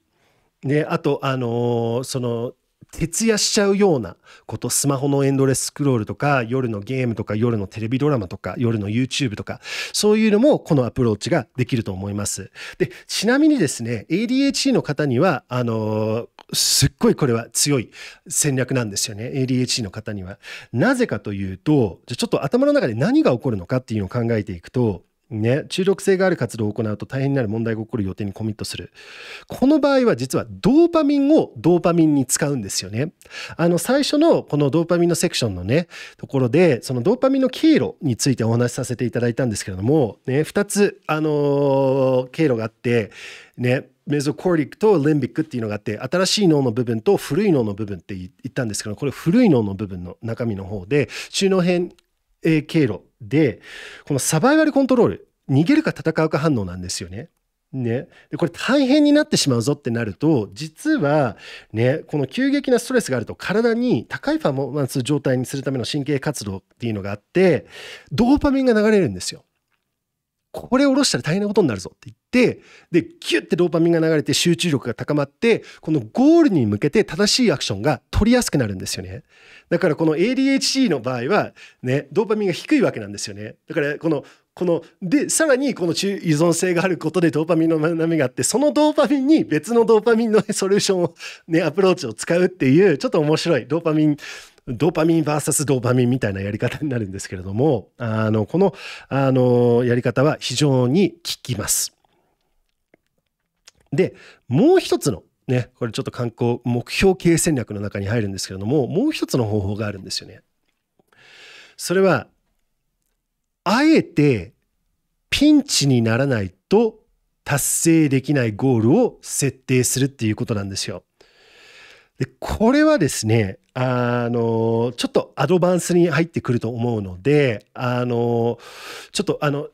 で、あと、あのー、その、徹夜しちゃうようなことスマホのエンドレススクロールとか夜のゲームとか夜のテレビドラマとか夜の YouTube とかそういうのもこのアプローチができると思いますでちなみにですね ADHD の方にはあのー、すっごいこれは強い戦略なんですよね ADHD の方にはなぜかというとじゃちょっと頭の中で何が起こるのかっていうのを考えていくとね、中毒性がある活動を行うと大変になる問題が起こる予定にコミットする。この場合は実はドーパミンをドーパミンに使うんですよね。あの最初のこのドーパミンのセクションのね、ところで、そのドーパミンの経路についてお話しさせていただいたんですけれども、ね、2つ、あのー、経路があって、ね、メゾコーリックとレンビックっていうのがあって新しい脳の部分と古い脳の部分って言ったんですけどこれ古い脳の部分の中身の方で収納辺経路で、このサバイバルコントロール、逃げるか戦うか反応なんですよね。ね、でこれ大変になってしまうぞってなると実は、ね、この急激なストレスがあると体に高いパフォーマンス状態にするための神経活動っていうのがあってドーパミンが流れるんですよ。これ下ろしたら大変なことになるぞって言って、で、ギュッてドーパミンが流れて集中力が高まって、このゴールに向けて正しいアクションが取りやすくなるんですよね。だからこの ADHD の場合は、ね、ドーパミンが低いわけなんですよね。だからこの、この、で、さらにこの中依存性があることでドーパミンの斜めがあって、そのドーパミンに別のドーパミンの、ソリューションをね、アプローチを使うっていう、ちょっと面白いドーパミンドーパミン VS ドーパミンみたいなやり方になるんですけれども、あの、この、あの、やり方は非常に効きます。で、もう一つの、ね、これちょっと観光目標経営戦略の中に入るんですけれども、もう一つの方法があるんですよね。それは、あえてピンチにならないと達成できないゴールを設定するっていうことなんですよ。でこれはですねあのちょっとアドバンスに入ってくると思うのであのちょっとあの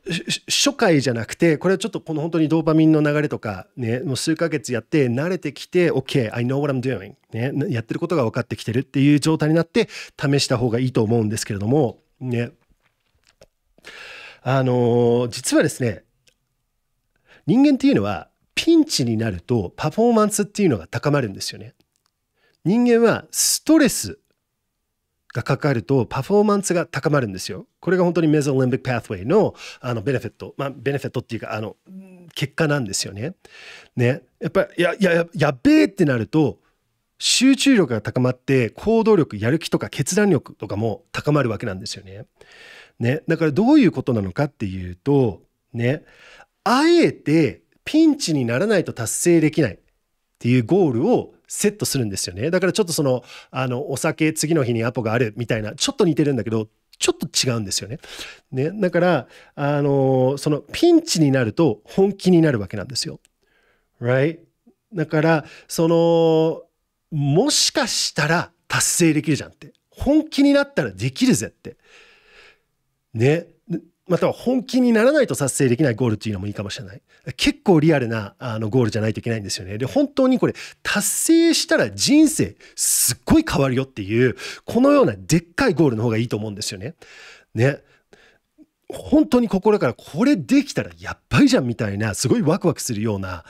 初回じゃなくてこれはちょっとこの本当にドーパミンの流れとかねもう数ヶ月やって慣れてきて OK I know what I'm doing ねやってることが分かってきてるっていう状態になって試した方がいいと思うんですけれどもねあの実はですね人間っていうのはピンチになるとパフォーマンスっていうのが高まるんですよね。人間はストレスがかかるとパフォーマンスが高まるんですよ。これが本当にメゾリンビックパスウェイのあのベネフィット、まあ、ベネフィットっていうかあの結果なんですよね。ねやっぱりやややべえってなると集中力が高まって行動力やる気とか決断力とかも高まるわけなんですよね。ねだからどういうことなのかっていうとねあえてピンチにならないと達成できないっていうゴールをセットするんですよね。だからちょっとその、あの、お酒次の日にアポがあるみたいな、ちょっと似てるんだけど、ちょっと違うんですよね。ね。だから、あのー、そのピンチになると本気になるわけなんですよ。Right? だから、その、もしかしたら達成できるじゃんって。本気になったらできるぜって。ね。または本気にならないと達成できないゴールっていうのもいいかもしれない。結構リアルなあのゴールじゃないといけないんですよね。で、本当にこれ達成したら人生すっごい変わるよっていう、このようなでっかいゴールの方がいいと思うんですよね。ね。本当に心からこれできたらやっばいじゃんみたいな、すごいワクワクするような、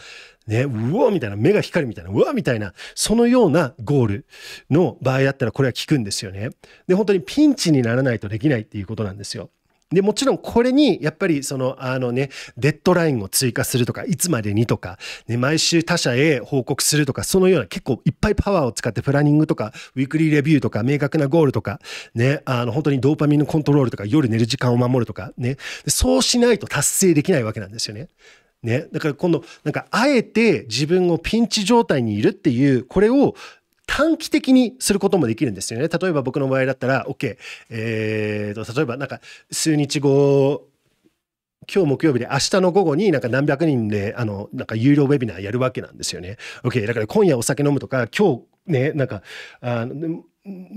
ね、うーみたいな、目が光るみたいな、うわみたいな、そのようなゴールの場合だったらこれは効くんですよね。で、本当にピンチにならないとできないっていうことなんですよ。で、もちろんこれに、やっぱりその、あのね、デッドラインを追加するとか、いつまでにとか、ね、毎週他社へ報告するとか、そのような結構いっぱいパワーを使ってプランニングとか、ウィークリーレビューとか、明確なゴールとか、ね、あの、本当にドーパミンのコントロールとか、夜寝る時間を守るとか、ね、そうしないと達成できないわけなんですよね。ね、だから今度なんかあえて自分をピンチ状態にいるっていうこれを短期的にすることもできるんですよね。例えば僕の場合だったら、OK、えーと、例えばなんか数日後、今日木曜日で明日の午後になんか何百人であのなんか有料ウェビナーやるわけなんですよね。OK、だから今夜お酒飲むとか、今日ね、なんか、あ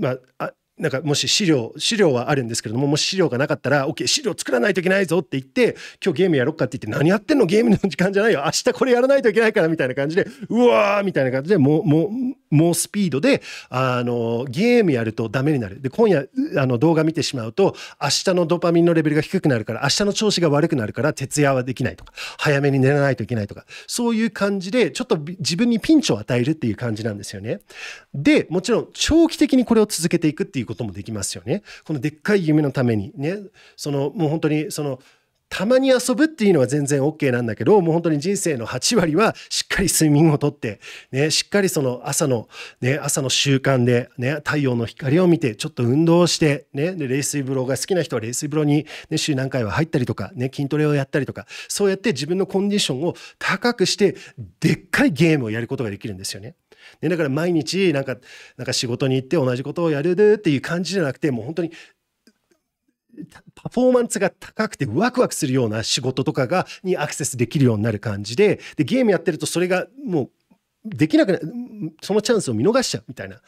まあ、あなんかもし資料、資料はあるんですけれども、もし資料がなかったら、OK、資料作らないといけないぞって言って、今日ゲームやろっかって言って、何やってんのゲームの時間じゃないよ。明日これやらないといけないからみたいな感じで、うわーみたいな感じでもう、もう、猛スピードであのゲームやるとダメになるで今夜あの動画見てしまうと明日のドパミンのレベルが低くなるから明日の調子が悪くなるから徹夜はできないとか早めに寝らないといけないとかそういう感じでちょっと自分にピンチを与えるっていう感じなんですよね。でもちろん長期的にこれを続けていくっていうこともできますよね。このでっかい夢のためにねそのもう本当にそのたまに遊ぶっていうのは全然 OK なんだけどもう本当に人生の8割はしっかり睡眠をとって、ね、しっかりその朝の、ね、朝の習慣で、ね、太陽の光を見てちょっと運動をして、ね、で冷水風呂が好きな人は冷水風呂に、ね、週何回は入ったりとか、ね、筋トレをやったりとかそうやって自分のコンディションを高くしてでっかいゲームをやることができるんですよね。ね、だから毎日なんかなんか仕事に行って同じことをやるっていう感じじゃなくてもう本当にパフォーマンスが高くてワクワクするような仕事とかがにアクセスできるようになる感じででゲームやってるとそれがもうできなくなそのチャンスを見逃しちゃうみたいな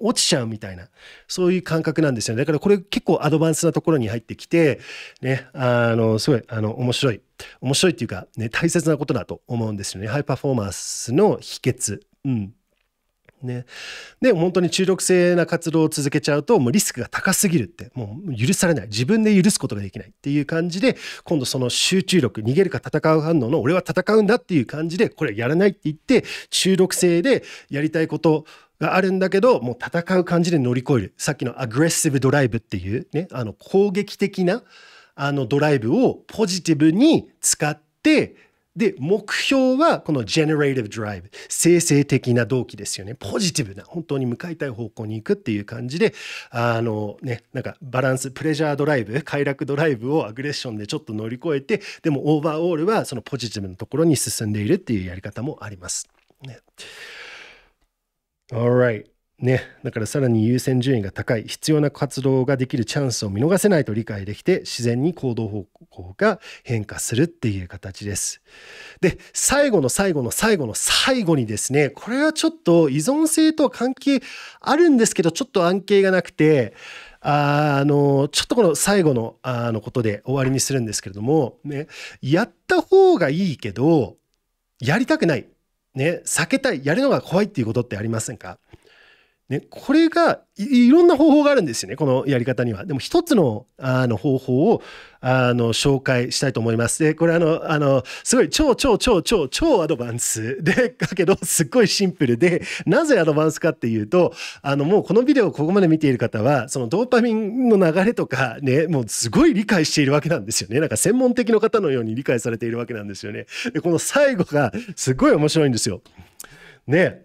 落ちちゃうみたいなそういう感覚なんですよねだからこれ結構アドバンスなところに入ってきてねあのすごいあの面白い面白いっていうかね大切なことだと思うんですよねハイパフォーマンスの秘訣うんね。で、本当に中毒性な活動を続けちゃうと、もうリスクが高すぎるって、もう許されない。自分で許すことができないっていう感じで、今度その集中力、逃げるか戦う反応の、俺は戦うんだっていう感じで、これやらないって言って、中毒性でやりたいことがあるんだけど、もう戦う感じで乗り越える。さっきのアグレッシブドライブっていうね、あの攻撃的なあのドライブをポジティブに使って、で、目標はこの generative drive、生成的な動機ですよね。ポジティブな、本当に向かいたい方向に行くっていう感じで、あのね、なんかバランス、プレジャードライブ、快楽ドライブをアグレッションでちょっと乗り越えて、でもオーバーオールはそのポジティブなところに進んでいるっていうやり方もあります。ね。Alright. ね、だからさらに優先順位が高い必要な活動ができるチャンスを見逃せないと理解できて自然に行動方向が変化するっていう形です。で最後の最後の最後の最後にですねこれはちょっと依存性とは関係あるんですけどちょっと案件がなくてああのちょっとこの最後のあのことで終わりにするんですけれども、ね、やった方がいいけどやりたくない、ね、避けたいやるのが怖いっていうことってありませんかね、これがいろんな方法があるんですよね、このやり方には。でも一つのあの方法をあの紹介したいと思います。で、これあの、あの、すごい超超超超超アドバンスで、だけどすっごいシンプルで、なぜアドバンスかっていうと、あのもうこのビデオをここまで見ている方は、そのドーパミンの流れとかね、もうすごい理解しているわけなんですよね。なんか専門的の方のように理解されているわけなんですよね。で、この最後がすごい面白いんですよ。ね。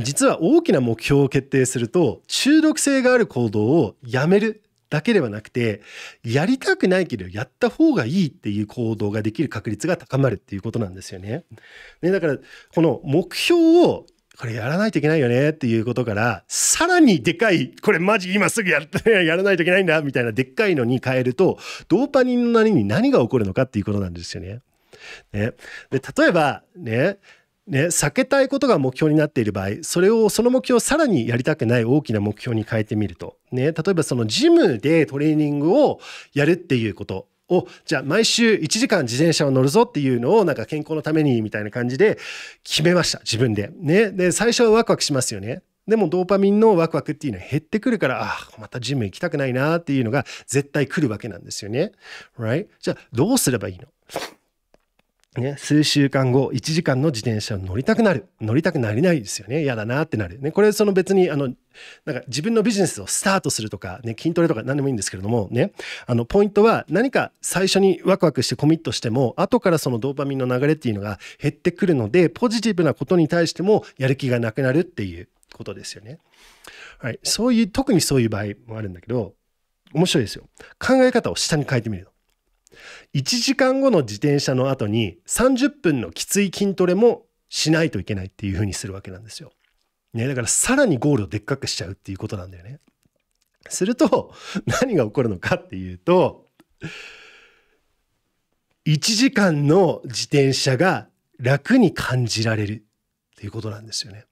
実は大きな目標を決定すると中毒性がある行動をやめるだけではなくてやりたくないけどやった方がいいっていう行動ができる確率が高まるっていうことなんですよね。ねだからこの目標をこれやらないといけないよねっていうことからさらにでかいこれマジ今すぐや やらないといけないんだみたいなでっかいのに変えるとドーパミンのりに何が起こるのかっていうことなんですよね。ね、で例えばねね、避けたいことが目標になっている場合それをその目標をさらにやりたくない大きな目標に変えてみると、ね、例えばそのジムでトレーニングをやるっていうことをじゃあ毎週1時間自転車を乗るぞっていうのをなんか健康のためにみたいな感じで決めました自分で。ね、で最初はワクワクしますよね。でもドーパミンのワクワクっていうのは減ってくるからあまたジム行きたくないなっていうのが絶対来るわけなんですよね。Right? じゃあどうすればいいのね、数週間後、1時間の自転車を乗りたくなる。乗りたくなりないですよね。嫌だなってなる。ね、これ、その別に、あの、なんか自分のビジネスをスタートするとか、ね、筋トレとか何でもいいんですけれども、ね、あの、ポイントは何か最初にワクワクしてコミットしても、後からそのドーパミンの流れっていうのが減ってくるので、ポジティブなことに対してもやる気がなくなるっていうことですよね。はい。そういう、特にそういう場合もあるんだけど、面白いですよ。考え方を下に変えてみるの。1時間後の自転車の後に30分のきつい筋トレもしないといけないっていうふうにするわけなんですよ。ね、だからさらにゴールをでっかくしちゃうっていうことなんだよね。すると何が起こるのかっていうと1時間の自転車が楽に感じられるっていうことなんですよね。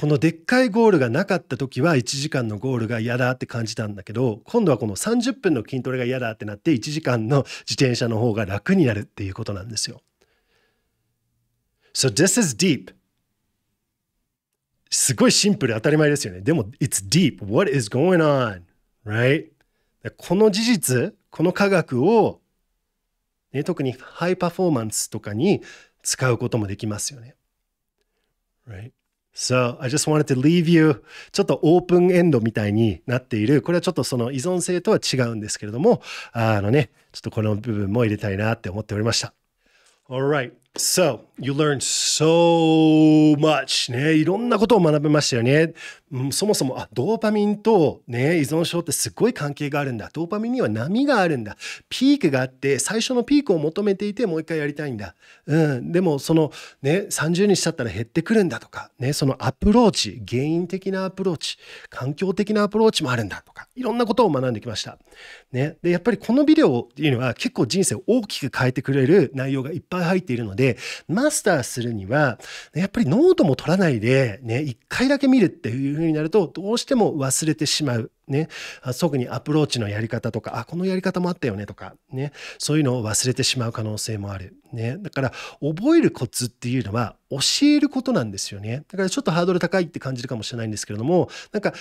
このでっかいゴールがなかった時は1時間のゴールが嫌だって感じたんだけど今度はこの30分の筋トレが嫌だってなって1時間の自転車の方が楽になるっていうことなんですよ。So this is deep. すごいシンプル当たり前ですよね。でも It's deep. What is going on? Right? この事実、この科学を、ね、特にハイパフォーマンスとかに使うこともできますよね。Right? So I just wanted to leave you ちょっとオープンエンドみたいになっている。これはちょっとその依存性とは違うんですけれども、あのね、ちょっとこの部分も入れたいなって思っておりました。Alright, so You learn so much ね。いろんなことを学べましたよね。うん、そもそも、あ、ドーパミンとね、依存症ってすごい関係があるんだ。ドーパミンには波があるんだ。ピークがあって、最初のピークを求めていて、もう一回やりたいんだ。うん。でも、そのね、30日経ったら減ってくるんだとか、ね、そのアプローチ、原因的なアプローチ、環境的なアプローチもあるんだとか、いろんなことを学んできました。ね。で、やっぱりこのビデオっていうのは結構人生を大きく変えてくれる内容がいっぱい入っているので、まマスターするには、やっぱりノートも取らないで、ね、一回だけ見るっていう風になると、どうしても忘れてしまう。ね、特にアプローチのやり方とか、あ、このやり方もあったよねとか、ね、そういうのを忘れてしまう可能性もある。ね、だから、覚えるコツっていうのは、教えることなんですよね。だからちょっとハードル高いって感じるかもしれないんですけれども、なんか、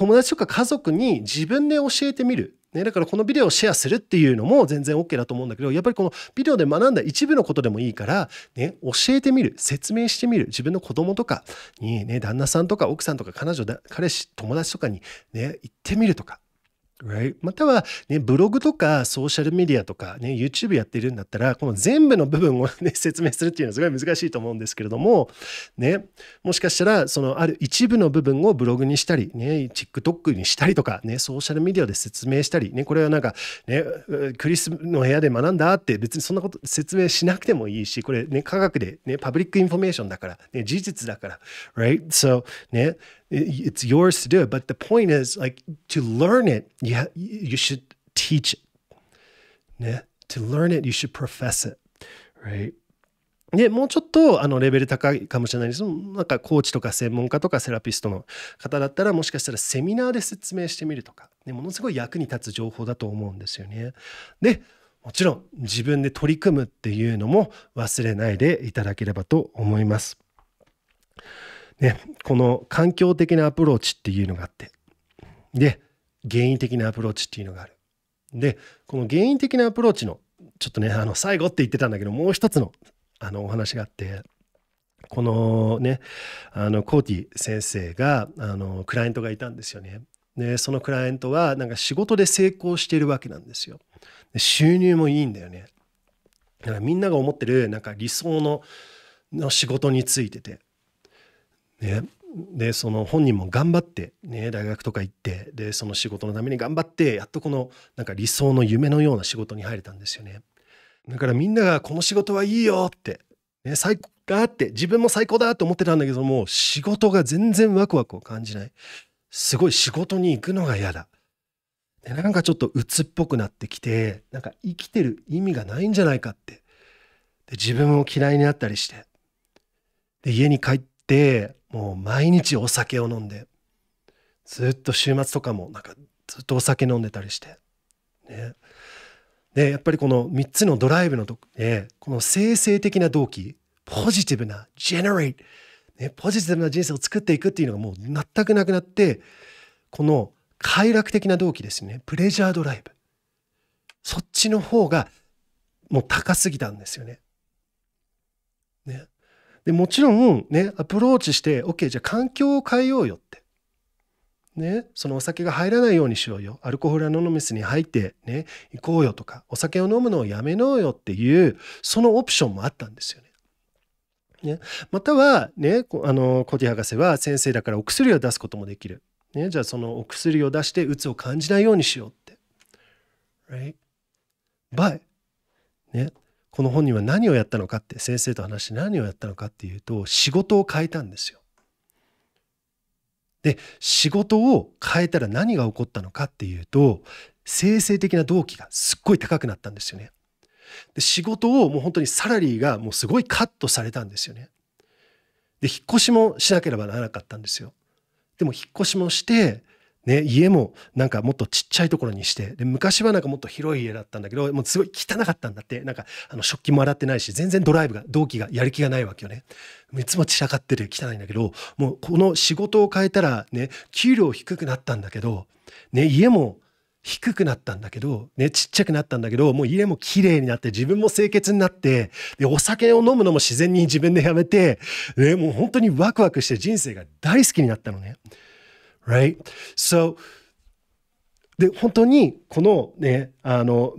友達とか家族に自分で教えてみるね、だからこのビデオをシェアするっていうのも全然 OK だと思うんだけどやっぱりこのビデオで学んだ一部のことでもいいから、ね、教えてみる説明してみる自分の子供とかに、ね、旦那さんとか奥さんとか彼女だ彼氏友達とかに、ね、言ってみるとか Right? または、ね、ブログとかソーシャルメディアとか、ね、YouTube やってるんだったらこの全部の部分を、ね、説明するっていうのはすごい難しいと思うんですけれども、ね、もしかしたらそのある一部の部分をブログにしたり、ね、TikTok にしたりとか、ね、ソーシャルメディアで説明したり、ね、これはなんか、ね、クリスの部屋で学んだって別にそんなこと説明しなくてもいいしこれ、ね、科学で、ね、パブリックインフォメーションだから、ね、事実だから。Right? So, ね it's yours to do it. But the point is, like, to learn it, you, ha- you should teach it. y e o learn it, you should profess it, right? ねもうちょっとあのレベル高いかもしれないです。なんかコーチとか専門家とかセラピストの方だったらもしかしたらセミナーで説明してみるとか、ね、ものすごい役に立つ情報だと思うんですよね。で、もちろん自分で取り組むっていうのも忘れないでいただければと思います。ね、この環境的なアプローチっていうのがあって、で、原因的なアプローチっていうのがある。で、この原因的なアプローチの、ちょっとね、あの、最後って言ってたんだけど、もう一つの、あの、お話があって、このね、あの、コーティ先生が、あの、クライアントがいたんですよね。で、そのクライアントは、なんか仕事で成功しているわけなんですよ。で収入もいいんだよね。だからみんなが思ってる、なんか理想の、の仕事についてて、ね、でその本人も頑張って、ね、大学とか行ってでその仕事のために頑張ってやっとこのなんか理想の夢のような仕事に入れたんですよねだからみんながこの仕事はいいよって、ね、最高だって自分も最高だと思ってたんだけども仕事が全然ワクワクを感じないすごい仕事に行くのが嫌だでなんかちょっと鬱っぽくなってきてなんか生きてる意味がないんじゃないかってで自分を嫌いになったりしてで家に帰ってでもう毎日お酒を飲んでずっと週末とかもなんかずっとお酒飲んでたりして、ね、でやっぱりこの3つのドライブのとこでこの生成的な動機ポジティブなジェネレイト、ね、ポジティブな人生を作っていくっていうのがもう全くなくなってこの快楽的な動機ですねプレジャードライブそっちの方がもう高すぎたんですよねでもちろんねアプローチして OK じゃあ環境を変えようよってねそのお酒が入らないようにしようよアルコールアノノミスに入ってね行こうよとかお酒を飲むのをやめようよっていうそのオプションもあったんですよね。ね、またはねあのコティ博士は先生だからお薬を出すこともできる、ね、じゃあそのお薬を出してうつを感じないようにしようって。Right? But ねこの本人は何をやったのかって先生と話して何をやったのかっていうと仕事を変えたんですよ。で仕事を変えたら何が起こったのかっていうと生成的な動機がすっごい高くなったんですよね。で仕事をもう本当にサラリーがもうすごいカットされたんですよね。で引っ越しもしなければならなかったんですよ。でも引っ越しもしてね、家もなんかもっとちっちゃいところにしてで昔はなんかもっと広い家だったんだけどもうすごい汚かったんだってなんかあの食器も洗ってないし全然ドライブが同期がやる気がないわけよねいつも散らかってる汚いんだけどもうこの仕事を変えたらね給料低くなったんだけど、ね、家も低くなったんだけど、ね、ちっちゃくなったんだけど、もう家も綺麗になって、自分も清潔になって、で、お酒を飲むのも自然に自分でやめて、ね、もう本当にワクワクして人生が大好きになったのね。right? So, で、本当にこのね、あの、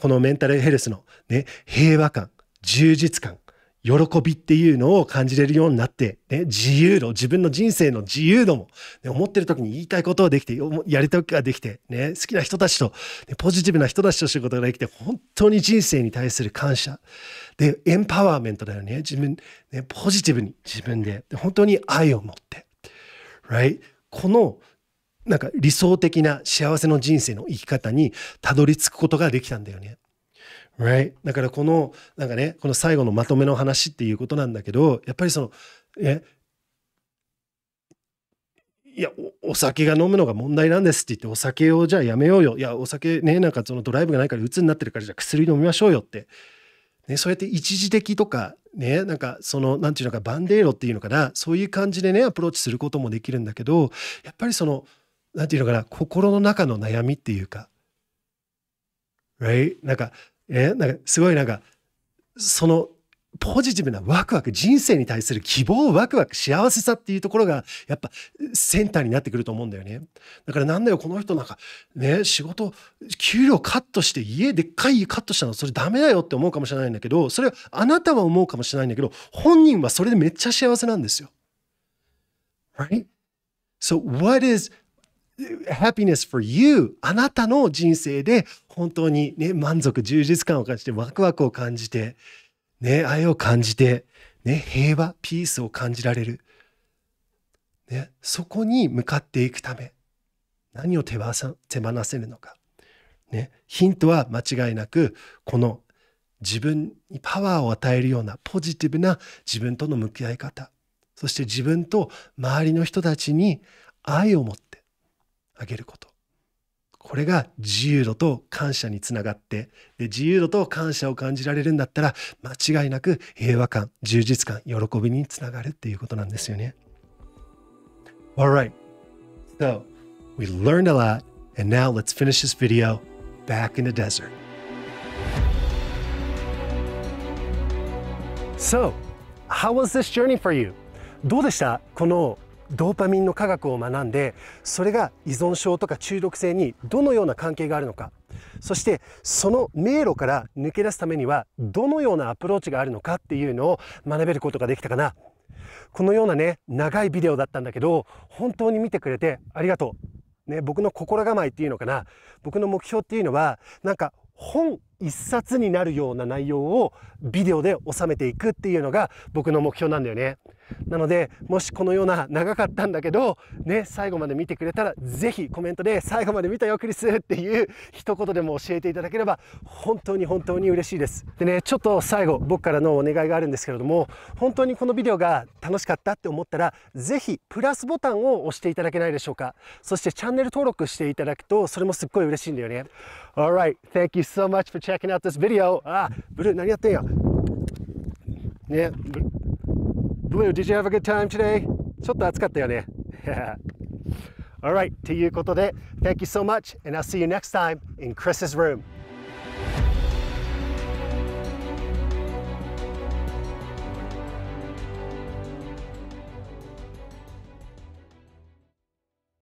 このメンタルヘルスのね、平和感、充実感、喜びっていうのを感じれるようになって、ね、自由度、自分の人生の自由度も、ね、思ってる時に言いたいことをできて、やりたくができて、ね、好きな人たちと、ね、ポジティブな人たちと仕事ができて、本当に人生に対する感謝。で、エンパワーメントだよね。自分、ね、ポジティブに自分でで、本当に愛を持って。Right? このなんか理想的な幸せの人生の生き方にたどり着くことができたんだよね。Right? だからこのなんかねこの最後のまとめの話っていうことなんだけどやっぱりそのえいやお酒が飲むのが問題なんですって言ってお酒をじゃあやめようよいやお酒ねなんかそのドライブがないから鬱になってるからじゃあ薬飲みましょうよってね、そうやって一時的とかねなんかその何て言うのかバンデーロっていうのかなそういう感じでねアプローチすることもできるんだけどやっぱりその何て言うのかな心の中の悩みっていうか、right? なんかえなんかすごいなんかそのポジティブなワクワク、人生に対する希望、ワクワク、幸せさっていうところが、やっぱセンターになってくると思うんだよね。だからなんだよ、この人なんか、ね、仕事、給料カットして、家でっかい家カットしたの、それダメだよって思うかもしれないんだけど、それはあなたは思うかもしれないんだけど、本人はそれでめっちゃ幸せなんですよ。Right? So what is happiness for you あなたの人生で本当にね、満足、充実感を感じて、ワクワクを感じて、ね、愛を感じて、ね、平和、ピースを感じられる。ね、そこに向かっていくため、何を手放さ手放せるのか。ね、ヒントは間違いなく、この自分にパワーを与えるようなポジティブな自分との向き合い方。そして自分と周りの人たちに愛を持ってあげること。これが自由度と感謝につながってで自由度と感謝を感じられるんだったら間違いなく平和感充実感喜びにつながるっていうことなんですよね。Alright, so we learned a lot and now let's finish this video back in the desert. So, how was this journey for you? どうでしたこのドーパミンの科学を学んでそれが依存症とか中毒性にどのような関係があるのかそしてその迷路から抜け出すためにはどのようなアプローチがあるのかっていうのを学べることができたかなこのようなね長いビデオだったんだけど本当に見てくれてありがとう、ね、僕の心構えっていうのかな僕の目標っていうのはなんか本一冊になるような内容をビデオで収めていくっていうのが僕の目標なんだよね。なのでもしこのような長かったんだけどね最後まで見てくれたら是非コメントで「最後まで見たよクリス」っていう一言でも教えていただければ本当に本当に嬉しいですでねちょっと最後僕からのお願いがあるんですけれども本当にこのビデオが楽しかったって思ったら是非プラスボタンを押していただけないでしょうかそしてチャンネル登録していただくとそれもすっごい嬉しいんだよね Alright thank you so much for checking out this video あブルー何やってんやねブルー Blue, did you have a good time today? ちょっと暑かったよね。All right, ということで、Thank you so much, and I'll see you next time in Chris's room.